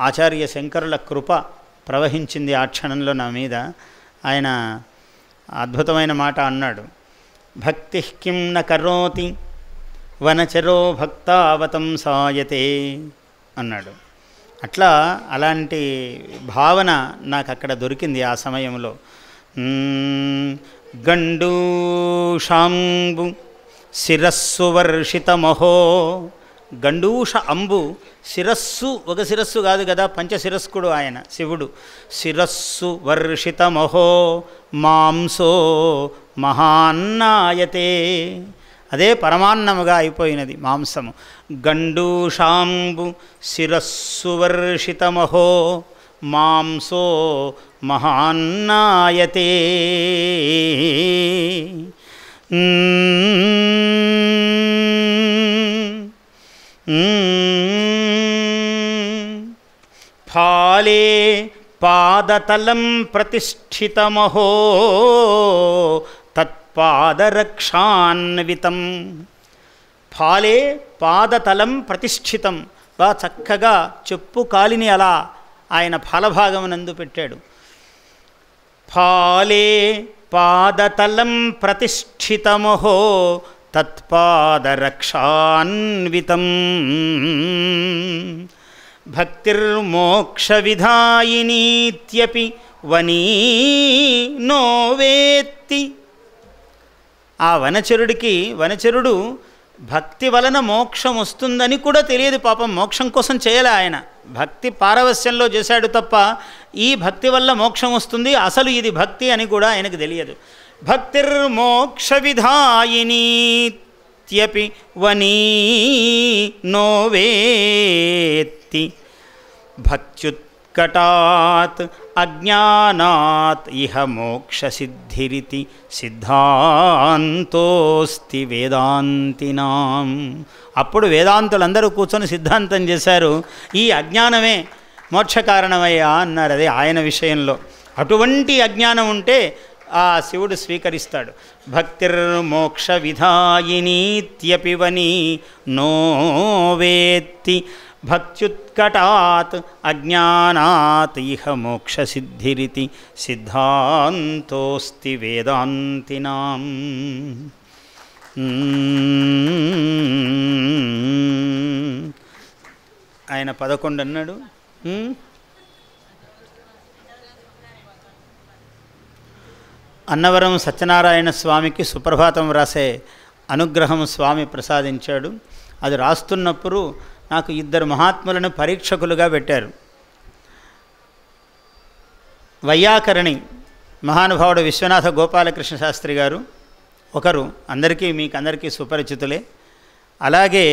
A: ఆచార్య శంకరుల కృప ప్రవహించింది ఆ క్షణంలో నా మీద ఆయన అద్భుతమైన మాట అన్నాడు భక్తి కిం న కరోతి వనచరో భక్తావతం సాయతే అన్నాడు అట్లా అలాంటి భావన నాకు అక్కడ దొరికింది ఆ సమయంలో గండూషాంబు శిరస్సు వర్షితమహో గండూష అంబు శిరస్సు ఒక శిరస్సు కాదు కదా పంచశిరస్కుడు ఆయన శివుడు శిరస్సు వర్షితమహో మాంసో మహాన్నాయతే అదే పరమాన్నముగా అయిపోయినది మాంసము గండూషాంబు శిరస్సు వర్షితమహో मांसो महान्नायते फाले पादतलं प्रतिष्ठितमहो तत्पादरक्षान्वितं फाले पादतलं प्रतिष्ठितं वा चक च कालिनि अला ఆయన ఫలభాగమునందు పెట్టాడు ఫాలే పాదతలం ప్రతిష్ఠితమహో తత్పాదరక్షాన్వితం భక్తిర్మోక్ష విధాయినీత్యపి వనీ నోవేత్తి ఆ వనచరుడికి వనచరుడు భక్తి వలన మోక్షం వస్తుందని కూడా తెలియదు పాపం మోక్షం కోసం చేయలే ఆయన భక్తి పారవస్యంలో చేశాడు తప్ప ఈ భక్తి వల్ల మోక్షం వస్తుంది అసలు ఇది భక్తి అని కూడా ఆయనకు తెలియదు భక్తిర్మోక్ష విధాయినీత్యపి వనీ నోవేత్తి భక్త్యుత్కటాత్ అజ్ఞానాత్ ఇహ మోక్షసిద్ధిరితి సిద్ధాంతోస్తి వేదాంతినాం అప్పుడు వేదాంతులందరూ కూర్చొని సిద్ధాంతం చేశారు ఈ అజ్ఞానమే మోక్ష కారణమయ్యా అన్నారు అదే ఆయన విషయంలో అటువంటి అజ్ఞానం ఉంటే ఆ శివుడు స్వీకరిస్తాడు భక్తిర్మోక్ష విధాయినీత్యపివని నో వేత్తి భక్త్యుత్కటాత్ అజ్ఞానాత్ ఇహ మోక్షసిద్ధిరితి సిద్ధాంతోస్తి వేదాంతినాం ఆయన పదకొండు అన్నాడు అన్నవరం సత్యనారాయణ స్వామికి సుప్రభాతం రాసే అనుగ్రహం స్వామి ప్రసాదించాడు అది రాస్తున్నప్పుడు నాకు ఇద్దరు మహాత్ములను పరీక్షకులుగా పెట్టారు వైయాకరణి మహానుభావుడు విశ్వనాథ గోపాలకృష్ణ శాస్త్రి గారు ఒకరు అందరికీ మీకు అందరికీ సుపరిచితులే అలాగే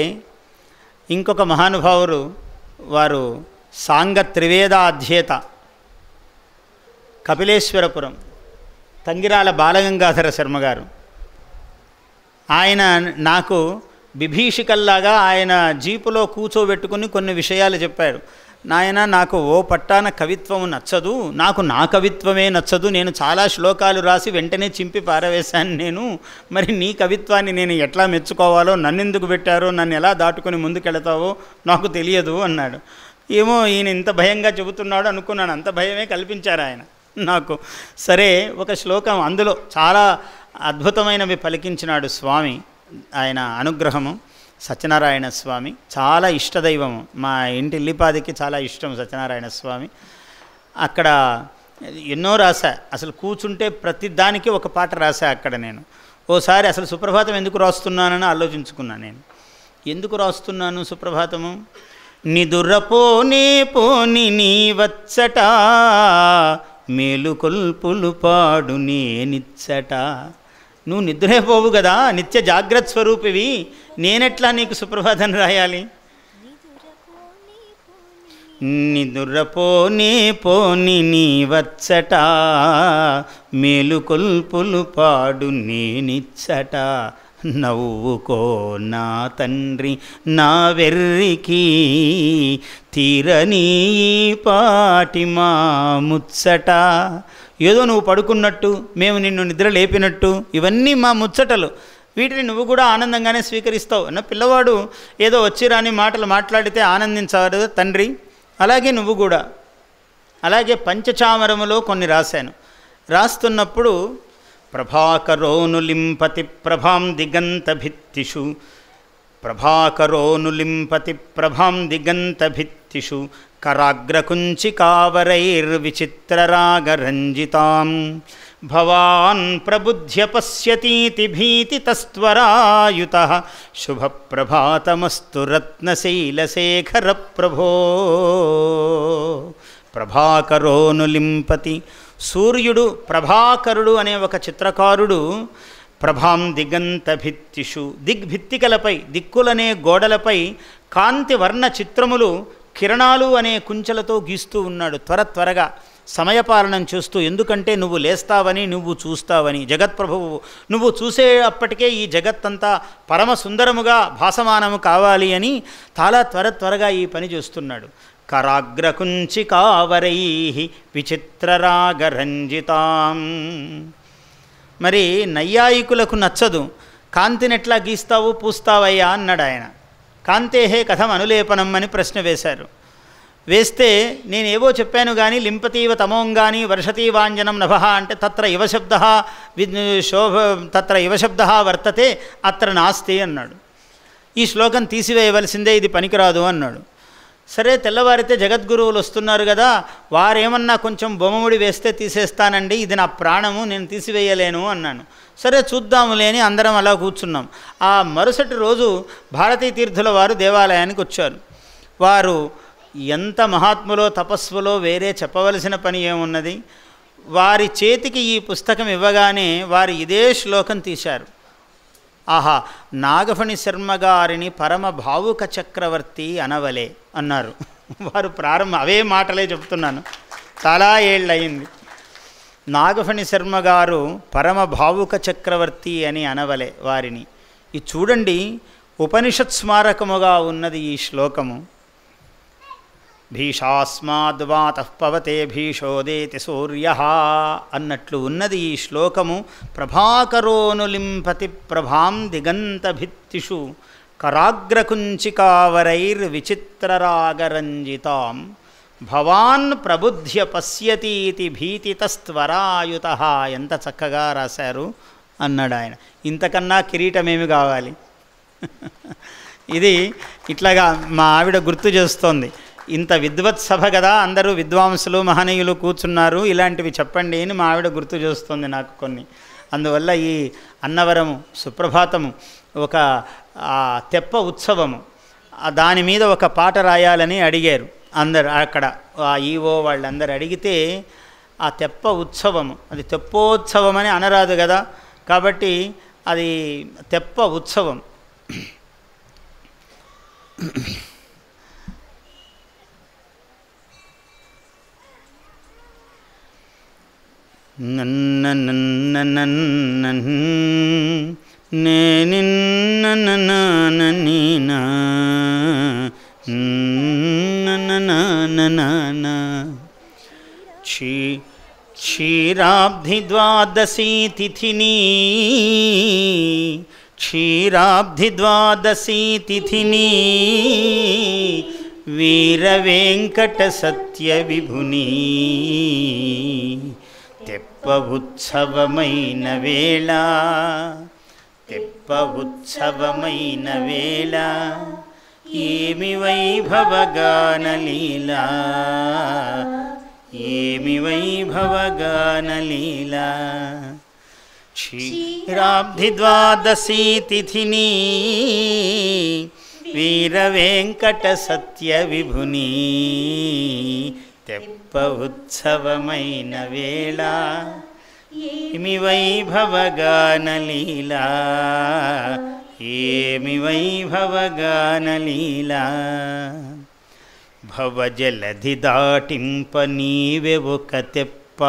A: ఇంకొక మహానుభావుడు వారు సాంగ త్రివేదాధ్యేత కపిలేశ్వరపురం తంగిరాల బాలగంగాధర శర్మ గారు ఆయన నాకు బిభీషికల్లాగా ఆయన జీపులో కూర్చోబెట్టుకుని కొన్ని విషయాలు చెప్పాడు నాయన నాకు ఓ పట్టాన కవిత్వం నచ్చదు నాకు నా కవిత్వమే నచ్చదు నేను చాలా శ్లోకాలు రాసి వెంటనే చింపి పారవేశాను నేను మరి నీ కవిత్వాన్ని నేను ఎట్లా మెచ్చుకోవాలో నన్నెందుకు పెట్టారో నన్ను ఎలా దాటుకుని ముందుకెళతావో నాకు తెలియదు అన్నాడు ఏమో ఈయన ఇంత భయంగా చెబుతున్నాడు అనుకున్నాను అంత భయమే కల్పించారు ఆయన నాకు సరే ఒక శ్లోకం అందులో చాలా అద్భుతమైనవి పలికించినాడు స్వామి ఆయన అనుగ్రహము సత్యనారాయణ స్వామి చాలా ఇష్టదైవము మా ఇంటి ఇల్లిపాదికి చాలా ఇష్టం సత్యనారాయణ స్వామి అక్కడ ఎన్నో రాశా అసలు కూర్చుంటే ప్రతి దానికి ఒక పాట రాశా అక్కడ నేను ఓసారి అసలు సుప్రభాతం ఎందుకు రాస్తున్నానని ఆలోచించుకున్నాను నేను ఎందుకు రాస్తున్నాను సుప్రభాతము నే పోని నీ వచ్చట మేలుకొల్పులు పాడు నేనిచ్చట నువ్వు నిద్రపోవు కదా నిత్య జాగ్రత్త స్వరూపివి నేనెట్లా నీకు సుప్రభాతం రాయాలి నిదురపోనే పోని నీ వచ్చట మేలుకొల్పులు పాడు నేనిచ్చట నవ్వుకో నా తండ్రి నా వెర్రికి తీరనీ పాటి మా ముచ్చట ఏదో నువ్వు పడుకున్నట్టు మేము నిన్ను నిద్ర లేపినట్టు ఇవన్నీ మా ముచ్చటలు వీటిని నువ్వు కూడా ఆనందంగానే స్వీకరిస్తావు అన్న పిల్లవాడు ఏదో వచ్చి రాని మాటలు మాట్లాడితే ఆనందించవారు తండ్రి అలాగే నువ్వు కూడా అలాగే పంచచామరములో కొన్ని రాశాను రాస్తున్నప్పుడు ప్రభాకరోనులింపతి ప్రభాం దిగంత భిత్తిషు ప్రభాకరోనులింపతి ప్రభాం దిగంత భిత్తిషు భవాన్ कराग्रकुञ्चिकावरैर्विचित्ररागरञ्जितां भवान् प्रबुध्य पश्यतीति भीतितस्त्वरायुतः शुभप्रभातमस्तु ప్రభో ప్రభాకరోనులింపతి సూర్యుడు ప్రభాకరుడు అనే ఒక చిత్రకారుడు ప్రభాం దిగంత భిత్తిషు దిగ్భిత్తికలపై దిక్కులనే గోడలపై కాంతి వర్ణ చిత్రములు కిరణాలు అనే కుంచెలతో గీస్తూ ఉన్నాడు త్వర త్వరగా సమయపాలనం చేస్తూ ఎందుకంటే నువ్వు లేస్తావని నువ్వు చూస్తావని జగత్ప్రభువు నువ్వు చూసే అప్పటికే ఈ జగత్తంతా పరమ సుందరముగా భాసమానము కావాలి అని చాలా త్వర త్వరగా ఈ పని చేస్తున్నాడు కరాగ్రకుంచి కరాగ్రకుంచికావరై విచిత్రరాగరంజితాం మరి నైయాయికులకు నచ్చదు కాంతినెట్లా గీస్తావు పూస్తావయ్యా అన్నాడు ఆయన కాంతేహే కథం అనులేపనం అని ప్రశ్న వేశారు వేస్తే నేనేవో చెప్పాను కానీ లింపతీవ తమోంగాని వర్షతీవాంజనం నభ అంటే తత్ర యువశబ్ద వి శోభ తత్ర యువశబ్ద వర్తతే అత్ర నాస్తి అన్నాడు ఈ శ్లోకం తీసివేయవలసిందే ఇది పనికిరాదు అన్నాడు సరే తెల్లవారితే జగద్గురువులు వస్తున్నారు కదా వారేమన్నా కొంచెం బొమ్మముడి వేస్తే తీసేస్తానండి ఇది నా ప్రాణము నేను తీసివేయలేను అన్నాను సరే చూద్దాములే అని అందరం అలా కూర్చున్నాం ఆ మరుసటి రోజు భారతీ తీర్థుల వారు దేవాలయానికి వచ్చారు వారు ఎంత మహాత్ములో తపస్సులో వేరే చెప్పవలసిన పని ఏమున్నది వారి చేతికి ఈ పుస్తకం ఇవ్వగానే వారు ఇదే శ్లోకం తీశారు ఆహా నాగఫణి శర్మ గారిని పరమ భావుక చక్రవర్తి అనవలే అన్నారు వారు ప్రారంభం అవే మాటలే చెప్తున్నాను చాలా ఏళ్ళయింది నాగఫణి శర్మ గారు పరమ భావుక చక్రవర్తి అని అనవలే వారిని ఇది చూడండి ఉపనిషత్ స్మారకముగా ఉన్నది ఈ శ్లోకము భీషాస్మాద్వాతపవతే భీషోదేతి సూర్య అన్నట్లు ఉన్నది ఈ శ్లోకము ప్రభాకరోనులింపతి ప్రభాం దిగంత భిత్తిషు కరాగ్రకుంచికావరైర్విచిత్రరాగరంజితాం భవాన్ ప్రబుద్ధ్య పశ్యతి ఇది భీతితస్త్వరాయుత ఎంత చక్కగా రాశారు అన్నాడు ఆయన ఇంతకన్నా కిరీటమేమి కావాలి ఇది ఇట్లాగా మా ఆవిడ గుర్తు చేస్తోంది ఇంత విద్వత్ సభ కదా అందరూ విద్వాంసులు మహనీయులు కూర్చున్నారు ఇలాంటివి చెప్పండి అని మా ఆవిడ గుర్తు చేస్తుంది నాకు కొన్ని అందువల్ల ఈ అన్నవరము సుప్రభాతము ఒక తెప్ప ఉత్సవము దాని మీద ఒక పాట రాయాలని అడిగారు అందరు అక్కడ ఆ ఈవో వాళ్ళందరూ అడిగితే ఆ తెప్ప ఉత్సవము అది తెప్పోత్సవం అని అనరాదు కదా కాబట్టి అది తెప్ప ఉత్సవం నేనిన్న నీనా क्षी क्षीराब्धिद्वादशी तिथिनी क्षीराब्धिद्वादशी तिथिनी वीरवेङ्कटसत्यविभुनि तिप्पभुत्सवमयिन वेला तिप्पभुत्सवमयि न वेला एमि वैभवगानलीला एमि वैभवगानलीला श्रीराब्धिद्वादशी तिथिनी वीरवेङ्कटसत्यविभुनी त्य उत्सवमय वेला वेलामि वैभवगानलीला ఏమి వైభవగానలీలా భవజలధి దాటింప నీవే ఒక తెప్ప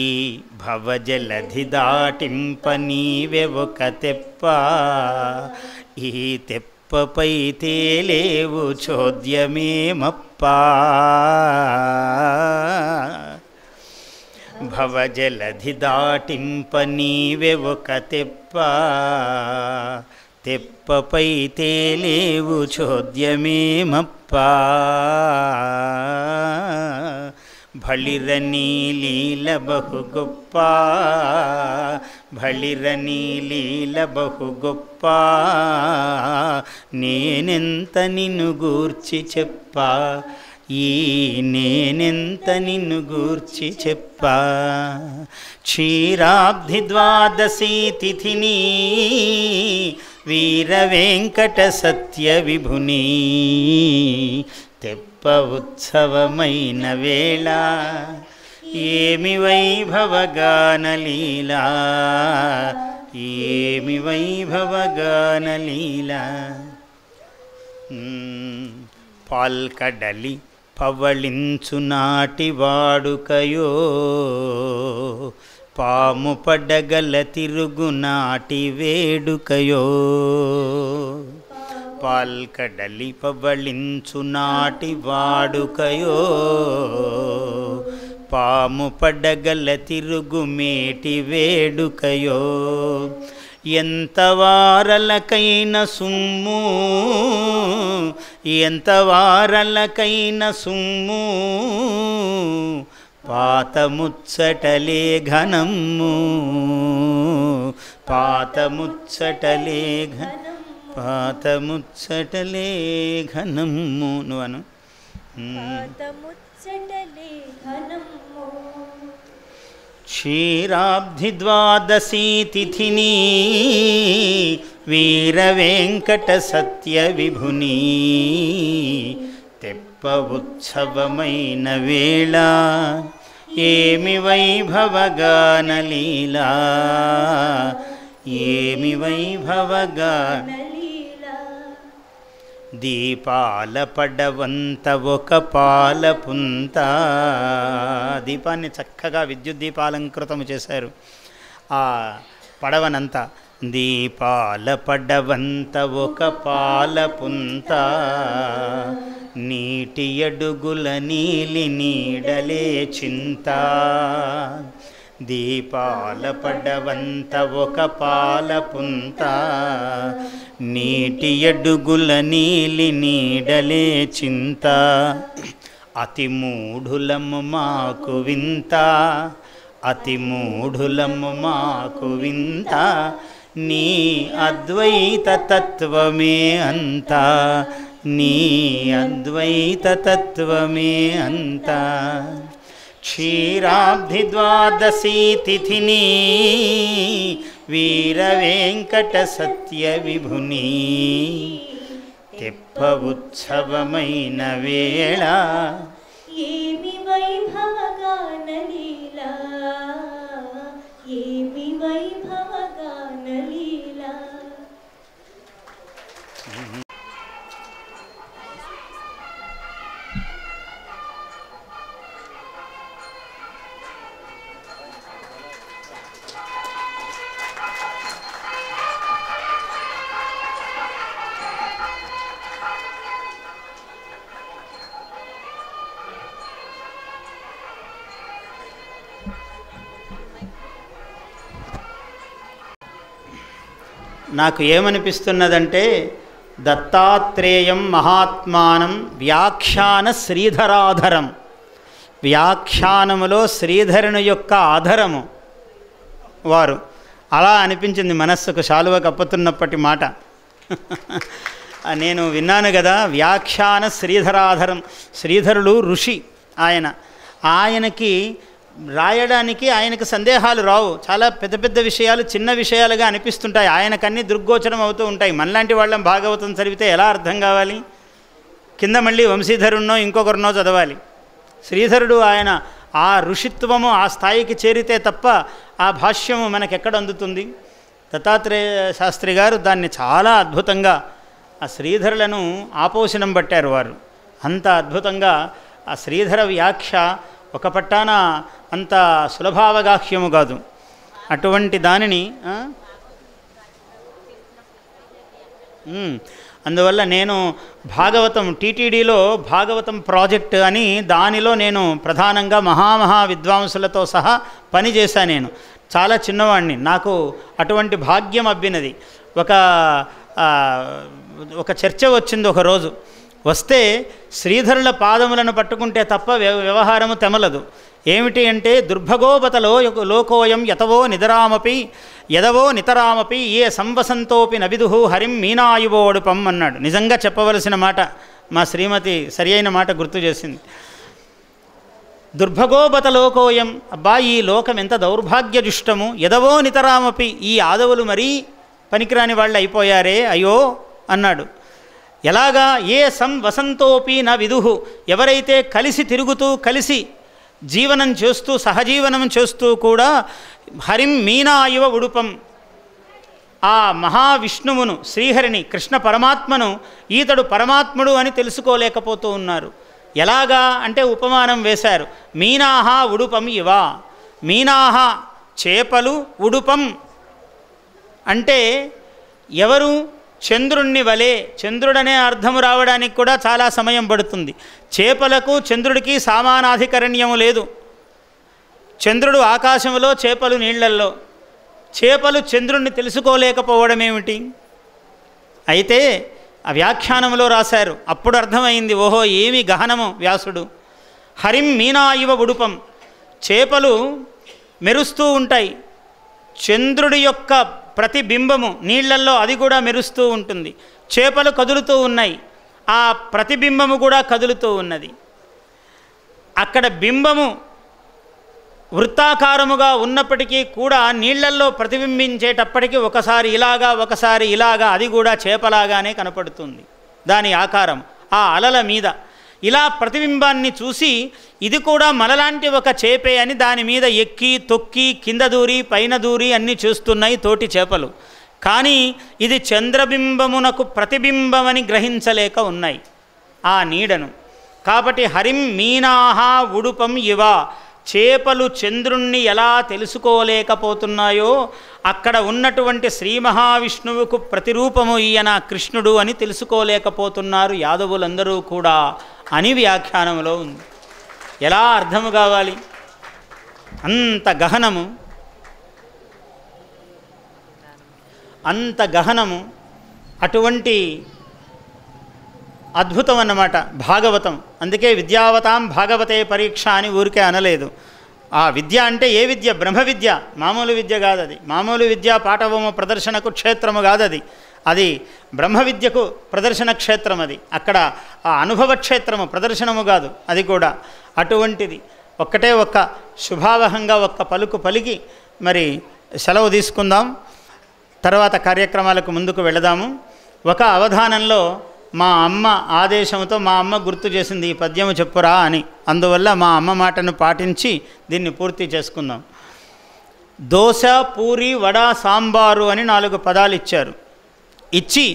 A: ఈ భవజలధి దాటింప నీవే ఒక తెప్ప ఈ తెప్పపై తేలేవు చోద్యమేమప్పా భవజలధి దాటింప నీవే ఒక తెప్ప తప్ప తెప్పపై తేలేవు చోద్యమేమప్ప భళిరని లీల బహు గొప్ప భళిరని లీల బహు గొప్ప నేనెంత నిన్ను గూర్చి చెప్పా ఈ నేనెంత నిన్ను గూర్చి చెప్పా క్షీరాబ్ధి ద్వాదశి తిథిని వీర వెంకట సత్య విభుని తెప్ప ఉత్సవమైన వేళ ఏమి వైభవగానలీలా ఏమి వైభవగానలీలా పాల్కడలి పవళించునాటి వాడుకయో పాము పడగల తిరుగునాటి వేడుకయో పాల్కడలి పవళించునాటి వాడుకయో పాము పడగల తిరుగుమేటి వేడుకయో వారలకైన సుమ్ము వారలకైన సుమ్ము ముచ్చటలే ఘనము ముచ్చటలే ఘన ముచ్చటలే ఘనము నువ్వను
B: ముచ్చటలే ఘనము
A: क्षीराब्धिद्वादशीतिथिनी तिथिनी वीरवेङ्कटसत्यविभुनी तिप्पुत्सवमयि वेला एमि वैभवगानलीला एमि वैभवगा దీపాల పడవంత ఒక పాల పుంత దీపాన్ని చక్కగా విద్యుత్ దీపాలంకృతము చేశారు ఆ పడవనంతా దీపాల పడవంత ఒక పాల పుంత నీటి అడుగుల నీలి నీడలే చింత దీపాల పడవంత ఒక పాల పుంత నీటి అడుగుల నీలి నీడలే చింత అతి మూఢులము మాకు వింత అతి మూఢులము మాకు వింత నీ అద్వైత తత్వమే అంత నీ అద్వైత తత్వమే అంతా क्षीराब्धिद्वादशी तिथिनी वीरवेङ्कटसत्यविभुनी तिप्पुत्सवमयि నాకు ఏమనిపిస్తున్నదంటే దత్తాత్రేయం మహాత్మానం వ్యాఖ్యాన శ్రీధరాధరం వ్యాఖ్యానములో శ్రీధరుని యొక్క ఆధరము వారు అలా అనిపించింది మనస్సుకు శాలువ కప్పుతున్నప్పటి మాట నేను విన్నాను కదా వ్యాఖ్యాన శ్రీధరాధరం శ్రీధరుడు ఋషి ఆయన ఆయనకి రాయడానికి ఆయనకు సందేహాలు రావు చాలా పెద్ద పెద్ద విషయాలు చిన్న విషయాలుగా అనిపిస్తుంటాయి ఆయనకన్నీ దుర్గోచరం అవుతూ ఉంటాయి మనలాంటి వాళ్ళం భాగవతం చదివితే ఎలా అర్థం కావాలి కింద మళ్ళీ వంశీధరుణ్ణో ఇంకొకరినో చదవాలి శ్రీధరుడు ఆయన ఆ ఋషిత్వము ఆ స్థాయికి చేరితే తప్ప ఆ భాష్యము మనకెక్కడ అందుతుంది దత్తాత్రేయ శాస్త్రి గారు దాన్ని చాలా అద్భుతంగా ఆ శ్రీధరులను ఆపోషణం పట్టారు వారు అంత అద్భుతంగా ఆ శ్రీధర వ్యాఖ్య ఒక పట్టాన అంత సులభావగాహ్యము కాదు అటువంటి దానిని అందువల్ల నేను భాగవతం టీటీడీలో భాగవతం ప్రాజెక్ట్ అని దానిలో నేను ప్రధానంగా మహామహా విద్వాంసులతో సహా పనిచేశాను నేను చాలా చిన్నవాడిని నాకు అటువంటి భాగ్యం అబ్బినది ఒక ఒక చర్చ వచ్చింది ఒకరోజు వస్తే శ్రీధరుల పాదములను పట్టుకుంటే తప్ప వ్యవహారము తెమలదు ఏమిటి అంటే దుర్భగోపతలో లోకోయం యతవో నిదరామపి యదవో నితరామపి ఏ సంవసంతోపి నబిదుహు హరిం మీనాయువోడుపం అన్నాడు నిజంగా చెప్పవలసిన మాట మా శ్రీమతి సరి అయిన మాట గుర్తు చేసింది దుర్భగోపత లోకోయం అబ్బా ఈ లోకం ఎంత దౌర్భాగ్యదుష్టము ఎదవో నితరామపి ఈ ఆదవులు మరీ పనికిరాని వాళ్ళు అయిపోయారే అయ్యో అన్నాడు ఎలాగా ఏ సం వసంతోపి నా విదుహు ఎవరైతే కలిసి తిరుగుతూ కలిసి జీవనం చేస్తూ సహజీవనం చేస్తూ కూడా హరిం మీనాయువ ఉడుపం ఆ మహావిష్ణువును శ్రీహరిని కృష్ణ పరమాత్మను ఈతడు పరమాత్ముడు అని తెలుసుకోలేకపోతూ ఉన్నారు ఎలాగా అంటే ఉపమానం వేశారు మీనాహ ఉడుపం ఇవ మీనాహ చేపలు ఉడుపం అంటే ఎవరు చంద్రుణ్ణి వలే చంద్రుడనే అర్థము రావడానికి కూడా చాలా సమయం పడుతుంది చేపలకు చంద్రుడికి సామానాధికరణ్యము లేదు చంద్రుడు ఆకాశంలో చేపలు నీళ్లల్లో చేపలు చంద్రుణ్ణి తెలుసుకోలేకపోవడం ఏమిటి అయితే ఆ వ్యాఖ్యానంలో రాశారు అప్పుడు అర్థమైంది ఓహో ఏమి గహనము వ్యాసుడు హరిం మీనా ఇవ ఉడుపం చేపలు మెరుస్తూ ఉంటాయి చంద్రుడి యొక్క ప్రతిబింబము నీళ్లల్లో అది కూడా మెరుస్తూ ఉంటుంది చేపలు కదులుతూ ఉన్నాయి ఆ ప్రతిబింబము కూడా కదులుతూ ఉన్నది అక్కడ బింబము వృత్తాకారముగా ఉన్నప్పటికీ కూడా నీళ్లల్లో ప్రతిబింబించేటప్పటికీ ఒకసారి ఇలాగా ఒకసారి ఇలాగా అది కూడా చేపలాగానే కనపడుతుంది దాని ఆకారం ఆ అలల మీద ఇలా ప్రతిబింబాన్ని చూసి ఇది కూడా మలలాంటి ఒక చేపే అని దాని మీద ఎక్కి తొక్కి కింద దూరి పైన దూరి అన్నీ చూస్తున్నాయి తోటి చేపలు కానీ ఇది చంద్రబింబమునకు ప్రతిబింబమని గ్రహించలేక ఉన్నాయి ఆ నీడను కాబట్టి హరిం మీనాహా ఉడుపం ఇవా చేపలు చంద్రుణ్ణి ఎలా తెలుసుకోలేకపోతున్నాయో అక్కడ ఉన్నటువంటి శ్రీ మహావిష్ణువుకు ప్రతిరూపము ఈయన కృష్ణుడు అని తెలుసుకోలేకపోతున్నారు యాదవులందరూ కూడా అని వ్యాఖ్యానంలో ఉంది ఎలా అర్థము కావాలి అంత గహనము అంత గహనము అటువంటి అద్భుతం అన్నమాట భాగవతం అందుకే విద్యావతాం భాగవతే పరీక్ష అని ఊరికే అనలేదు ఆ విద్య అంటే ఏ విద్య బ్రహ్మ విద్య మామూలు విద్య కాదది మామూలు విద్య పాఠవము ప్రదర్శనకు క్షేత్రము కాదది అది బ్రహ్మ విద్యకు ప్రదర్శన క్షేత్రం అది అక్కడ ఆ అనుభవ క్షేత్రము ప్రదర్శనము కాదు అది కూడా అటువంటిది ఒక్కటే ఒక్క శుభావహంగా ఒక్క పలుకు పలికి మరి సెలవు తీసుకుందాం తర్వాత కార్యక్రమాలకు ముందుకు వెళదాము ఒక అవధానంలో మా అమ్మ ఆదేశంతో మా అమ్మ గుర్తు చేసింది ఈ పద్యము చెప్పురా అని అందువల్ల మా అమ్మ మాటను పాటించి దీన్ని పూర్తి చేసుకుందాం దోశ పూరి వడ సాంబారు అని నాలుగు పదాలు ఇచ్చారు ఇచ్చి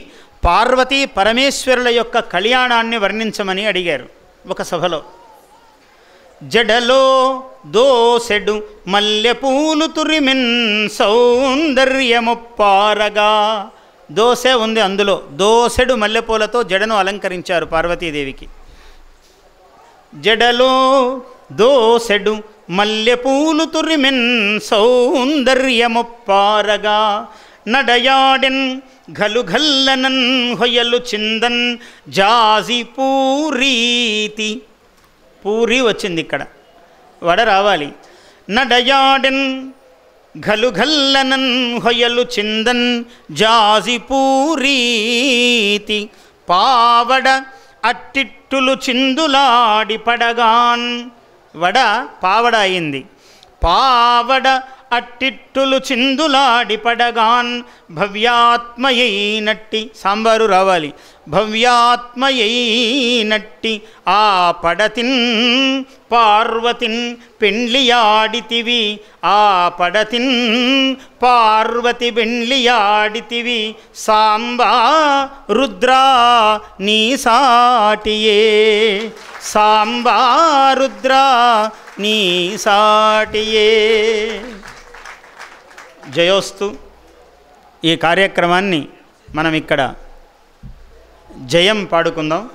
A: పార్వతీ పరమేశ్వరుల యొక్క కళ్యాణాన్ని వర్ణించమని అడిగారు ఒక సభలో జడలో దోసెడు మల్లెపూలు తురిమిన్ సౌందర్యము పారగా దోశ ఉంది అందులో దోసెడు మల్లెపూలతో జడను అలంకరించారు పార్వతీదేవికి జడలో దోసెడు మల్లెపూలు తురిమెన్ సౌందర్యముప్పారగా నడయాడెన్ ఘలుఘల్లనన్ హొయలు చిందన్ జాజి పూరీతి పూరి వచ్చింది ఇక్కడ వడ రావాలి నడయాడెన్ ఘలుఘల్లనన్ హొయలు చిందన్ జాజిపూరీతి పావడ అట్టిట్టులు చిందులాడి పడగాన్ వడ పావడ అయింది పావడ అట్టిట్టులు చిందులాడి పడగాన్ నట్టి సాంబారు రావాలి భవ్యాత్మయై నట్టి ఆ పడతిన్ పార్వతిన్ పెండ్లియాడితివి ఆ పడతిన్ పార్వతి పెండ్లియాడితివి సాంబా రుద్రా నీ సాటియే సాంబా రుద్రా నీ సాటియే జయోస్తు ఈ కార్యక్రమాన్ని మనం ఇక్కడ జయం పాడుకుందాం